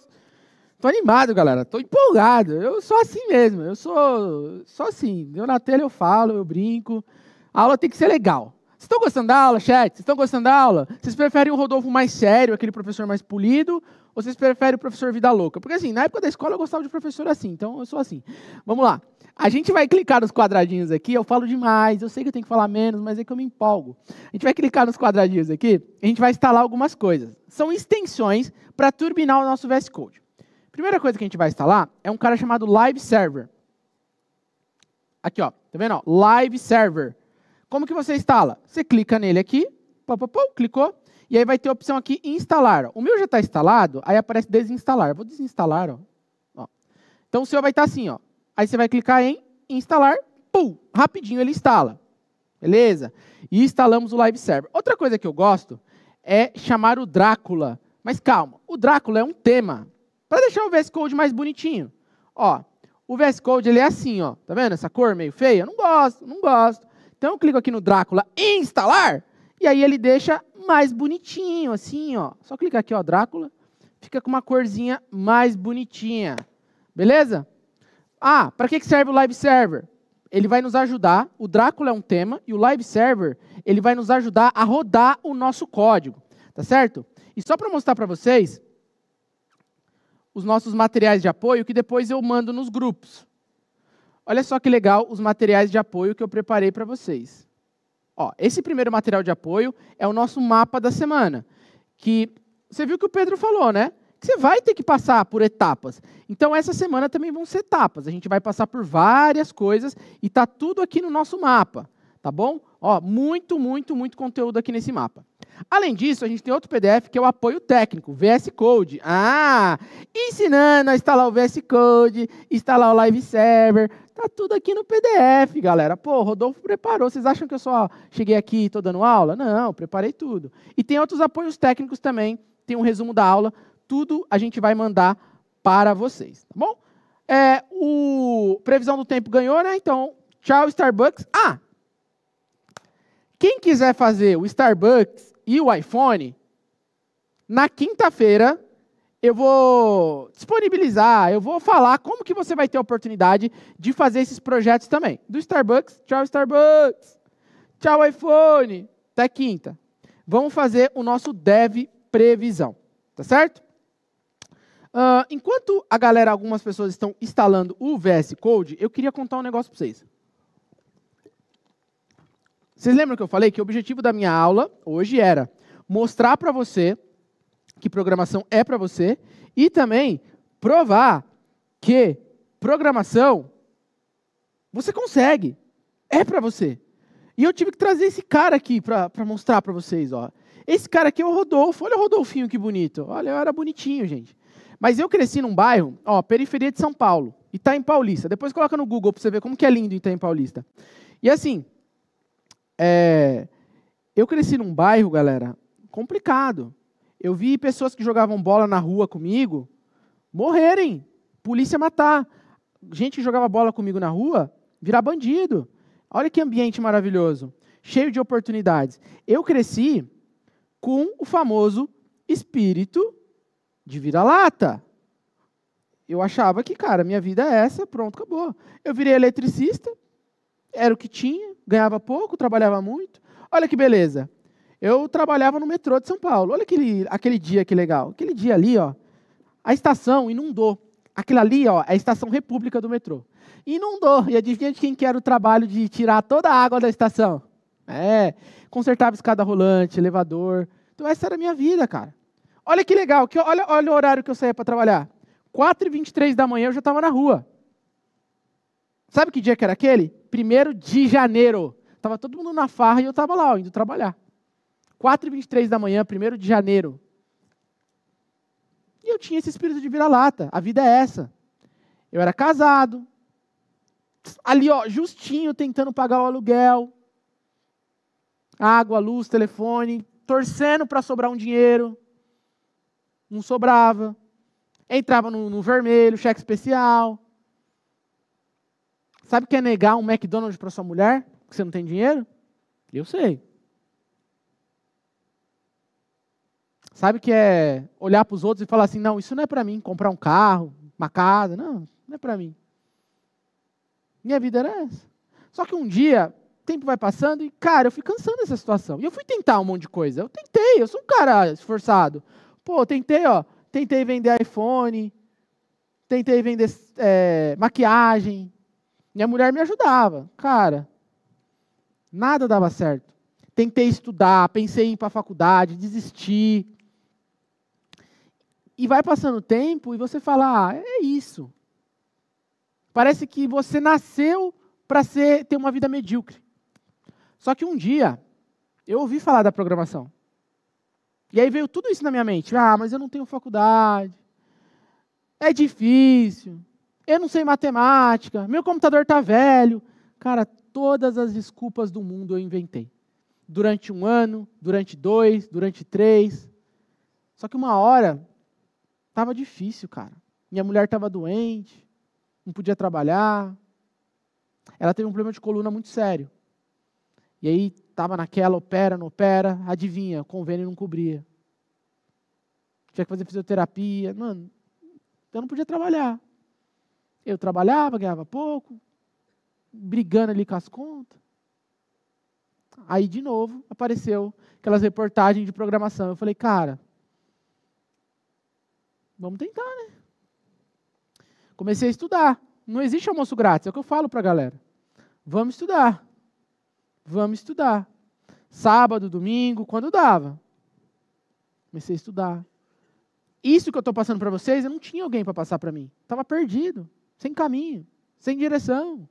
Tô animado, galera. Tô empolgado. Eu sou assim mesmo. Eu sou só assim. Eu na tela, eu falo, eu brinco. A aula tem que ser legal. Vocês estão gostando da aula, chat? Vocês estão gostando da aula? Vocês preferem o Rodolfo mais sério, aquele professor mais polido? Ou vocês preferem o professor vida louca? Porque assim, na época da escola eu gostava de professor assim, então eu sou assim. Vamos lá. A gente vai clicar nos quadradinhos aqui, eu falo demais, eu sei que eu tenho que falar menos, mas é que eu me empolgo. A gente vai clicar nos quadradinhos aqui, a gente vai instalar algumas coisas. São extensões para turbinar o nosso VS Code. Primeira coisa que a gente vai instalar é um cara chamado Live Server. Aqui, ó, tá vendo? Ó, Live Server. Como que você instala? Você clica nele aqui, pô, pô, pô, clicou, e aí vai ter a opção aqui instalar. O meu já está instalado, aí aparece desinstalar. Vou desinstalar, ó. ó. Então o seu vai estar tá assim, ó. Aí você vai clicar em instalar, pum, rapidinho ele instala. Beleza? E instalamos o Live Server. Outra coisa que eu gosto é chamar o Drácula. Mas calma, o Drácula é um tema. Para deixar o VS Code mais bonitinho. Ó, o VS Code ele é assim, ó. Tá vendo essa cor meio feia? Eu não gosto, não gosto. Então eu clico aqui no Drácula instalar e aí ele deixa mais bonitinho, assim, ó. Só clicar aqui, ó, Drácula, fica com uma corzinha mais bonitinha. Beleza? Ah, para que serve o live server? Ele vai nos ajudar, o Drácula é um tema, e o live server, ele vai nos ajudar a rodar o nosso código, tá certo? E só para mostrar para vocês, os nossos materiais de apoio, que depois eu mando nos grupos. Olha só que legal os materiais de apoio que eu preparei para vocês. Ó, esse primeiro material de apoio é o nosso mapa da semana, que você viu o que o Pedro falou, né? você vai ter que passar por etapas. Então, essa semana também vão ser etapas. A gente vai passar por várias coisas e está tudo aqui no nosso mapa, tá bom? Ó, muito, muito, muito conteúdo aqui nesse mapa. Além disso, a gente tem outro PDF que é o apoio técnico, VS Code. Ah, ensinando a instalar o VS Code, instalar o Live Server, tá tudo aqui no PDF, galera. Pô, Rodolfo preparou. Vocês acham que eu só cheguei aqui e estou dando aula? Não, preparei tudo. E tem outros apoios técnicos também. Tem um resumo da aula tudo a gente vai mandar para vocês, tá bom? É, o Previsão do Tempo ganhou, né? Então, tchau Starbucks. Ah! Quem quiser fazer o Starbucks e o iPhone, na quinta-feira eu vou disponibilizar, eu vou falar como que você vai ter a oportunidade de fazer esses projetos também. Do Starbucks, tchau Starbucks, tchau iPhone, até quinta. Vamos fazer o nosso dev previsão, tá certo? Uh, enquanto a galera, algumas pessoas estão instalando o VS Code, eu queria contar um negócio para vocês. Vocês lembram que eu falei que o objetivo da minha aula hoje era mostrar para você que programação é para você e também provar que programação você consegue, é para você. E eu tive que trazer esse cara aqui para mostrar para vocês. Ó. Esse cara aqui é o Rodolfo. Olha o Rodolfinho que bonito. Olha, era bonitinho, gente. Mas eu cresci num bairro, ó, periferia de São Paulo, Itaim Paulista. Depois coloca no Google para você ver como que é lindo Itaim Paulista. E assim, é, eu cresci num bairro, galera, complicado. Eu vi pessoas que jogavam bola na rua comigo morrerem, polícia matar. Gente que jogava bola comigo na rua virar bandido. Olha que ambiente maravilhoso, cheio de oportunidades. Eu cresci com o famoso espírito de vira-lata. Eu achava que, cara, minha vida é essa, pronto, acabou. Eu virei eletricista, era o que tinha, ganhava pouco, trabalhava muito. Olha que beleza. Eu trabalhava no metrô de São Paulo. Olha aquele, aquele dia que legal. Aquele dia ali, ó, a estação inundou. Aquilo ali, ó, é a estação República do metrô. Inundou. E adivinha de quem que era o trabalho de tirar toda a água da estação? É, consertava escada rolante, elevador. Então essa era a minha vida, cara. Olha que legal, que, olha, olha o horário que eu saía para trabalhar. 4 e 23 da manhã eu já estava na rua. Sabe que dia que era aquele? Primeiro de janeiro. Tava todo mundo na farra e eu estava lá, ó, indo trabalhar. 4 e 23 da manhã, primeiro de janeiro. E eu tinha esse espírito de vira-lata. A vida é essa. Eu era casado. Ali, ó, justinho, tentando pagar o aluguel. Água, luz, telefone. Torcendo para sobrar um dinheiro não sobrava. Entrava no, no vermelho, cheque especial. Sabe o que é negar um McDonald's para sua mulher? Porque você não tem dinheiro? Eu sei. Sabe o que é olhar para os outros e falar assim: não, isso não é para mim, comprar um carro, uma casa, não, não é para mim. Minha vida era essa. Só que um dia, o tempo vai passando e, cara, eu fui cansando dessa situação. E eu fui tentar um monte de coisa. Eu tentei, eu sou um cara esforçado. Pô, tentei, ó, tentei vender iPhone, tentei vender é, maquiagem. Minha mulher me ajudava. Cara, nada dava certo. Tentei estudar, pensei em ir para a faculdade, desisti. E vai passando o tempo e você fala: ah, é isso. Parece que você nasceu para ter uma vida medíocre. Só que um dia eu ouvi falar da programação. E aí veio tudo isso na minha mente. Ah, mas eu não tenho faculdade. É difícil. Eu não sei matemática. Meu computador está velho. Cara, todas as desculpas do mundo eu inventei. Durante um ano, durante dois, durante três. Só que uma hora estava difícil, cara. Minha mulher estava doente, não podia trabalhar. Ela teve um problema de coluna muito sério. E aí Estava naquela, opera, não opera, adivinha, o convênio não cobria. Tinha que fazer fisioterapia. Mano, eu não podia trabalhar. Eu trabalhava, ganhava pouco, brigando ali com as contas. Aí, de novo, apareceu aquelas reportagens de programação. Eu falei, cara, vamos tentar, né? Comecei a estudar. Não existe almoço grátis, é o que eu falo para a galera. Vamos estudar. Vamos estudar. Sábado, domingo, quando dava. Comecei a estudar. Isso que eu estou passando para vocês, eu não tinha alguém para passar para mim. Estava perdido, sem caminho, sem direção.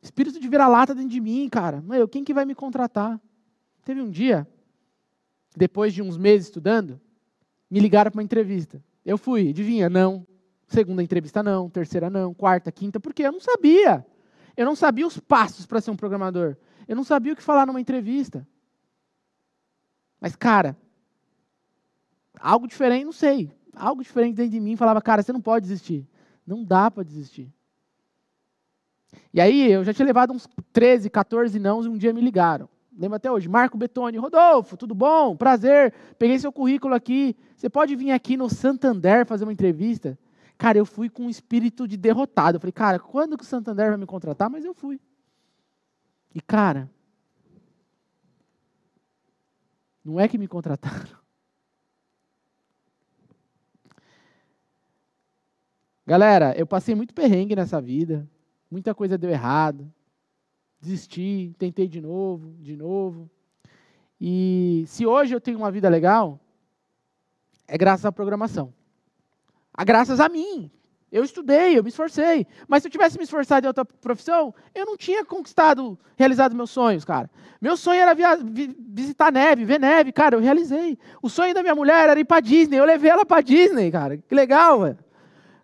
Espírito de vira-lata dentro de mim, cara. Meu, quem que vai me contratar? Teve um dia, depois de uns meses estudando, me ligaram para uma entrevista. Eu fui, adivinha? Não. Segunda entrevista não, terceira não, quarta, quinta, porque eu não sabia. Eu não sabia os passos para ser um programador. Eu não sabia o que falar numa entrevista. Mas, cara, algo diferente, não sei. Algo diferente dentro de mim falava, cara, você não pode desistir. Não dá para desistir. E aí, eu já tinha levado uns 13, 14 nãos e um dia me ligaram. Lembro até hoje. Marco Betoni, Rodolfo, tudo bom? Prazer. Peguei seu currículo aqui. Você pode vir aqui no Santander fazer uma entrevista? Cara, eu fui com um espírito de derrotado. Eu falei, cara, quando que o Santander vai me contratar? Mas eu fui. E, cara, não é que me contrataram. (laughs) Galera, eu passei muito perrengue nessa vida. Muita coisa deu errado. Desisti, tentei de novo, de novo. E se hoje eu tenho uma vida legal, é graças à programação. Ah, graças a mim. Eu estudei, eu me esforcei. Mas se eu tivesse me esforçado em outra profissão, eu não tinha conquistado, realizado meus sonhos, cara. Meu sonho era via, vi, visitar neve, ver neve, cara, eu realizei. O sonho da minha mulher era ir para Disney, eu levei ela para Disney, cara. Que legal, velho.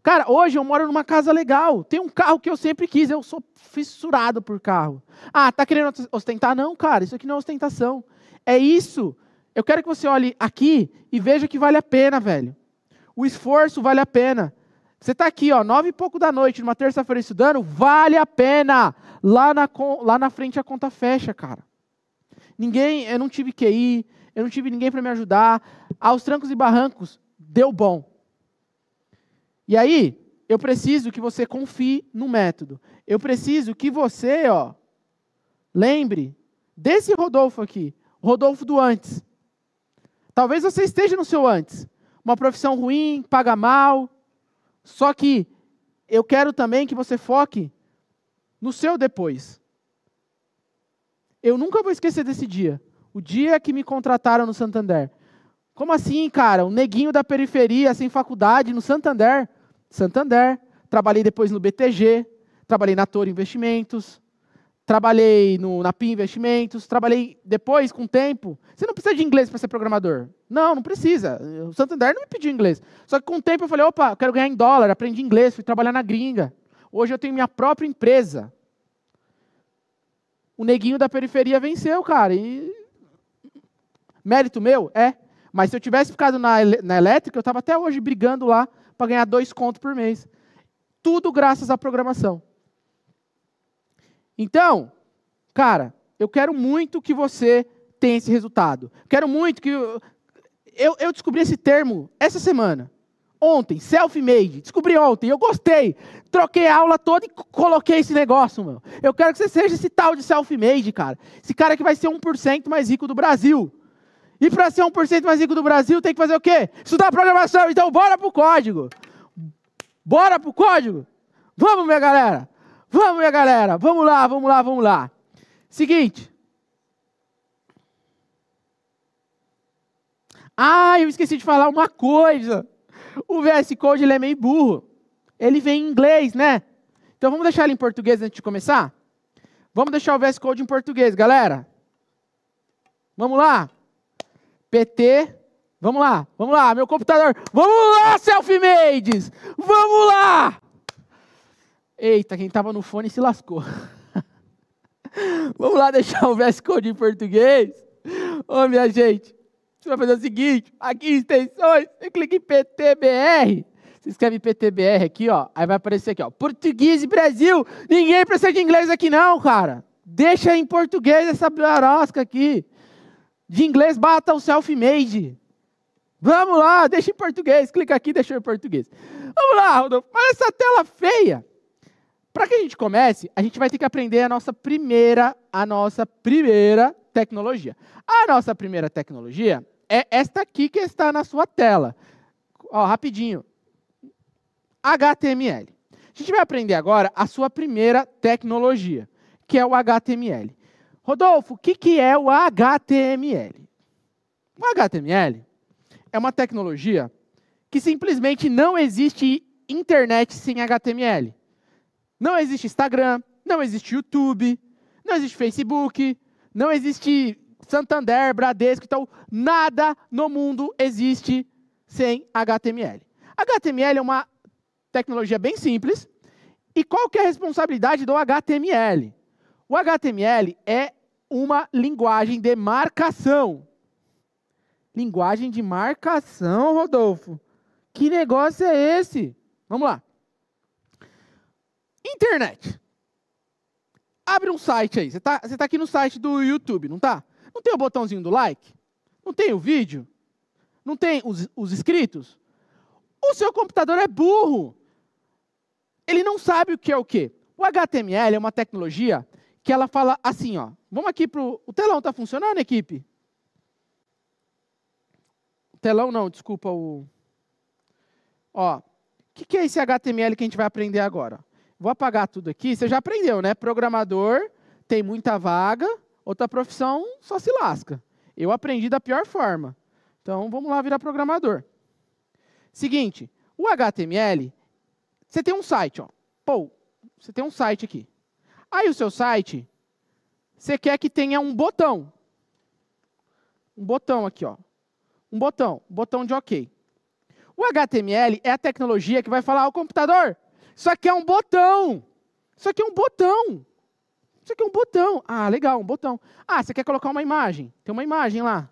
Cara, hoje eu moro numa casa legal, tem um carro que eu sempre quis, eu sou fissurado por carro. Ah, tá querendo ostentar? Não, cara, isso aqui não é ostentação. É isso. Eu quero que você olhe aqui e veja que vale a pena, velho. O esforço vale a pena. Você está aqui, ó, nove e pouco da noite, numa terça-feira estudando, vale a pena. Lá na, lá na frente a conta fecha, cara. Ninguém, eu não tive que ir, eu não tive ninguém para me ajudar. Aos trancos e barrancos, deu bom. E aí, eu preciso que você confie no método. Eu preciso que você, ó, lembre desse Rodolfo aqui, Rodolfo do antes. Talvez você esteja no seu antes uma profissão ruim, paga mal. Só que eu quero também que você foque no seu depois. Eu nunca vou esquecer desse dia. O dia que me contrataram no Santander. Como assim, cara? Um neguinho da periferia, sem faculdade, no Santander. Santander. Trabalhei depois no BTG. Trabalhei na Toro Investimentos trabalhei no, na PIN Investimentos, trabalhei depois com o tempo. Você não precisa de inglês para ser programador. Não, não precisa. O Santander não me pediu inglês. Só que com o tempo eu falei, opa, quero ganhar em dólar, aprendi inglês, fui trabalhar na gringa. Hoje eu tenho minha própria empresa. O neguinho da periferia venceu, cara. E... Mérito meu? É. Mas se eu tivesse ficado na, na elétrica, eu estava até hoje brigando lá para ganhar dois contos por mês. Tudo graças à programação. Então, cara, eu quero muito que você tenha esse resultado. Quero muito que. Eu, eu descobri esse termo essa semana. Ontem, self-made. Descobri ontem, eu gostei. Troquei a aula toda e coloquei esse negócio, mano. Eu quero que você seja esse tal de self-made, cara. Esse cara que vai ser 1% mais rico do Brasil. E para ser 1% mais rico do Brasil, tem que fazer o quê? Estudar programação. Então, bora pro código. Bora pro código. Vamos, minha galera. Vamos, minha galera, vamos lá, vamos lá, vamos lá. Seguinte. Ah, eu esqueci de falar uma coisa. O VS Code ele é meio burro. Ele vem em inglês, né? Então vamos deixar ele em português antes de começar? Vamos deixar o VS Code em português, galera. Vamos lá. PT. Vamos lá, vamos lá, meu computador. Vamos lá, selfie mades. Vamos lá. Eita, quem estava no fone se lascou. (laughs) Vamos lá deixar o VS Code em português? Ô, minha gente, você vai fazer o seguinte, aqui em extensões, você clica em PTBR, você escreve PTBR aqui, ó, aí vai aparecer aqui, ó, Português Brasil, ninguém precisa de inglês aqui não, cara. Deixa em português essa barosca aqui. De inglês, bata o self-made. Vamos lá, deixa em português, clica aqui, deixa em português. Vamos lá, Rodolfo, Olha essa tela é feia, para que a gente comece, a gente vai ter que aprender a nossa primeira, a nossa primeira tecnologia. A nossa primeira tecnologia é esta aqui que está na sua tela. Ó, rapidinho. HTML. A gente vai aprender agora a sua primeira tecnologia, que é o HTML. Rodolfo, o que, que é o HTML? O HTML é uma tecnologia que simplesmente não existe internet sem HTML. Não existe Instagram, não existe YouTube, não existe Facebook, não existe Santander, Bradesco, então nada no mundo existe sem HTML. HTML é uma tecnologia bem simples. E qual que é a responsabilidade do HTML? O HTML é uma linguagem de marcação. Linguagem de marcação, Rodolfo. Que negócio é esse? Vamos lá. Internet. Abre um site aí. Você está tá aqui no site do YouTube, não tá? Não tem o botãozinho do like? Não tem o vídeo? Não tem os, os inscritos? O seu computador é burro. Ele não sabe o que é o quê. O HTML é uma tecnologia que ela fala assim, ó. Vamos aqui pro o telão tá funcionando, equipe? O telão não, desculpa o Ó. O que, que é esse HTML que a gente vai aprender agora? Vou apagar tudo aqui. Você já aprendeu, né? Programador tem muita vaga, outra profissão só se lasca. Eu aprendi da pior forma. Então, vamos lá virar programador. Seguinte, o HTML, você tem um site, ó. Pô, você tem um site aqui. Aí o seu site, você quer que tenha um botão. Um botão aqui, ó. Um botão, botão de OK. O HTML é a tecnologia que vai falar ao computador, isso aqui é um botão. Isso aqui é um botão. Isso aqui é um botão. Ah, legal, um botão. Ah, você quer colocar uma imagem? Tem uma imagem lá.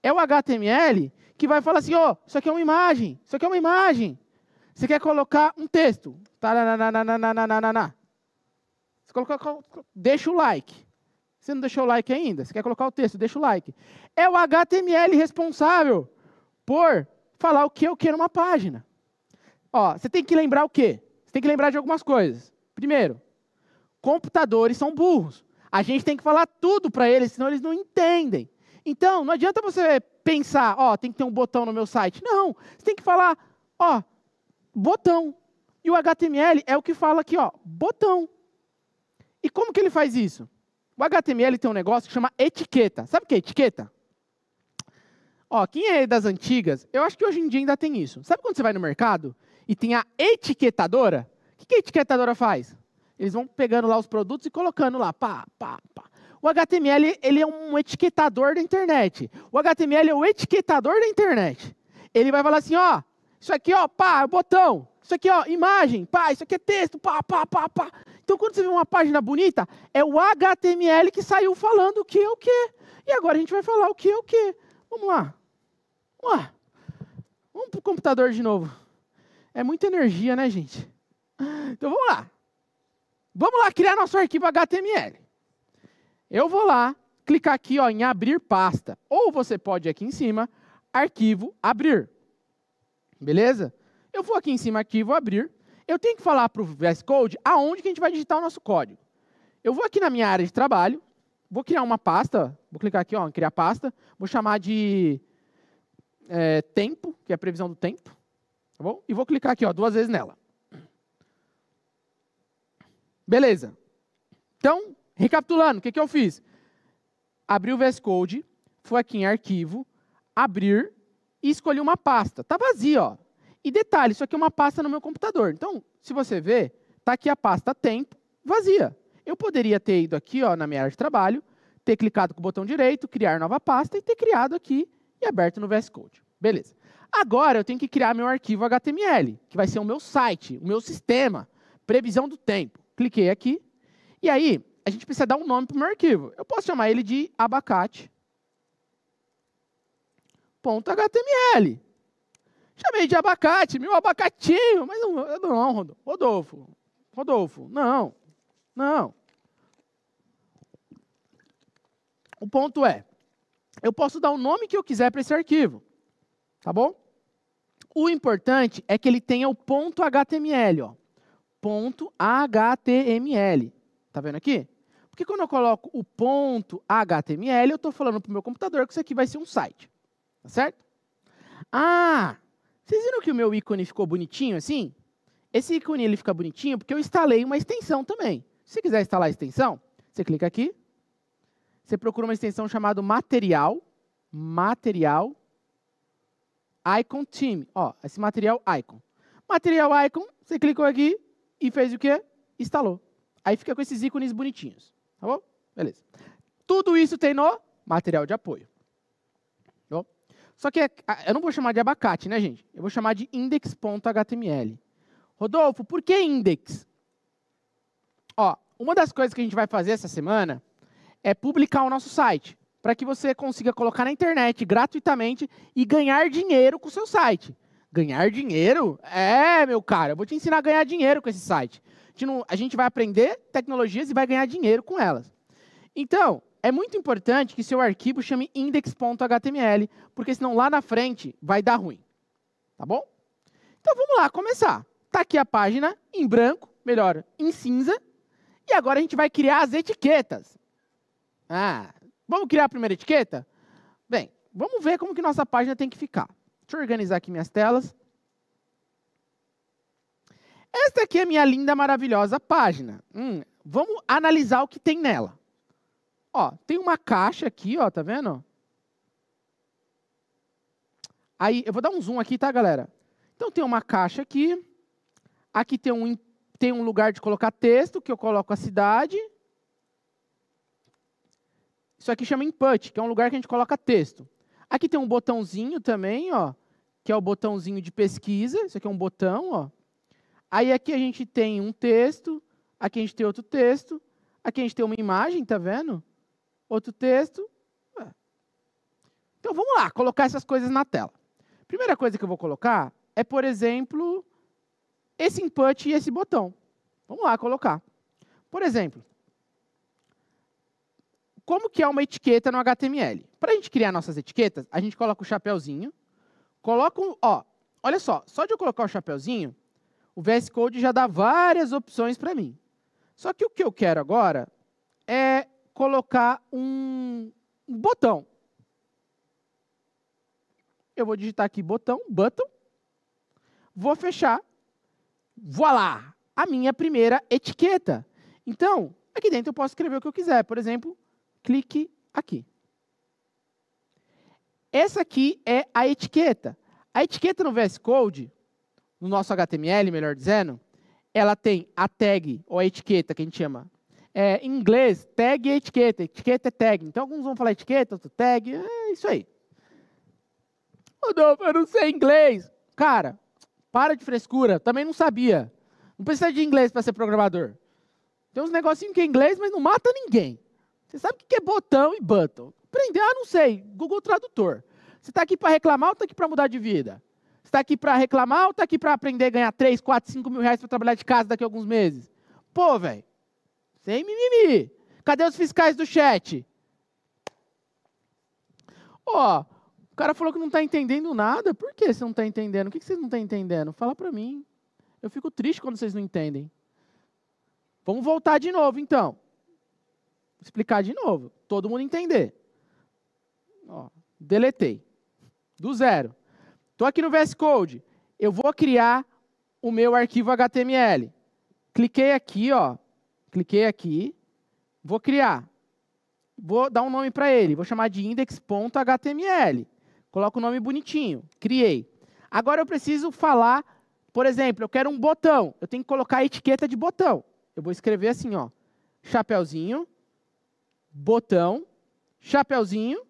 É o HTML que vai falar assim, ó, oh, isso aqui é uma imagem, isso aqui é uma imagem. Você quer colocar um texto. Tarananana. Você coloca, deixa o like. Você não deixou o like ainda? Você quer colocar o texto? Deixa o like. É o HTML responsável por falar o que eu quero numa página. Ó, você tem que lembrar o quê? tem que lembrar de algumas coisas. Primeiro, computadores são burros. A gente tem que falar tudo para eles, senão eles não entendem. Então, não adianta você pensar, ó, oh, tem que ter um botão no meu site. Não, você tem que falar, ó, oh, botão. E o HTML é o que fala aqui, ó, botão. E como que ele faz isso? O HTML tem um negócio que chama etiqueta. Sabe o que é etiqueta? Ó, quem é das antigas, eu acho que hoje em dia ainda tem isso. Sabe quando você vai no mercado e tem a etiquetadora. O que a etiquetadora faz? Eles vão pegando lá os produtos e colocando lá, pá, pá, pá. O HTML ele é um etiquetador da internet. O HTML é o etiquetador da internet. Ele vai falar assim, ó, isso aqui, ó, pá, é botão. Isso aqui, ó, imagem, pá, isso aqui é texto, pá, pá, pá, pá. Então, quando você vê uma página bonita, é o HTML que saiu falando o que é o que. E agora a gente vai falar o que é o que. Vamos lá. Vamos lá. Vamos para o computador de novo. É muita energia, né, gente? Então vamos lá. Vamos lá criar nosso arquivo HTML. Eu vou lá, clicar aqui ó, em abrir pasta. Ou você pode aqui em cima, arquivo, abrir. Beleza? Eu vou aqui em cima, arquivo, abrir. Eu tenho que falar para o VS Code aonde que a gente vai digitar o nosso código. Eu vou aqui na minha área de trabalho, vou criar uma pasta, vou clicar aqui ó, em criar pasta, vou chamar de é, tempo, que é a previsão do tempo. Tá bom? E vou clicar aqui ó, duas vezes nela. Beleza. Então, recapitulando, o que, que eu fiz? Abri o VS Code, fui aqui em arquivo, abrir e escolhi uma pasta. Está vazia, ó. E detalhe, isso aqui é uma pasta no meu computador. Então, se você ver, está aqui a pasta tempo vazia. Eu poderia ter ido aqui ó, na minha área de trabalho, ter clicado com o botão direito, criar nova pasta e ter criado aqui e aberto no VS Code. Beleza. Agora eu tenho que criar meu arquivo HTML, que vai ser o meu site, o meu sistema, previsão do tempo. Cliquei aqui. E aí, a gente precisa dar um nome para o meu arquivo. Eu posso chamar ele de abacate.html. Chamei de abacate, meu abacatinho. Mas não, não, Rodolfo. Rodolfo, não. Não. O ponto é, eu posso dar o nome que eu quiser para esse arquivo. Tá bom? O importante é que ele tenha o ponto .html, ó. Ponto .html. Tá vendo aqui? Porque quando eu coloco o ponto .html, eu estou falando para o meu computador que isso aqui vai ser um site. Tá certo? Ah! Vocês viram que o meu ícone ficou bonitinho assim? Esse ícone ele fica bonitinho porque eu instalei uma extensão também. Se quiser instalar a extensão, você clica aqui. Você procura uma extensão chamada material. Material. Icon Team. Ó, esse material Icon. Material Icon, você clicou aqui e fez o quê? Instalou. Aí fica com esses ícones bonitinhos. Tá bom? Beleza. Tudo isso tem no material de apoio. Tá bom? Só que é, eu não vou chamar de abacate, né, gente? Eu vou chamar de index.html. Rodolfo, por que index? Ó, uma das coisas que a gente vai fazer essa semana é publicar o nosso site para que você consiga colocar na internet gratuitamente e ganhar dinheiro com o seu site. Ganhar dinheiro? É, meu cara, eu vou te ensinar a ganhar dinheiro com esse site. A gente, a gente vai aprender tecnologias e vai ganhar dinheiro com elas. Então, é muito importante que seu arquivo chame index.html, porque senão lá na frente vai dar ruim. Tá bom? Então vamos lá, começar. Está aqui a página em branco, melhor, em cinza. E agora a gente vai criar as etiquetas. Ah, Vamos criar a primeira etiqueta? Bem, vamos ver como que nossa página tem que ficar. Deixa eu organizar aqui minhas telas. Esta aqui é a minha linda, maravilhosa página. Hum, vamos analisar o que tem nela. Ó, tem uma caixa aqui, ó, tá vendo? Aí, eu vou dar um zoom aqui, tá, galera? Então tem uma caixa aqui. Aqui tem um, tem um lugar de colocar texto, que eu coloco a cidade. Isso aqui chama input, que é um lugar que a gente coloca texto. Aqui tem um botãozinho também, ó, que é o botãozinho de pesquisa. Isso aqui é um botão, ó. Aí aqui a gente tem um texto, aqui a gente tem outro texto, aqui a gente tem uma imagem, tá vendo? Outro texto. Então vamos lá, colocar essas coisas na tela. Primeira coisa que eu vou colocar é, por exemplo, esse input e esse botão. Vamos lá colocar. Por exemplo, como que é uma etiqueta no HTML? Para a gente criar nossas etiquetas, a gente coloca o chapéuzinho, coloca um, ó, olha só, só de eu colocar o chapéuzinho, o VS Code já dá várias opções para mim. Só que o que eu quero agora é colocar um, um botão. Eu vou digitar aqui botão, button, vou fechar, voilá, a minha primeira etiqueta. Então, aqui dentro eu posso escrever o que eu quiser, por exemplo, clique aqui. Essa aqui é a etiqueta. A etiqueta no VS Code, no nosso HTML, melhor dizendo, ela tem a tag, ou a etiqueta, que a gente chama. É, em inglês, tag é etiqueta, etiqueta é tag. Então, alguns vão falar etiqueta, outro tag, é isso aí. Rodolfo, eu não sei inglês. Cara, para de frescura, também não sabia. Não precisa de inglês para ser programador. Tem uns negocinhos que é inglês, mas não mata ninguém. Você sabe o que é botão e button? Prender, ah, não sei, Google Tradutor. Você está aqui para reclamar ou está aqui para mudar de vida? Você está aqui para reclamar ou está aqui para aprender a ganhar 3, 4, 5 mil reais para trabalhar de casa daqui a alguns meses? Pô, velho, sem mimimi. Cadê os fiscais do chat? Ó, oh, o cara falou que não está entendendo nada. Por que você não está entendendo? O que você não está entendendo? Fala para mim. Eu fico triste quando vocês não entendem. Vamos voltar de novo, então explicar de novo, todo mundo entender. Ó, deletei. Do zero. Estou aqui no VS Code. Eu vou criar o meu arquivo HTML. Cliquei aqui, ó. Cliquei aqui. Vou criar. Vou dar um nome para ele. Vou chamar de index.html. Coloco o um nome bonitinho. Criei. Agora eu preciso falar, por exemplo, eu quero um botão. Eu tenho que colocar a etiqueta de botão. Eu vou escrever assim, ó. Chapeuzinho, botão, chapéuzinho.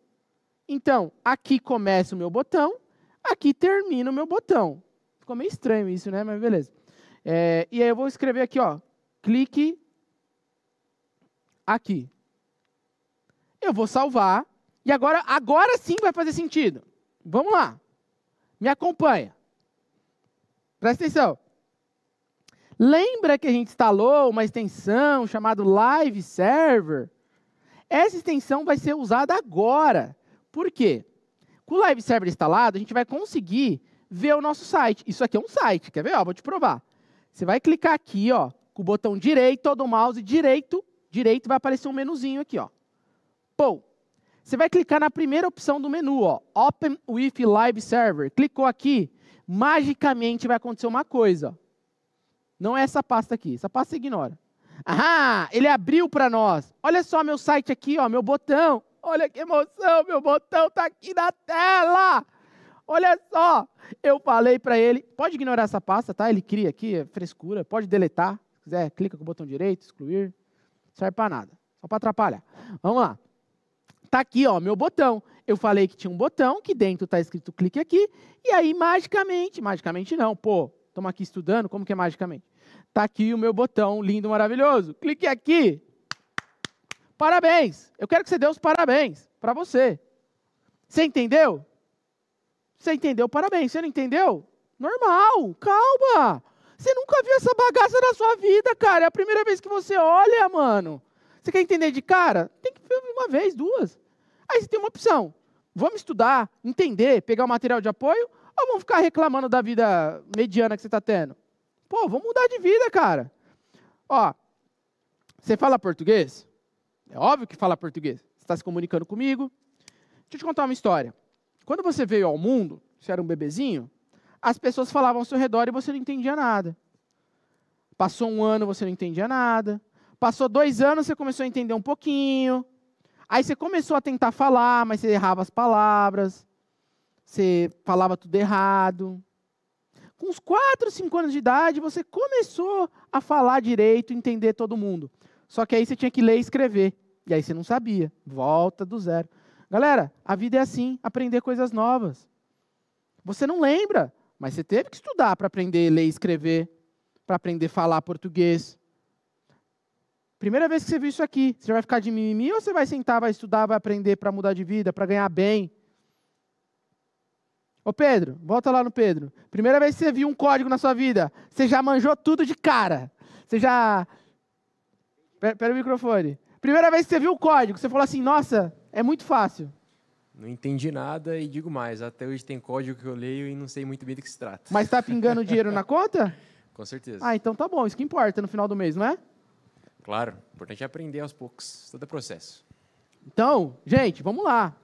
Então, aqui começa o meu botão, aqui termina o meu botão. Ficou meio estranho isso, né? Mas beleza. É, e aí eu vou escrever aqui, ó, clique aqui. Eu vou salvar. E agora, agora sim vai fazer sentido. Vamos lá. Me acompanha. Presta atenção. Lembra que a gente instalou uma extensão chamada Live Server? Essa extensão vai ser usada agora. Por quê? Com o Live Server instalado, a gente vai conseguir ver o nosso site. Isso aqui é um site, quer ver? Ó, vou te provar. Você vai clicar aqui, ó, com o botão direito do mouse, direito, direito, vai aparecer um menuzinho aqui, ó. Pou. Você vai clicar na primeira opção do menu, ó, Open with Live Server. Clicou aqui, magicamente vai acontecer uma coisa. Ó. Não é essa pasta aqui, essa pasta ignora. Ah, ele abriu para nós. Olha só meu site aqui, ó, meu botão. Olha que emoção, meu botão está aqui na tela. Olha só, eu falei para ele, pode ignorar essa pasta, tá? Ele cria aqui, é frescura, pode deletar. Se quiser, clica com o botão direito, excluir. Não serve para nada, só para atrapalhar. Vamos lá. Tá aqui, ó, meu botão. Eu falei que tinha um botão, que dentro está escrito clique aqui, e aí magicamente, magicamente não, pô, estamos aqui estudando, como que é magicamente? Está aqui o meu botão lindo, maravilhoso. Clique aqui. Parabéns. Eu quero que você dê os parabéns para você. Você entendeu? Você entendeu? Parabéns. Você não entendeu? Normal. Calma. Você nunca viu essa bagaça na sua vida, cara. É a primeira vez que você olha, mano. Você quer entender de cara? Tem que ver uma vez, duas. Aí você tem uma opção. Vamos estudar, entender, pegar o material de apoio ou vamos ficar reclamando da vida mediana que você está tendo? Pô, vamos mudar de vida, cara. Ó, você fala português? É óbvio que fala português. Você está se comunicando comigo. Deixa eu te contar uma história. Quando você veio ao mundo, você era um bebezinho, as pessoas falavam ao seu redor e você não entendia nada. Passou um ano, você não entendia nada. Passou dois anos, você começou a entender um pouquinho. Aí você começou a tentar falar, mas você errava as palavras. Você falava tudo errado com uns 4, 5 anos de idade, você começou a falar direito, entender todo mundo. Só que aí você tinha que ler e escrever. E aí você não sabia. Volta do zero. Galera, a vida é assim, aprender coisas novas. Você não lembra, mas você teve que estudar para aprender ler e escrever, para aprender a falar português. Primeira vez que você viu isso aqui, você vai ficar de mimimi ou você vai sentar, vai estudar, vai aprender para mudar de vida, para ganhar bem? Ô Pedro, volta lá no Pedro. Primeira vez que você viu um código na sua vida, você já manjou tudo de cara. Você já. Pera, o microfone. Primeira vez que você viu o código, você falou assim: nossa, é muito fácil. Não entendi nada e digo mais, até hoje tem código que eu leio e não sei muito bem do que se trata. Mas está pingando (laughs) dinheiro na conta? Com certeza. Ah, então tá bom, isso que importa no final do mês, não é? Claro, o importante é aprender aos poucos, todo é processo. Então, gente, vamos lá.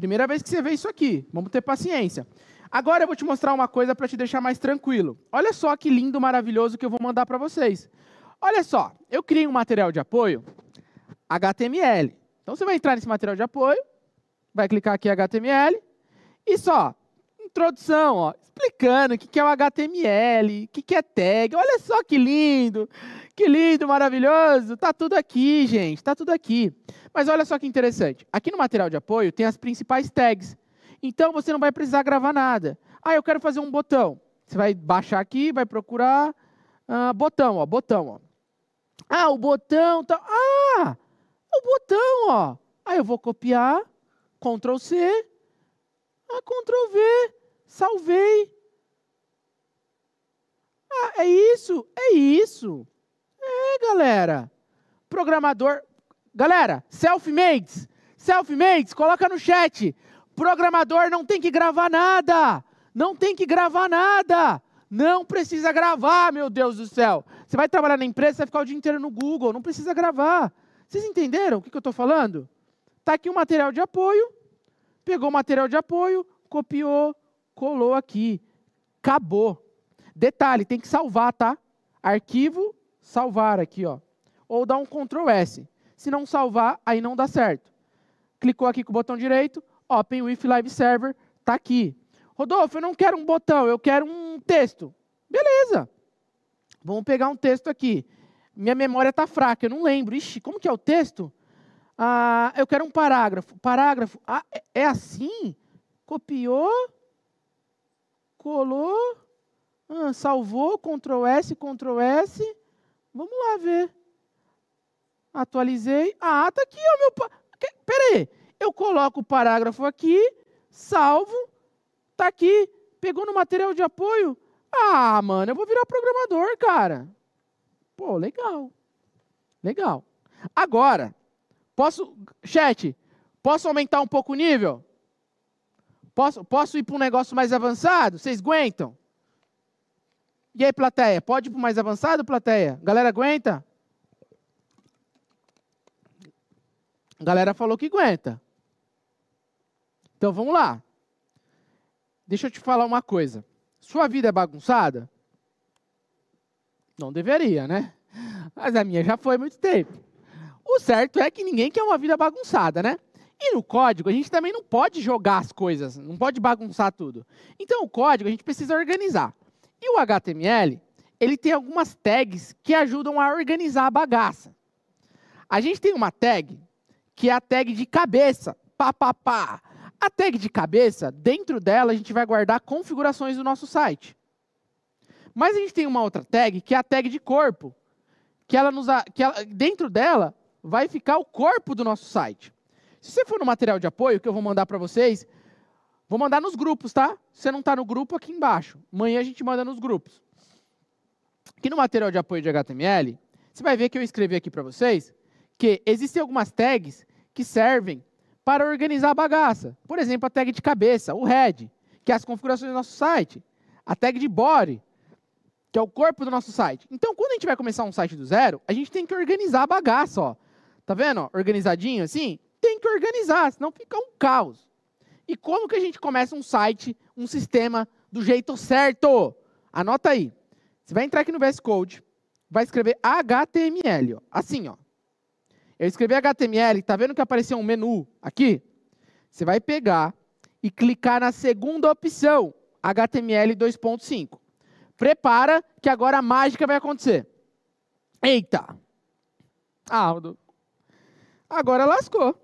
Primeira vez que você vê isso aqui, vamos ter paciência. Agora eu vou te mostrar uma coisa para te deixar mais tranquilo. Olha só que lindo, maravilhoso que eu vou mandar para vocês. Olha só, eu criei um material de apoio HTML. Então você vai entrar nesse material de apoio, vai clicar aqui HTML e só introdução, ó, explicando o que é o HTML, o que é tag. Olha só que lindo, que lindo, maravilhoso. Tá tudo aqui, gente, tá tudo aqui. Mas olha só que interessante. Aqui no material de apoio tem as principais tags. Então você não vai precisar gravar nada. Ah, eu quero fazer um botão. Você vai baixar aqui, vai procurar ah, botão, ó, botão, ó. Ah, o botão, tá. Ah, o botão, ó. Aí eu vou copiar, Ctrl C, a ah, Ctrl V. Salvei. Ah, é isso? É isso. É, galera. Programador. Galera, self mates self mates coloca no chat. Programador não tem que gravar nada. Não tem que gravar nada. Não precisa gravar, meu Deus do céu. Você vai trabalhar na empresa, vai ficar o dia inteiro no Google. Não precisa gravar. Vocês entenderam o que, que eu estou falando? Está aqui o um material de apoio. Pegou o material de apoio, copiou, colou aqui. Acabou. Detalhe, tem que salvar, tá? Arquivo, salvar aqui, ó. Ou dá um Ctrl S. Se não salvar, aí não dá certo. Clicou aqui com o botão direito, Open with Live Server, tá aqui. Rodolfo, eu não quero um botão, eu quero um texto. Beleza. Vamos pegar um texto aqui. Minha memória está fraca, eu não lembro. Ixi, como que é o texto? Ah, eu quero um parágrafo. Parágrafo. Ah, é, é assim? Copiou, colou, ah, salvou, Ctrl S, Ctrl S. Vamos lá ver. Atualizei. Ah, tá aqui o meu... pera Peraí, eu coloco o parágrafo aqui, salvo, tá aqui, pegou no material de apoio. Ah, mano, eu vou virar programador, cara. Pô, legal. Legal. Agora, posso... Chat, posso aumentar um pouco o nível? Posso, posso ir para um negócio mais avançado? Vocês aguentam? E aí, plateia? Pode ir para o mais avançado, plateia? Galera, aguenta? A galera falou que aguenta. Então vamos lá. Deixa eu te falar uma coisa. Sua vida é bagunçada? Não deveria, né? Mas a minha já foi há muito tempo. O certo é que ninguém quer uma vida bagunçada, né? E no código, a gente também não pode jogar as coisas, não pode bagunçar tudo. Então, o código a gente precisa organizar. E o HTML, ele tem algumas tags que ajudam a organizar a bagaça. A gente tem uma tag que é a tag de cabeça. Pá, pá, pá. A tag de cabeça, dentro dela a gente vai guardar configurações do nosso site. Mas a gente tem uma outra tag que é a tag de corpo, que ela nos que ela, dentro dela vai ficar o corpo do nosso site. Se você for no material de apoio que eu vou mandar para vocês, vou mandar nos grupos, tá? Se você não está no grupo, aqui embaixo. Amanhã a gente manda nos grupos. Aqui no material de apoio de HTML, você vai ver que eu escrevi aqui para vocês que existem algumas tags que servem para organizar a bagaça. Por exemplo, a tag de cabeça, o head, que é as configurações do nosso site. A tag de body, que é o corpo do nosso site. Então, quando a gente vai começar um site do zero, a gente tem que organizar a bagaça, ó. Tá vendo? Ó? Organizadinho, assim tem que organizar, senão fica um caos. E como que a gente começa um site, um sistema do jeito certo? Anota aí. Você vai entrar aqui no VS Code, vai escrever HTML, ó, assim, ó. Eu escrevi HTML, tá vendo que apareceu um menu aqui? Você vai pegar e clicar na segunda opção, HTML 2.5. Prepara que agora a mágica vai acontecer. Eita! Ah, agora lascou.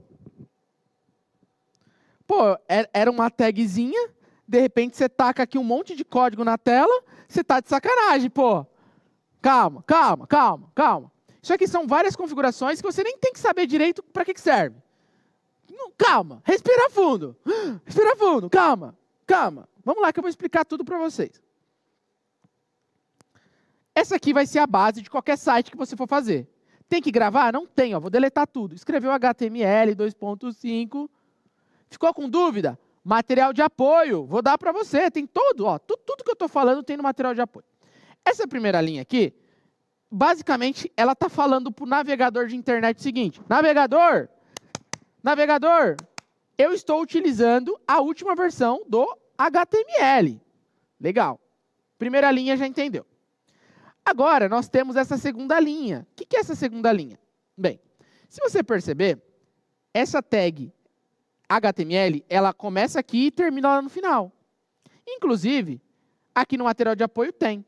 Pô, é, era uma tagzinha, de repente você taca aqui um monte de código na tela, você tá de sacanagem, pô. Calma, calma, calma, calma. Isso aqui são várias configurações que você nem tem que saber direito para que, que serve. Calma, respira fundo. (gasps) Respira fundo, calma, calma. Vamos lá que eu vou explicar tudo para vocês. Essa aqui vai ser a base de qualquer site que você for fazer. Tem que gravar? Não tem, ó, vou deletar tudo. Escreveu HTML 2.5, Ficou com dúvida? Material de apoio, vou dar para você. Tem todo, ó, tudo, tudo que eu estou falando tem no material de apoio. Essa primeira linha aqui, basicamente, ela está falando para o navegador de internet o seguinte: navegador, navegador, eu estou utilizando a última versão do HTML. Legal. Primeira linha já entendeu. Agora, nós temos essa segunda linha. O que é essa segunda linha? Bem, se você perceber, essa tag HTML, ela começa aqui e termina lá no final. Inclusive, aqui no material de apoio tem.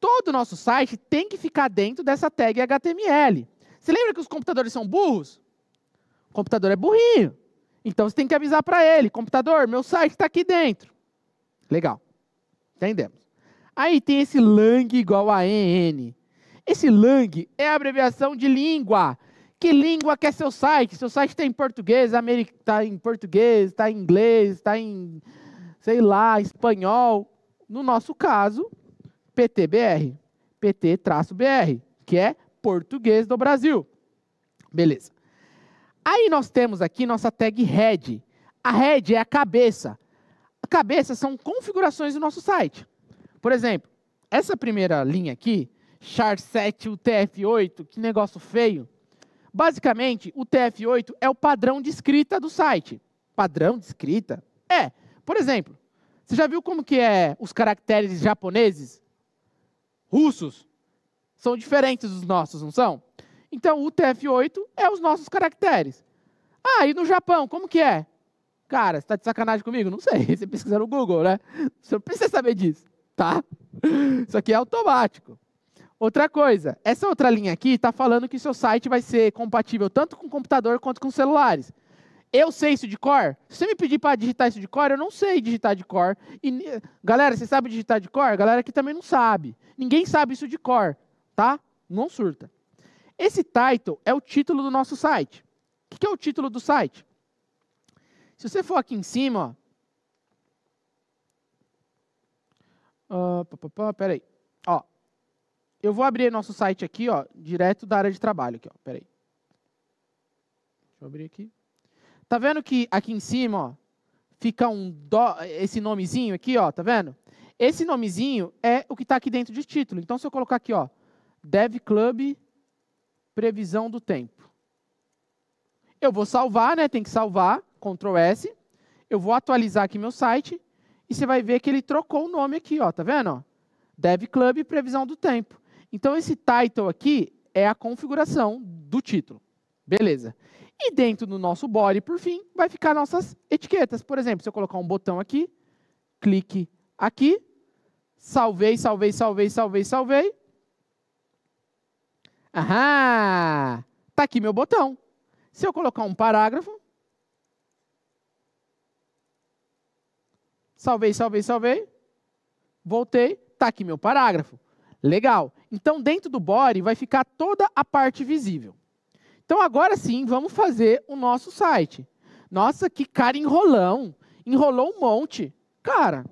Todo o nosso site tem que ficar dentro dessa tag HTML. Você lembra que os computadores são burros? O computador é burrinho. Então você tem que avisar para ele, computador, meu site está aqui dentro. Legal. Entendemos. Aí tem esse lang igual a n. Esse lang é a abreviação de língua. Que língua que é seu site? Seu site está em português, está em português, está em inglês, está em, sei lá, espanhol. No nosso caso, PTBR, PT-BR, que é português do Brasil. Beleza. Aí nós temos aqui nossa tag head. A head é a cabeça. A cabeça são configurações do nosso site. Por exemplo, essa primeira linha aqui, char 7 UTF8, que negócio feio. Basicamente, o TF8 é o padrão de escrita do site. Padrão de escrita? É. Por exemplo, você já viu como que é os caracteres japoneses? Russos? São diferentes dos nossos, não são? Então, o TF8 é os nossos caracteres. Ah, e no Japão, como que é? Cara, você está de sacanagem comigo? Não sei, (laughs) você pesquisa no Google, né? Você não precisa saber disso, tá? Isso aqui é automático. Outra coisa, essa outra linha aqui está falando que seu site vai ser compatível tanto com computador quanto com celulares. Eu sei isso de cor? Se você me pedir para digitar isso de cor, eu não sei digitar de cor. E, galera, você sabe digitar de cor? Galera que também não sabe. Ninguém sabe isso de cor, tá? Não surta. Esse title é o título do nosso site. O que é o título do site? Se você for aqui em cima, ó, uh, peraí eu vou abrir nosso site aqui, ó, direto da área de trabalho. Aqui, ó, peraí. Deixa eu abrir aqui. Tá vendo que aqui em cima, ó, fica um dó, esse nomezinho aqui, ó, tá vendo? Esse nomezinho é o que está aqui dentro de título. Então, se eu colocar aqui, ó, Dev Club Previsão do Tempo. Eu vou salvar, né? Tem que salvar, Ctrl S. Eu vou atualizar aqui meu site e você vai ver que ele trocou o nome aqui, ó, tá vendo? Dev Club Previsão do Tempo. Então esse title aqui é a configuração do título. Beleza. E dentro do nosso body, por fim, vai ficar nossas etiquetas. Por exemplo, se eu colocar um botão aqui, clique aqui, salvei, salvei, salvei, salvei, salvei. Aham! Está aqui meu botão. Se eu colocar um parágrafo, salvei, salvei, salvei, voltei, está aqui meu parágrafo. Legal. Então, dentro do body vai ficar toda a parte visível. Então, agora sim, vamos fazer o nosso site. Nossa, que cara enrolão. Enrolou um monte. Cara,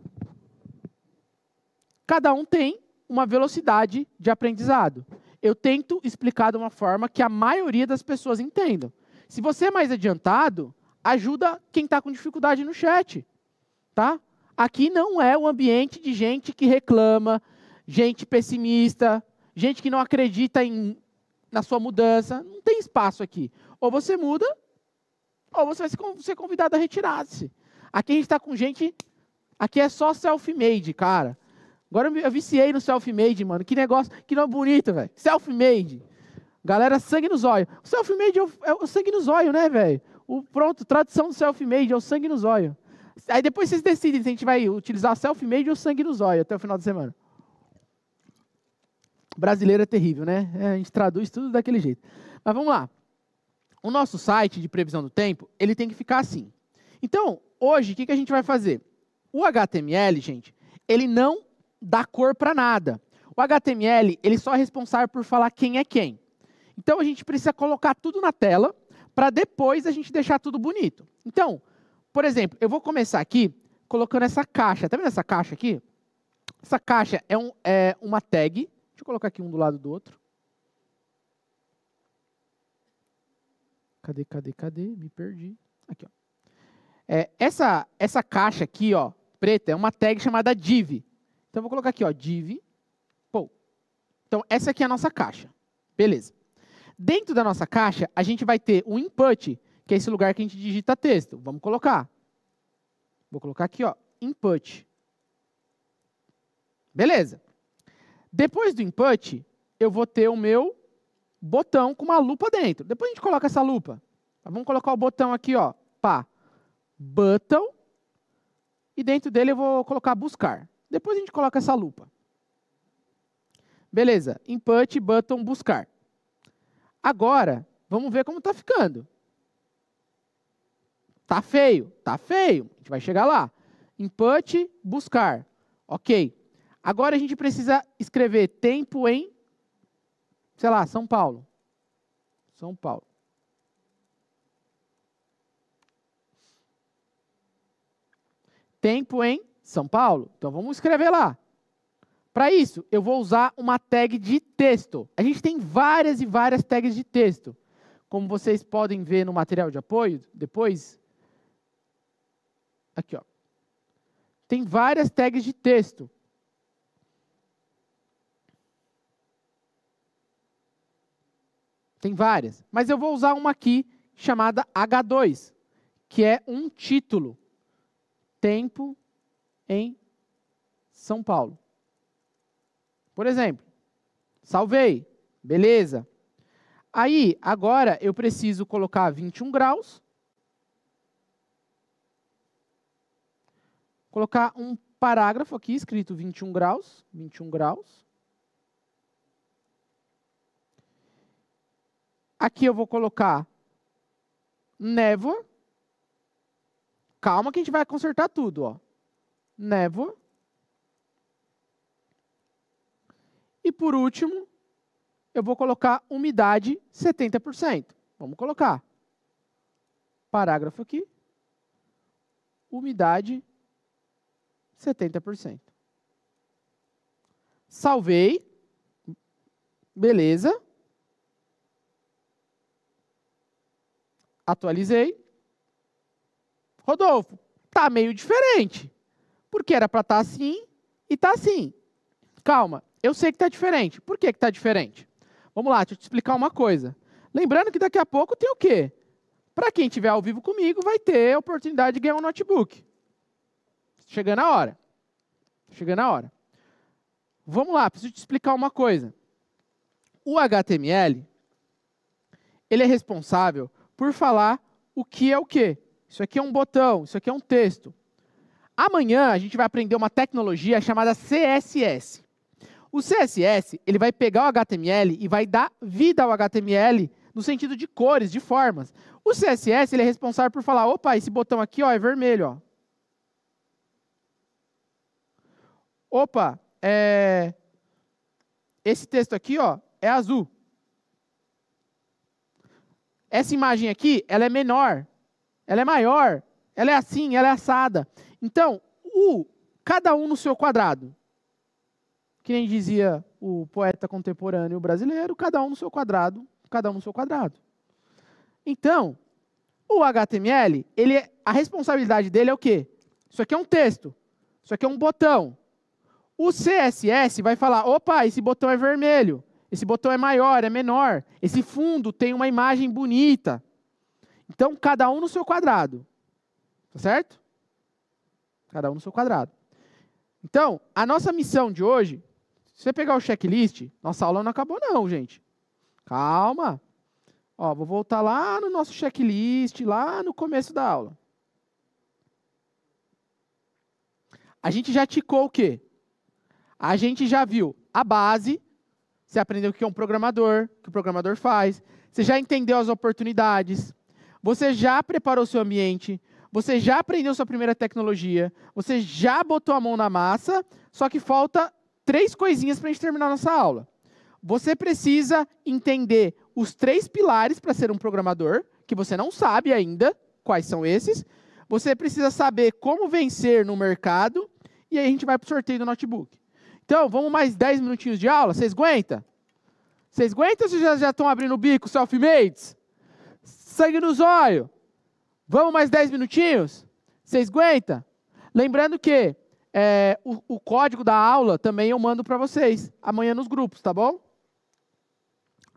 cada um tem uma velocidade de aprendizado. Eu tento explicar de uma forma que a maioria das pessoas entendam. Se você é mais adiantado, ajuda quem está com dificuldade no chat. Tá? Aqui não é o ambiente de gente que reclama, gente pessimista, gente que não acredita em, na sua mudança. Não tem espaço aqui. Ou você muda, ou você vai ser convidado a retirar-se. Aqui a gente está com gente. Aqui é só self-made, cara. Agora eu, eu viciei no self-made, mano. Que negócio, que é bonito, velho. Self-made. Galera, sangue nos olhos. O self-made é, o, é o sangue nos olhos, né, velho? O pronto, tradução do self-made é o sangue nos olhos. Aí depois vocês decidem se a gente vai utilizar self-made ou sangue nos olhos até o final de semana. Brasileiro é terrível, né? É, a gente traduz tudo daquele jeito. Mas vamos lá. O nosso site de previsão do tempo, ele tem que ficar assim. Então, hoje, o que, que a gente vai fazer? O HTML, gente, ele não dá cor para nada. O HTML, ele só é responsável por falar quem é quem. Então, a gente precisa colocar tudo na tela para depois a gente deixar tudo bonito. Então, por exemplo, eu vou começar aqui colocando essa caixa. Está vendo essa caixa aqui? Essa caixa é, um, é uma tag Deixa eu colocar aqui um do lado do outro. Cadê, cadê, cadê? Me perdi. Aqui, ó. É, essa, essa caixa aqui, ó, preta, é uma tag chamada div. Então, eu vou colocar aqui, ó, div. Pô. Então, essa aqui é a nossa caixa. Beleza. Dentro da nossa caixa, a gente vai ter o um input, que é esse lugar que a gente digita texto. Vamos colocar. Vou colocar aqui, ó, input. Beleza. Depois do input, eu vou ter o meu botão com uma lupa dentro. Depois a gente coloca essa lupa. Tá, vamos colocar o botão aqui, ó, pá, button, e dentro dele eu vou colocar buscar. Depois a gente coloca essa lupa. Beleza, input, button, buscar. Agora, vamos ver como está ficando. Está feio, está feio. A gente vai chegar lá. Input, buscar. Ok. Agora a gente precisa escrever tempo em, sei lá, São Paulo. São Paulo. Tempo em São Paulo. Então vamos escrever lá. Para isso, eu vou usar uma tag de texto. A gente tem várias e várias tags de texto. Como vocês podem ver no material de apoio, depois. Aqui, ó. Tem várias tags de texto. Tem várias. Mas eu vou usar uma aqui chamada H2, que é um título. Tempo em São Paulo. Por exemplo, salvei. Beleza. Aí, agora eu preciso colocar 21 graus. Colocar um parágrafo aqui escrito 21 graus, 21 graus. Aqui eu vou colocar névoa. Calma que a gente vai consertar tudo, ó. Névoa. E por último, eu vou colocar umidade 70%. Vamos colocar. Parágrafo aqui. Umidade 70%. Salvei. Beleza. Atualizei. Rodolfo, tá meio diferente. Porque era para estar tá assim e tá assim. Calma, eu sei que tá diferente. Por que que tá diferente? Vamos lá, deixa eu te explicar uma coisa. Lembrando que daqui a pouco tem o quê? Para quem estiver ao vivo comigo, vai ter a oportunidade de ganhar um notebook. Chegando a hora. Chegando a hora. Vamos lá, preciso te explicar uma coisa. O HTML, ele é responsável por falar o que é o que. Isso aqui é um botão, isso aqui é um texto. Amanhã a gente vai aprender uma tecnologia chamada CSS. O CSS ele vai pegar o HTML e vai dar vida ao HTML no sentido de cores, de formas. O CSS ele é responsável por falar, opa, esse botão aqui ó, é vermelho. Ó. Opa, é... esse texto aqui ó, é azul. Essa imagem aqui, ela é menor, ela é maior, ela é assim, ela é assada. Então, o, cada um no seu quadrado. Que nem dizia o poeta contemporâneo brasileiro, cada um no seu quadrado, cada um no seu quadrado. Então, o HTML, ele, é, a responsabilidade dele é o quê? Isso aqui é um texto, isso aqui é um botão. O CSS vai falar, opa, esse botão é vermelho. Esse botão é maior, é menor. Esse fundo tem uma imagem bonita. Então, cada um no seu quadrado. Tá certo? Cada um no seu quadrado. Então, a nossa missão de hoje, se você pegar o checklist, nossa aula não acabou não, gente. Calma. Ó, vou voltar lá no nosso checklist, lá no começo da aula. A gente já ticou o quê? A gente já viu a base, você aprendeu o que é um programador, o que o programador faz. Você já entendeu as oportunidades. Você já preparou o seu ambiente. Você já aprendeu sua primeira tecnologia. Você já botou a mão na massa. Só que falta três coisinhas para a gente terminar nossa aula. Você precisa entender os três pilares para ser um programador, que você não sabe ainda quais são esses. Você precisa saber como vencer no mercado. E aí a gente vai para o sorteio do notebook. Então, vamos mais 10 minutinhos de aula? Vocês aguentam? Vocês aguentam ou vocês já estão abrindo o bico, self mates Sangue nos olhos. Vamos mais 10 minutinhos? Vocês aguentam? Lembrando que é, o, o código da aula também eu mando para vocês amanhã nos grupos, tá bom?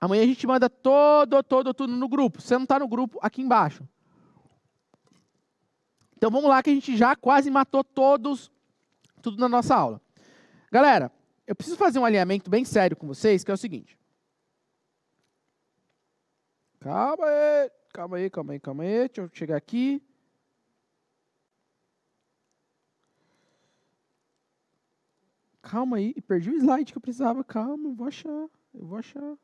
Amanhã a gente manda todo, todo, tudo no grupo. Se você não está no grupo, aqui embaixo. Então vamos lá que a gente já quase matou todos, tudo na nossa aula. Galera, eu preciso fazer um alinhamento bem sério com vocês, que é o seguinte. Calma aí, calma aí, calma aí, calma aí. Deixa eu chegar aqui. Calma aí, perdi o slide que eu precisava. Calma, eu vou achar, eu vou achar.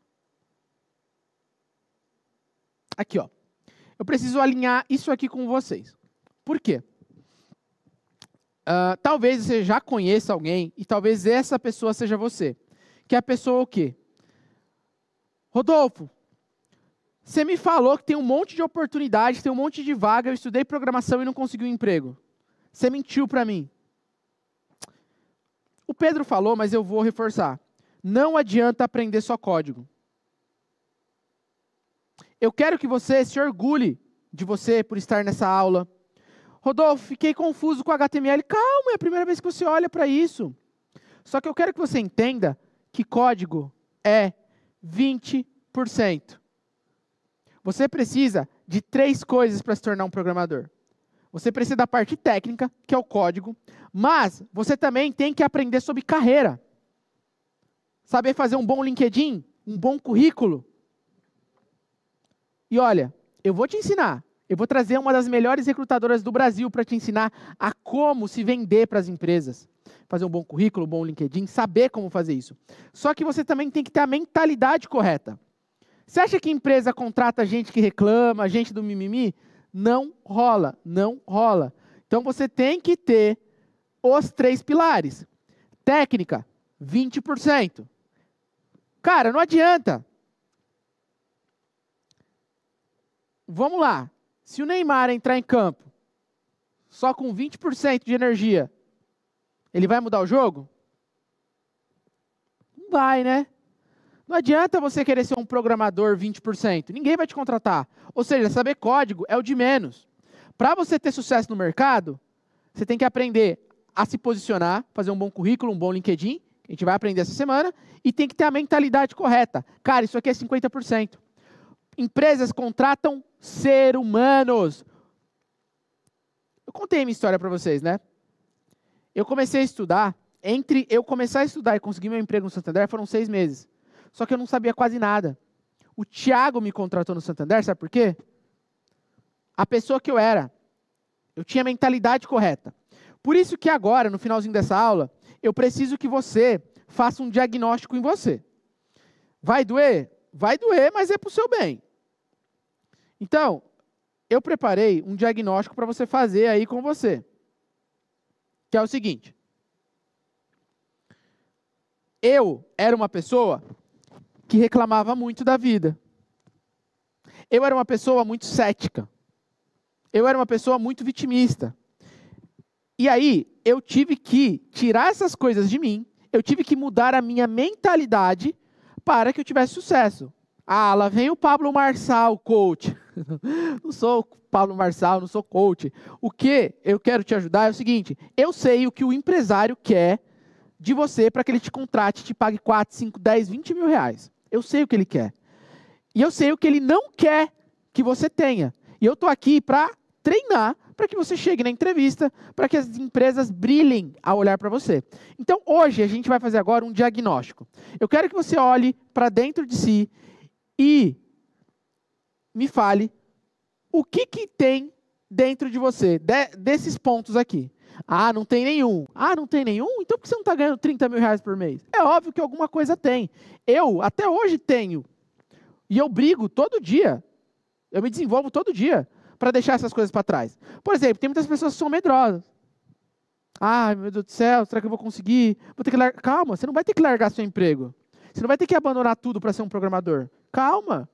Aqui, ó. Eu preciso alinhar isso aqui com vocês. Por quê? Uh, talvez você já conheça alguém e talvez essa pessoa seja você. Que é a pessoa o quê? Rodolfo, você me falou que tem um monte de oportunidade, tem um monte de vaga, eu estudei programação e não consegui um emprego. Você mentiu para mim. O Pedro falou, mas eu vou reforçar. Não adianta aprender só código. Eu quero que você se orgulhe de você por estar nessa aula, Rodolfo, fiquei confuso com HTML. Calma, é a primeira vez que você olha para isso. Só que eu quero que você entenda que código é 20%. Você precisa de três coisas para se tornar um programador. Você precisa da parte técnica, que é o código, mas você também tem que aprender sobre carreira. Saber fazer um bom LinkedIn, um bom currículo. E olha, eu vou te ensinar. Eu vou trazer uma das melhores recrutadoras do Brasil para te ensinar a como se vender para as empresas. Fazer um bom currículo, um bom LinkedIn, saber como fazer isso. Só que você também tem que ter a mentalidade correta. Você acha que empresa contrata gente que reclama, gente do mimimi? Não rola, não rola. Então você tem que ter os três pilares. Técnica, 20%. Cara, não adianta. Vamos lá. Se o Neymar entrar em campo só com 20% de energia, ele vai mudar o jogo? Não vai, né? Não adianta você querer ser um programador 20%. Ninguém vai te contratar. Ou seja, saber código é o de menos. Para você ter sucesso no mercado, você tem que aprender a se posicionar, fazer um bom currículo, um bom LinkedIn, que a gente vai aprender essa semana, e tem que ter a mentalidade correta. Cara, isso aqui é 50% empresas contratam ser humanos. Eu contei minha história para vocês, né? Eu comecei a estudar, entre eu começar a estudar e conseguir meu emprego no Santander foram seis meses. Só que eu não sabia quase nada. O Tiago me contratou no Santander, sabe por quê? A pessoa que eu era, eu tinha a mentalidade correta. Por isso que agora, no finalzinho dessa aula, eu preciso que você faça um diagnóstico em você. Vai doer? vai doer, mas é para o seu bem. Então, eu preparei um diagnóstico para você fazer aí com você. Que é o seguinte. Eu era uma pessoa que reclamava muito da vida. Eu era uma pessoa muito cética. Eu era uma pessoa muito vitimista. E aí, eu tive que tirar essas coisas de mim, eu tive que mudar a minha mentalidade para que eu tivesse sucesso. Ah, lá vem o Pablo Marçal, coach. (laughs) não sou Pablo Marçal, não sou coach. O que eu quero te ajudar é o seguinte: eu sei o que o empresário quer de você para que ele te contrate, te pague 4, 5, 10, 20 mil reais. Eu sei o que ele quer. E eu sei o que ele não quer que você tenha. E eu estou aqui para treinar para que você chegue na entrevista, para que as empresas brilhem ao olhar para você. Então, hoje a gente vai fazer agora um diagnóstico. Eu quero que você olhe para dentro de si e me fale o que, que tem dentro de você, de, desses pontos aqui. Ah, não tem nenhum. Ah, não tem nenhum? Então por que você não está ganhando 30 mil reais por mês? É óbvio que alguma coisa tem. Eu, até hoje, tenho. E eu brigo todo dia. Eu me desenvolvo todo dia para deixar essas coisas para trás. Por exemplo, tem muitas pessoas que são medrosas. Ah, meu Deus do céu, será que eu vou conseguir? Vou ter que largar. Calma, você não vai ter que largar seu emprego. Você não vai ter que abandonar tudo para ser um programador. Calma.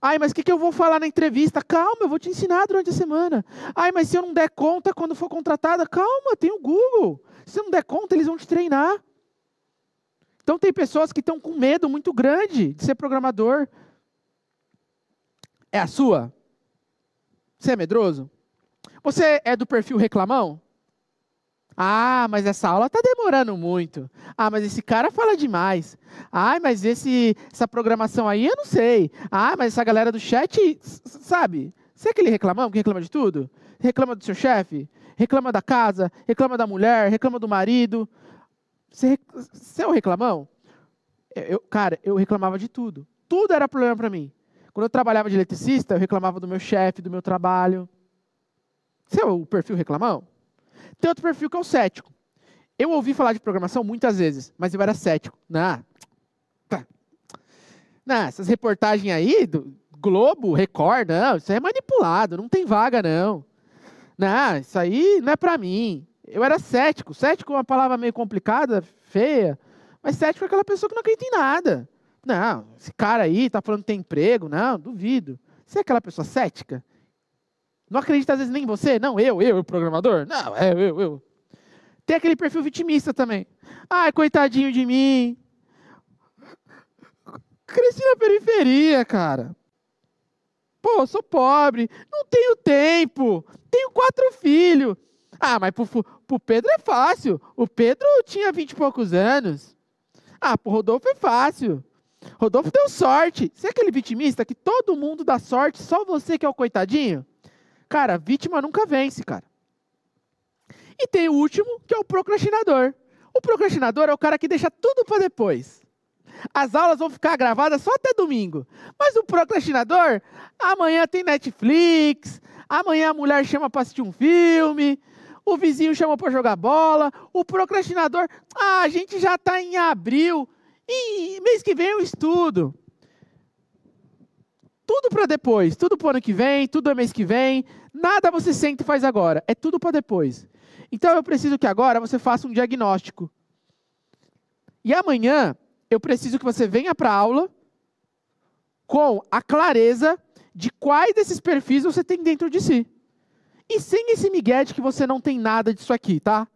Ai, mas o que, que eu vou falar na entrevista? Calma, eu vou te ensinar durante a semana. Ai, mas se eu não der conta quando for contratada, calma, tem o Google. Se eu não der conta, eles vão te treinar. Então tem pessoas que estão com medo muito grande de ser programador. É a sua? Você é medroso? Você é do perfil reclamão? Ah, mas essa aula está demorando muito. Ah, mas esse cara fala demais. Ah, mas esse, essa programação aí eu não sei. Ah, mas essa galera do chat, sabe? Você é aquele reclamão que reclama de tudo? Reclama do seu chefe? Reclama da casa? Reclama da mulher? Reclama do marido? Você, você é um reclamão? Eu, cara, eu reclamava de tudo. Tudo era problema para mim. Quando eu trabalhava de eletricista, eu reclamava do meu chefe, do meu trabalho. Esse é o perfil reclamão? Tem outro perfil que é o cético. Eu ouvi falar de programação muitas vezes, mas eu era cético. Não, tá. não essas reportagens aí do Globo, Record, não, isso aí é manipulado, não tem vaga não. Não, isso aí não é para mim. Eu era cético. Cético é uma palavra meio complicada, feia, mas cético é aquela pessoa que não acredita em nada. Não, esse cara aí está falando que tem emprego. Não, duvido. Você é aquela pessoa cética? Não acredita às vezes nem em você? Não, eu, eu, o programador? Não, é eu, eu, eu. Tem aquele perfil vitimista também. Ai, coitadinho de mim. Cresci na periferia, cara. Pô, sou pobre, não tenho tempo, tenho quatro filhos. Ah, mas pro, pro Pedro é fácil. O Pedro tinha vinte e poucos anos. Ah, pro Rodolfo é fácil. Rodolfo deu sorte. Você é aquele vitimista que todo mundo dá sorte, só você que é o coitadinho? Cara, vítima nunca vence, cara. E tem o último, que é o procrastinador. O procrastinador é o cara que deixa tudo para depois. As aulas vão ficar gravadas só até domingo. Mas o procrastinador, amanhã tem Netflix, amanhã a mulher chama para assistir um filme, o vizinho chama para jogar bola, o procrastinador, ah, a gente já está em abril, e mês que vem eu estudo. Tudo para depois, tudo para o ano que vem, tudo é mês que vem. Nada você sente e faz agora, é tudo para depois. Então eu preciso que agora você faça um diagnóstico. E amanhã eu preciso que você venha para a aula com a clareza de quais desses perfis você tem dentro de si. E sem esse migué de que você não tem nada disso aqui, tá?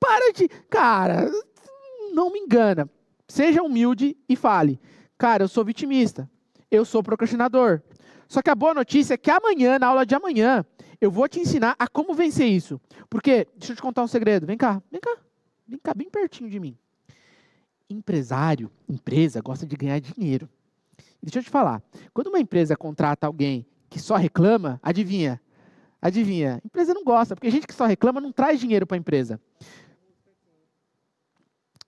Para de. Cara, não me engana. Seja humilde e fale: Cara, eu sou vitimista. Eu sou procrastinador. Só que a boa notícia é que amanhã, na aula de amanhã, eu vou te ensinar a como vencer isso. Porque, deixa eu te contar um segredo. Vem cá, vem cá. Vem cá, bem pertinho de mim. Empresário, empresa, gosta de ganhar dinheiro. Deixa eu te falar. Quando uma empresa contrata alguém que só reclama, adivinha? Adivinha? A empresa não gosta, porque gente que só reclama não traz dinheiro para a empresa.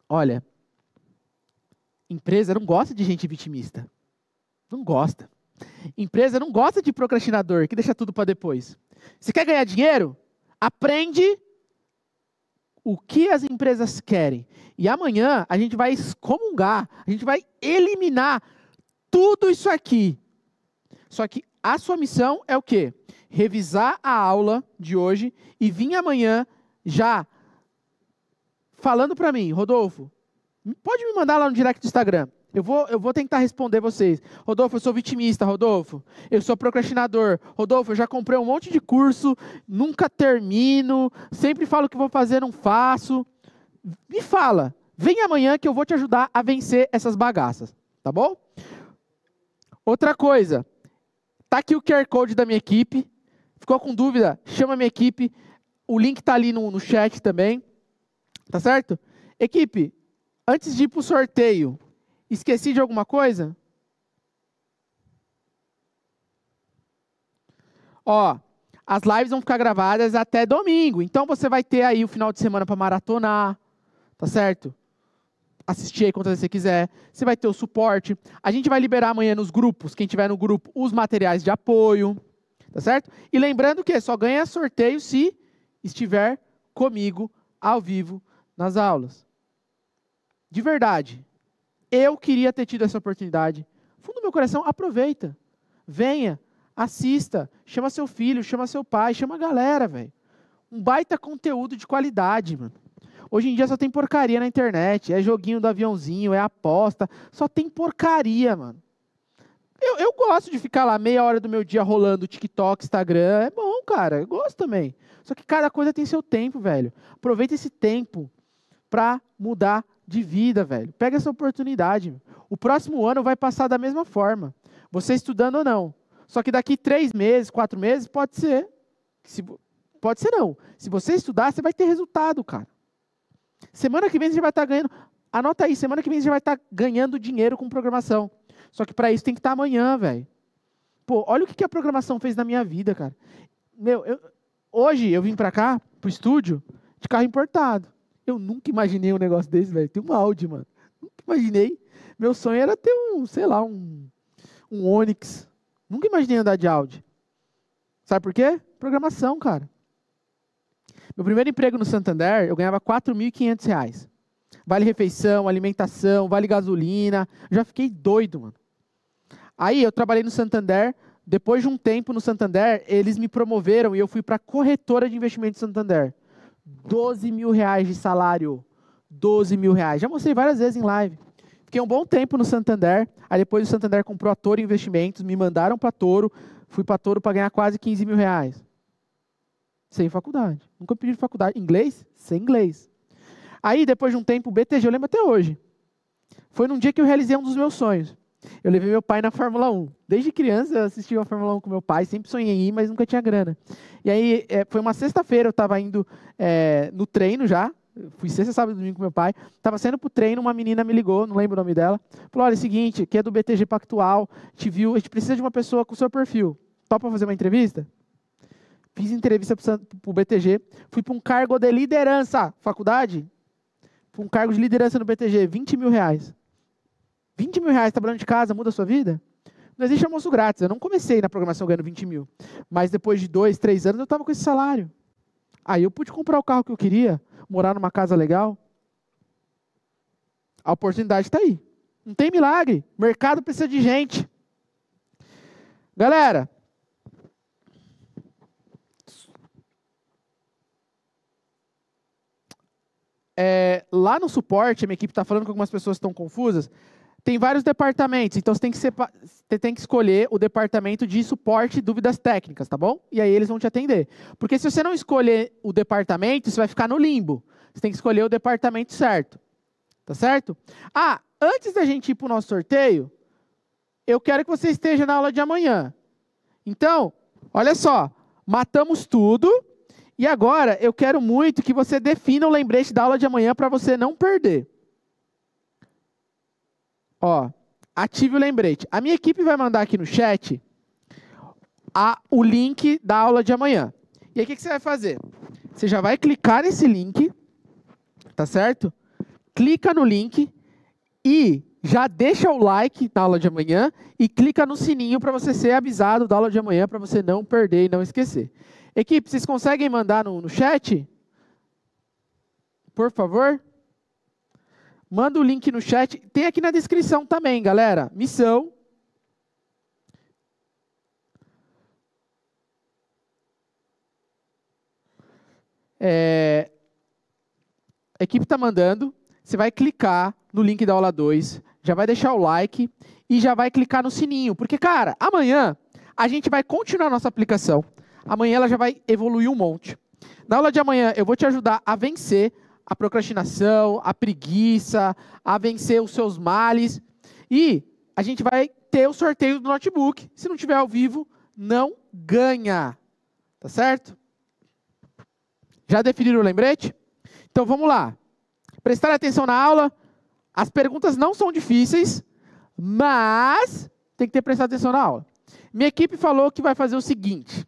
Olha, Empresa não gosta de gente vitimista. Não gosta. Empresa não gosta de procrastinador que deixa tudo para depois. Você quer ganhar dinheiro? Aprende o que as empresas querem. E amanhã a gente vai excomungar, a gente vai eliminar tudo isso aqui. Só que a sua missão é o quê? Revisar a aula de hoje e vir amanhã já falando para mim, Rodolfo, Pode me mandar lá no direct do Instagram. Eu vou, eu vou tentar responder vocês. Rodolfo, eu sou vitimista, Rodolfo. Eu sou procrastinador. Rodolfo, eu já comprei um monte de curso, nunca termino, sempre falo que vou fazer, não faço. Me fala. Vem amanhã que eu vou te ajudar a vencer essas bagaças, tá bom? Outra coisa, tá aqui o QR Code da minha equipe. Ficou com dúvida? Chama a minha equipe. O link tá ali no, no chat também. Tá certo? Equipe, Antes de ir para o sorteio, esqueci de alguma coisa? Ó, as lives vão ficar gravadas até domingo. Então você vai ter aí o final de semana para maratonar, tá certo? Assistir aí quantas vezes você quiser. Você vai ter o suporte. A gente vai liberar amanhã nos grupos, quem tiver no grupo, os materiais de apoio, tá certo? E lembrando que só ganha sorteio se estiver comigo ao vivo nas aulas de verdade, eu queria ter tido essa oportunidade. Fundo do meu coração, aproveita. Venha, assista, chama seu filho, chama seu pai, chama a galera, velho. Um baita conteúdo de qualidade, mano. Hoje em dia só tem porcaria na internet, é joguinho do aviãozinho, é aposta, só tem porcaria, mano. Eu, eu gosto de ficar lá meia hora do meu dia rolando TikTok, Instagram, é bom, cara, eu gosto também. Só que cada coisa tem seu tempo, velho. Aproveita esse tempo para mudar de vida, velho. Pega essa oportunidade. O próximo ano vai passar da mesma forma. Você estudando ou não. Só que daqui três meses, quatro meses, pode ser. Se, pode ser não. Se você estudar, você vai ter resultado, cara. Semana que vem você vai estar tá ganhando. Anota aí, semana que vem você vai estar tá ganhando dinheiro com programação. Só que para isso tem que estar tá amanhã, velho. Pô, olha o que a programação fez na minha vida, cara. Meu, eu, hoje eu vim para cá, pro estúdio, de carro importado. Eu nunca imaginei um negócio desse, velho. Tem um Audi, mano. Nunca imaginei. Meu sonho era ter um, sei lá, um, um Onix. Nunca imaginei andar de Audi. Sabe por quê? Programação, cara. Meu primeiro emprego no Santander, eu ganhava R$ reais, Vale refeição, alimentação, vale gasolina. Já fiquei doido, mano. Aí eu trabalhei no Santander. Depois de um tempo no Santander, eles me promoveram e eu fui para a corretora de investimento do Santander. 12 mil reais de salário. 12 mil reais. Já mostrei várias vezes em live. Fiquei um bom tempo no Santander. Aí depois o Santander comprou a Toro Investimentos, me mandaram para Toro. Fui para Toro para ganhar quase 15 mil reais. Sem faculdade. Nunca pedi faculdade. Inglês? Sem inglês. Aí depois de um tempo, o BTG, eu lembro até hoje. Foi num dia que eu realizei um dos meus sonhos. Eu levei meu pai na Fórmula 1. Desde criança eu assisti a Fórmula 1 com meu pai, sempre sonhei em ir, mas nunca tinha grana. E aí é, foi uma sexta-feira, eu estava indo é, no treino já, fui sexta, sábado e domingo com meu pai, estava saindo pro treino, uma menina me ligou, não lembro o nome dela, falou, olha, é o seguinte, que é do BTG Pactual, te viu, a gente precisa de uma pessoa com o seu perfil, topa fazer uma entrevista? Fiz entrevista para o BTG, fui para um cargo de liderança, faculdade, para um cargo de liderança no BTG, 20 mil reais. 20 mil reais trabalhando de casa muda a sua vida? Não existe almoço grátis. Eu não comecei na programação ganhando 20 mil. Mas depois de dois, três anos, eu estava com esse salário. Aí eu pude comprar o carro que eu queria, morar numa casa legal. A oportunidade está aí. Não tem milagre. mercado precisa de gente. Galera, É, lá no suporte, a minha equipe está falando que algumas pessoas estão confusas tem vários departamentos, então você tem que, sepa... você tem que escolher o departamento de suporte e dúvidas técnicas, tá bom? E aí eles vão te atender. Porque se você não escolher o departamento, você vai ficar no limbo. Você tem que escolher o departamento certo. Tá certo? Ah, antes da gente ir para o nosso sorteio, eu quero que você esteja na aula de amanhã. Então, olha só, matamos tudo. E agora eu quero muito que você defina o lembrete da aula de amanhã para você não perder. Ó, ative o lembrete. A minha equipe vai mandar aqui no chat a, o link da aula de amanhã. E aí o que, que você vai fazer? Você já vai clicar nesse link, tá certo? Clica no link e já deixa o like na aula de amanhã e clica no sininho para você ser avisado da aula de amanhã para você não perder e não esquecer. Equipe, vocês conseguem mandar no, no chat? Por favor. Manda o link no chat. Tem aqui na descrição também, galera. Missão. É... A equipe está mandando. Você vai clicar no link da aula 2. Já vai deixar o like. E já vai clicar no sininho. Porque, cara, amanhã a gente vai continuar nossa aplicação. Amanhã ela já vai evoluir um monte. Na aula de amanhã eu vou te ajudar a vencer a procrastinação, a preguiça, a vencer os seus males. E a gente vai ter o sorteio do notebook. Se não tiver ao vivo, não ganha. Tá certo? Já definiram o lembrete? Então vamos lá. Prestar atenção na aula. As perguntas não são difíceis, mas tem que ter prestado atenção na aula. Minha equipe falou que vai fazer o seguinte.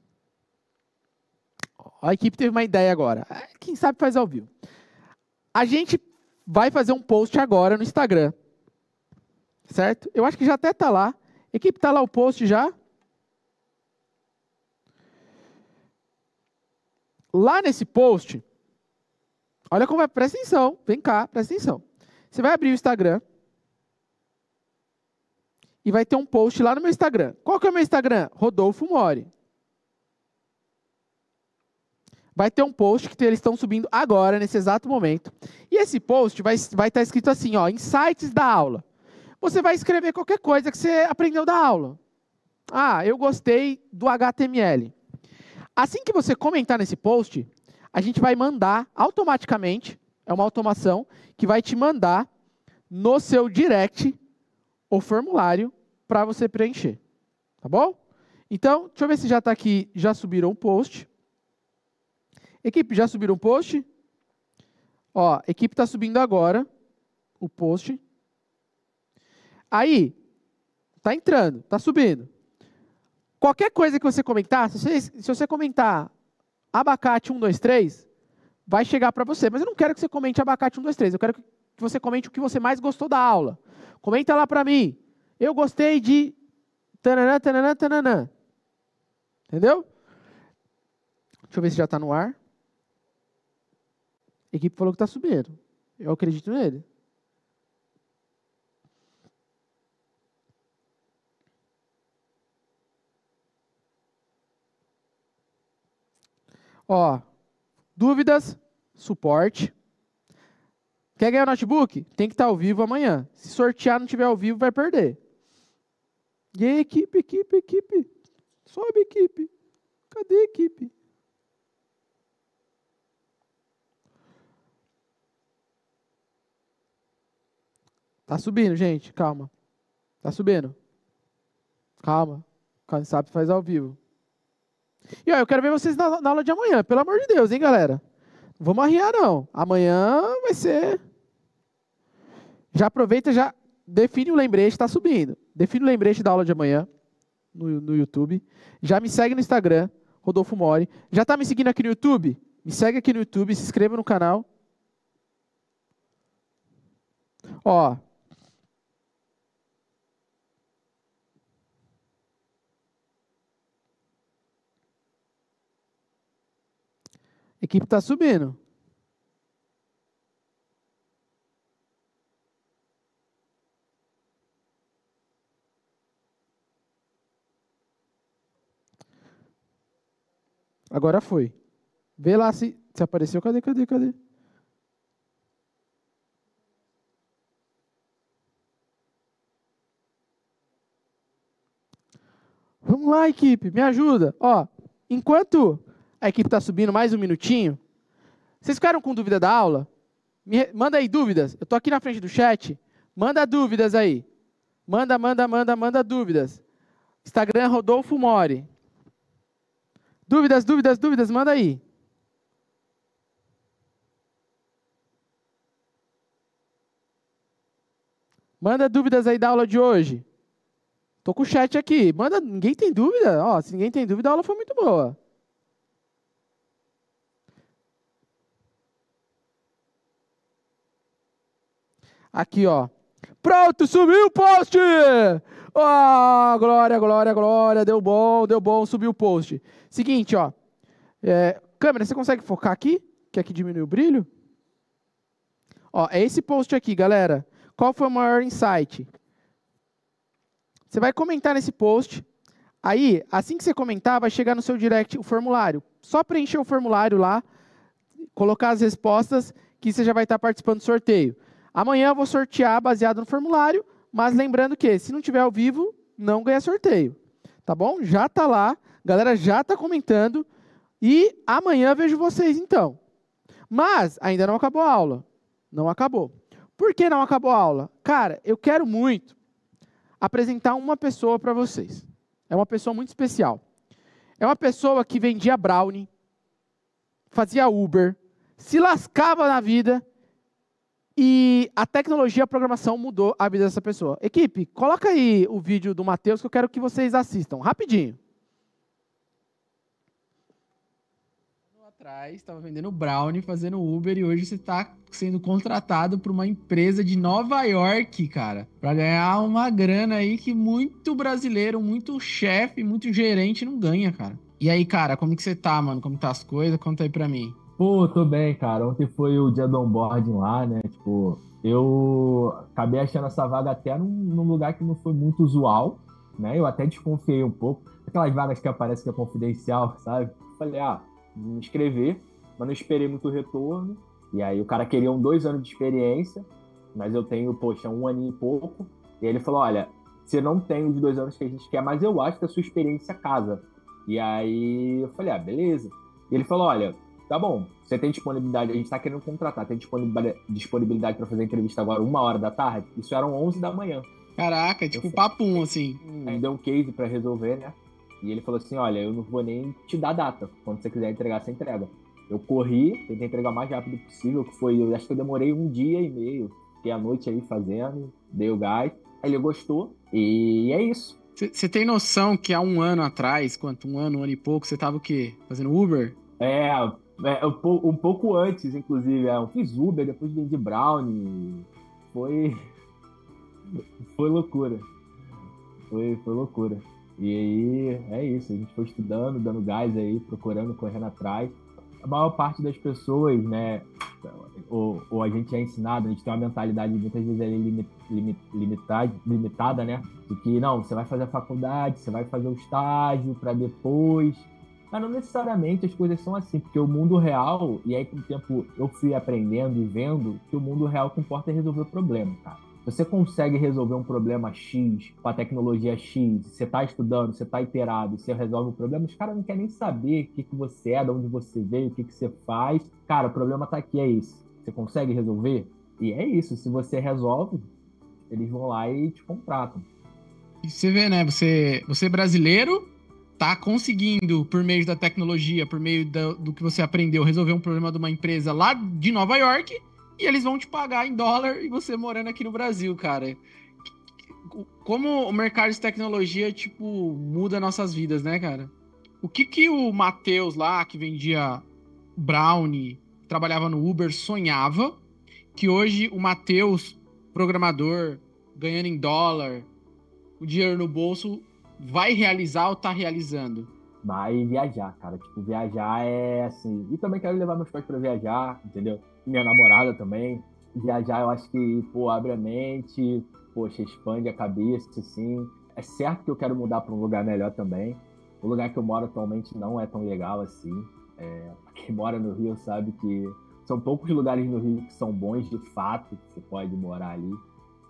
A equipe teve uma ideia agora. Ah, quem sabe faz ao vivo. A gente vai fazer um post agora no Instagram. Certo? Eu acho que já até está lá. Equipe, está lá o post já? Lá nesse post, olha como é, presta atenção, vem cá, presta atenção. Você vai abrir o Instagram e vai ter um post lá no meu Instagram. Qual que é o meu Instagram? Rodolfo Mori vai ter um post que eles estão subindo agora, nesse exato momento. E esse post vai estar vai tá escrito assim, ó, insights da aula. Você vai escrever qualquer coisa que você aprendeu da aula. Ah, eu gostei do HTML. Assim que você comentar nesse post, a gente vai mandar automaticamente, é uma automação, que vai te mandar no seu direct o formulário para você preencher. Tá bom? Então, deixa eu ver se já está aqui, já subiram o post. Equipe, já subiram o post? Ó, a equipe está subindo agora o post. Aí, tá entrando, tá subindo. Qualquer coisa que você comentar, se você, se você comentar abacate 1, 2, 3, vai chegar para você. Mas eu não quero que você comente abacate 1, 2, 3. Eu quero que você comente o que você mais gostou da aula. Comenta lá para mim. Eu gostei de... Tananã, tananã, tananã. Entendeu? Deixa eu ver se já está no ar. A equipe falou que está subindo. Eu acredito nele. Ó, dúvidas, suporte. Quer ganhar notebook? Tem que estar tá ao vivo amanhã. Se sortear não tiver ao vivo, vai perder. E aí, equipe, equipe, equipe. Sobe, equipe. Cadê a equipe? Tá subindo, gente, calma. Tá subindo. Calma. Quem sabe faz ao vivo. E ó, eu quero ver vocês na, na, aula de amanhã, pelo amor de Deus, hein, galera? Não vamos arriar, não. Amanhã vai ser. Já aproveita, já define o lembrete, tá subindo. Define o lembrete da aula de amanhã no, no YouTube. Já me segue no Instagram, Rodolfo Mori. Já tá me seguindo aqui no YouTube? Me segue aqui no YouTube, se inscreva no canal. Ó, A equipe está subindo. Agora foi. Vê lá se, se apareceu. Cadê, cadê, cadê? Vamos lá, equipe, me ajuda. Ó, enquanto a equipe está subindo mais um minutinho. Vocês ficaram com dúvida da aula? Me, manda aí dúvidas. Eu estou aqui na frente do chat. Manda dúvidas aí. Manda, manda, manda, manda dúvidas. Instagram Rodolfo Mori. Dúvidas, dúvidas, dúvidas, manda aí. Manda dúvidas aí da aula de hoje. Tô com o chat aqui. Manda, ninguém tem dúvida? Ó, se ninguém tem dúvida, a aula foi muito boa. Aqui, ó. Pronto, subiu o post! Ah, oh, glória, glória, glória. Deu bom, deu bom, subiu o post. Seguinte, ó. É, câmera, você consegue focar aqui? Que aqui diminui o brilho? Ó, é esse post aqui, galera. Qual foi o maior insight? Você vai comentar nesse post. Aí, assim que você comentar, vai chegar no seu direct o formulário. Só preencher o formulário lá, colocar as respostas, que você já vai estar participando do sorteio. Amanhã eu vou sortear baseado no formulário, mas lembrando que se não tiver ao vivo, não ganha sorteio. Tá bom? Já tá lá, a galera já tá comentando e amanhã vejo vocês então. Mas ainda não acabou a aula. Não acabou. Por que não acabou a aula? Cara, eu quero muito apresentar uma pessoa para vocês. É uma pessoa muito especial. É uma pessoa que vendia brownie, fazia Uber, se lascava na vida e a tecnologia, a programação mudou a vida dessa pessoa. Equipe, coloca aí o vídeo do Matheus que eu quero que vocês assistam, rapidinho. atrás, estava vendendo brownie, fazendo Uber e hoje você está sendo contratado por uma empresa de Nova York, cara, para ganhar uma grana aí que muito brasileiro, muito chefe, muito gerente não ganha, cara. E aí, cara, como que você tá, mano? Como tá as coisas? Conta aí pra mim. Pô, tô bem, cara. Ontem foi o dia do onboarding lá, né? Tipo, eu acabei achando essa vaga até num, num lugar que não foi muito usual, né? Eu até desconfiei um pouco. Aquelas vagas que aparecem que é confidencial, (laughs) sabe? Falei, ah, me inscrever, mas não esperei muito retorno. E aí o cara queria um dois anos de experiência, mas eu tenho, poxa, um aninho e pouco. E ele falou, olha, você não tem os dois anos que a gente quer, mas eu acho que a sua experiência casa. E aí eu falei, ah, beleza. E ele falou, olha, tá bom, você tem disponibilidade, a gente tá querendo contratar, tem disponibilidade para fazer entrevista agora uma hora da tarde? Isso eram 11 da manhã. Caraca, tipo eu, papum, assim. Hum. Deu um case para resolver, né? E ele falou assim, olha, eu não vou nem te dar data, quando você quiser entregar, você entrega. Eu corri, tentei entregar o mais rápido possível, que foi, eu acho que eu demorei um dia e meio, fiquei a noite aí fazendo, dei o gás, ele gostou, e é isso. Você tem noção que há um ano atrás, quanto um ano, um ano e pouco, você tava o quê? Fazendo Uber? É, é, um, um pouco antes, inclusive. É, eu fiz Uber, depois vendi Brownie. Foi. (laughs) Foi loucura. Foi, foi loucura. E aí é isso, a gente foi estudando, dando gás aí, procurando, correndo atrás. A maior parte das pessoas, né, ou, ou a gente é ensinado, a gente tem uma mentalidade muitas vezes limit, limit, limitada, limitada, né? De que não, você vai fazer a faculdade, você vai fazer o estágio para depois mas não necessariamente as coisas são assim, porque o mundo real, e aí com o tempo eu fui aprendendo e vendo que o mundo real comporta é resolver o problema, cara. Você consegue resolver um problema X com a tecnologia X, você está estudando, você está iterado, você resolve o problema, os caras não querem nem saber o que, que você é, de onde você veio, o que, que você faz. Cara, o problema está aqui, é isso. Você consegue resolver? E é isso, se você resolve, eles vão lá e te contratam. E você vê, né? Você, você é brasileiro, está conseguindo, por meio da tecnologia, por meio do, do que você aprendeu, resolver um problema de uma empresa lá de Nova York e eles vão te pagar em dólar e você morando aqui no Brasil, cara. Como o mercado de tecnologia, tipo, muda nossas vidas, né, cara? O que que o Matheus lá, que vendia brownie, trabalhava no Uber, sonhava que hoje o Matheus, programador, ganhando em dólar, o dinheiro no bolso, vai realizar ou tá realizando? Vai viajar, cara. Tipo, viajar é assim. E também quero levar meus pais para viajar, entendeu? Minha namorada também. Viajar, eu acho que, pô, abre a mente, poxa, expande a cabeça, assim. É certo que eu quero mudar para um lugar melhor também. O lugar que eu moro atualmente não é tão legal assim. É, (laughs) quem mora no Rio sabe que são poucos lugares no Rio que são bons de fato, que você pode morar ali.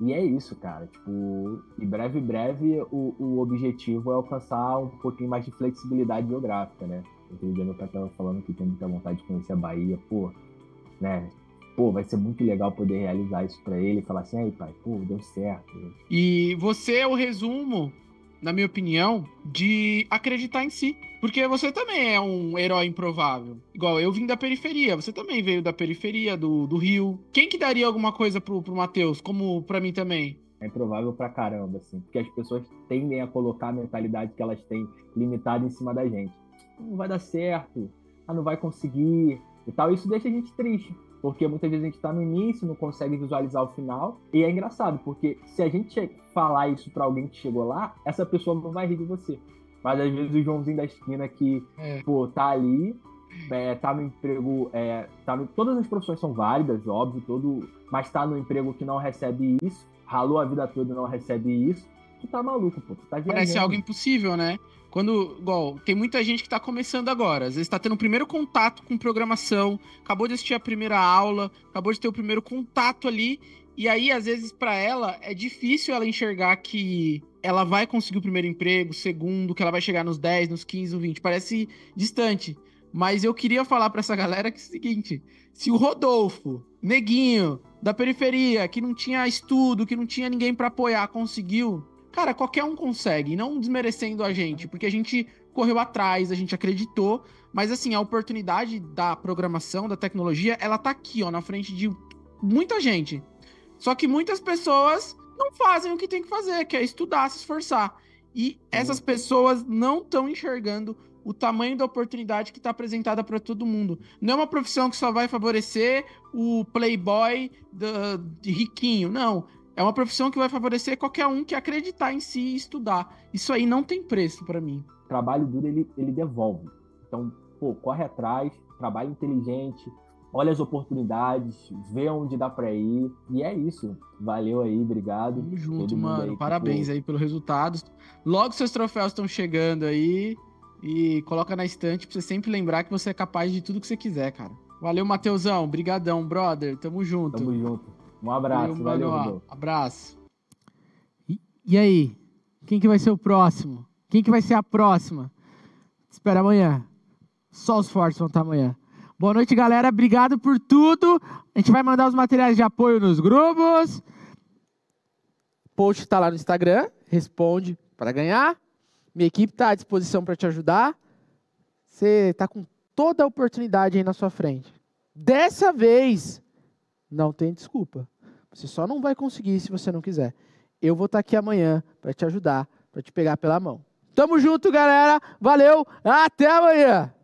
E é isso, cara. Tipo, e breve, breve, o, o objetivo é alcançar um pouquinho mais de flexibilidade geográfica, né? entendendo dia meu pai tava falando que tem muita vontade de conhecer a Bahia, pô, né? Pô, vai ser muito legal poder realizar isso para ele e falar assim, aí pai, pô, deu certo. E você é o resumo, na minha opinião, de acreditar em si. Porque você também é um herói improvável. Igual eu vim da periferia, você também veio da periferia, do, do Rio. Quem que daria alguma coisa pro, pro Matheus, como pra mim também? É improvável pra caramba, assim. Porque as pessoas tendem a colocar a mentalidade que elas têm limitada em cima da gente. Não vai dar certo, ah, não vai conseguir e tal. Isso deixa a gente triste. Porque muitas vezes a gente tá no início, não consegue visualizar o final. E é engraçado, porque se a gente falar isso para alguém que chegou lá, essa pessoa não vai rir de você mas às vezes o Joãozinho da esquina que, é. pô, tá ali, é, tá no emprego. É, tá no, todas as profissões são válidas, óbvio, todo, mas tá no emprego que não recebe isso, ralou a vida toda e não recebe isso, tu tá maluco, pô. Tu tá viajando. Parece algo impossível, né? Quando, igual, tem muita gente que tá começando agora, às vezes tá tendo o primeiro contato com programação, acabou de assistir a primeira aula, acabou de ter o primeiro contato ali, e aí, às vezes, para ela é difícil ela enxergar que ela vai conseguir o primeiro emprego, segundo, que ela vai chegar nos 10, nos 15, nos 20. Parece distante. Mas eu queria falar para essa galera que é o seguinte: se o Rodolfo, neguinho, da periferia, que não tinha estudo, que não tinha ninguém para apoiar, conseguiu, cara, qualquer um consegue. Não desmerecendo a gente, porque a gente correu atrás, a gente acreditou. Mas assim, a oportunidade da programação, da tecnologia, ela tá aqui, ó, na frente de muita gente. Só que muitas pessoas não fazem o que tem que fazer, que é estudar, se esforçar. E uhum. essas pessoas não estão enxergando o tamanho da oportunidade que está apresentada para todo mundo. Não é uma profissão que só vai favorecer o playboy do, de riquinho, não. É uma profissão que vai favorecer qualquer um que acreditar em si e estudar. Isso aí não tem preço para mim. Trabalho duro ele, ele devolve. Então, pô, corre atrás, trabalho inteligente, olha as oportunidades, vê onde dá para ir. E é isso. Valeu aí, obrigado. Tamo junto, mano. Aí Parabéns ficou... aí pelos resultados. Logo seus troféus estão chegando aí. E coloca na estante pra você sempre lembrar que você é capaz de tudo que você quiser, cara. Valeu, Mateusão. Obrigadão, brother. Tamo junto. Tamo junto. Um abraço. Valeu, valeu Abraço. E, e aí? Quem que vai ser o próximo? Quem que vai ser a próxima? espera amanhã. Só os fortes vão estar amanhã. Boa noite, galera. Obrigado por tudo. A gente vai mandar os materiais de apoio nos grupos. Post está lá no Instagram. Responde para ganhar. Minha equipe está à disposição para te ajudar. Você está com toda a oportunidade aí na sua frente. Dessa vez, não tem desculpa. Você só não vai conseguir se você não quiser. Eu vou estar tá aqui amanhã para te ajudar, para te pegar pela mão. Tamo junto, galera. Valeu. Até amanhã.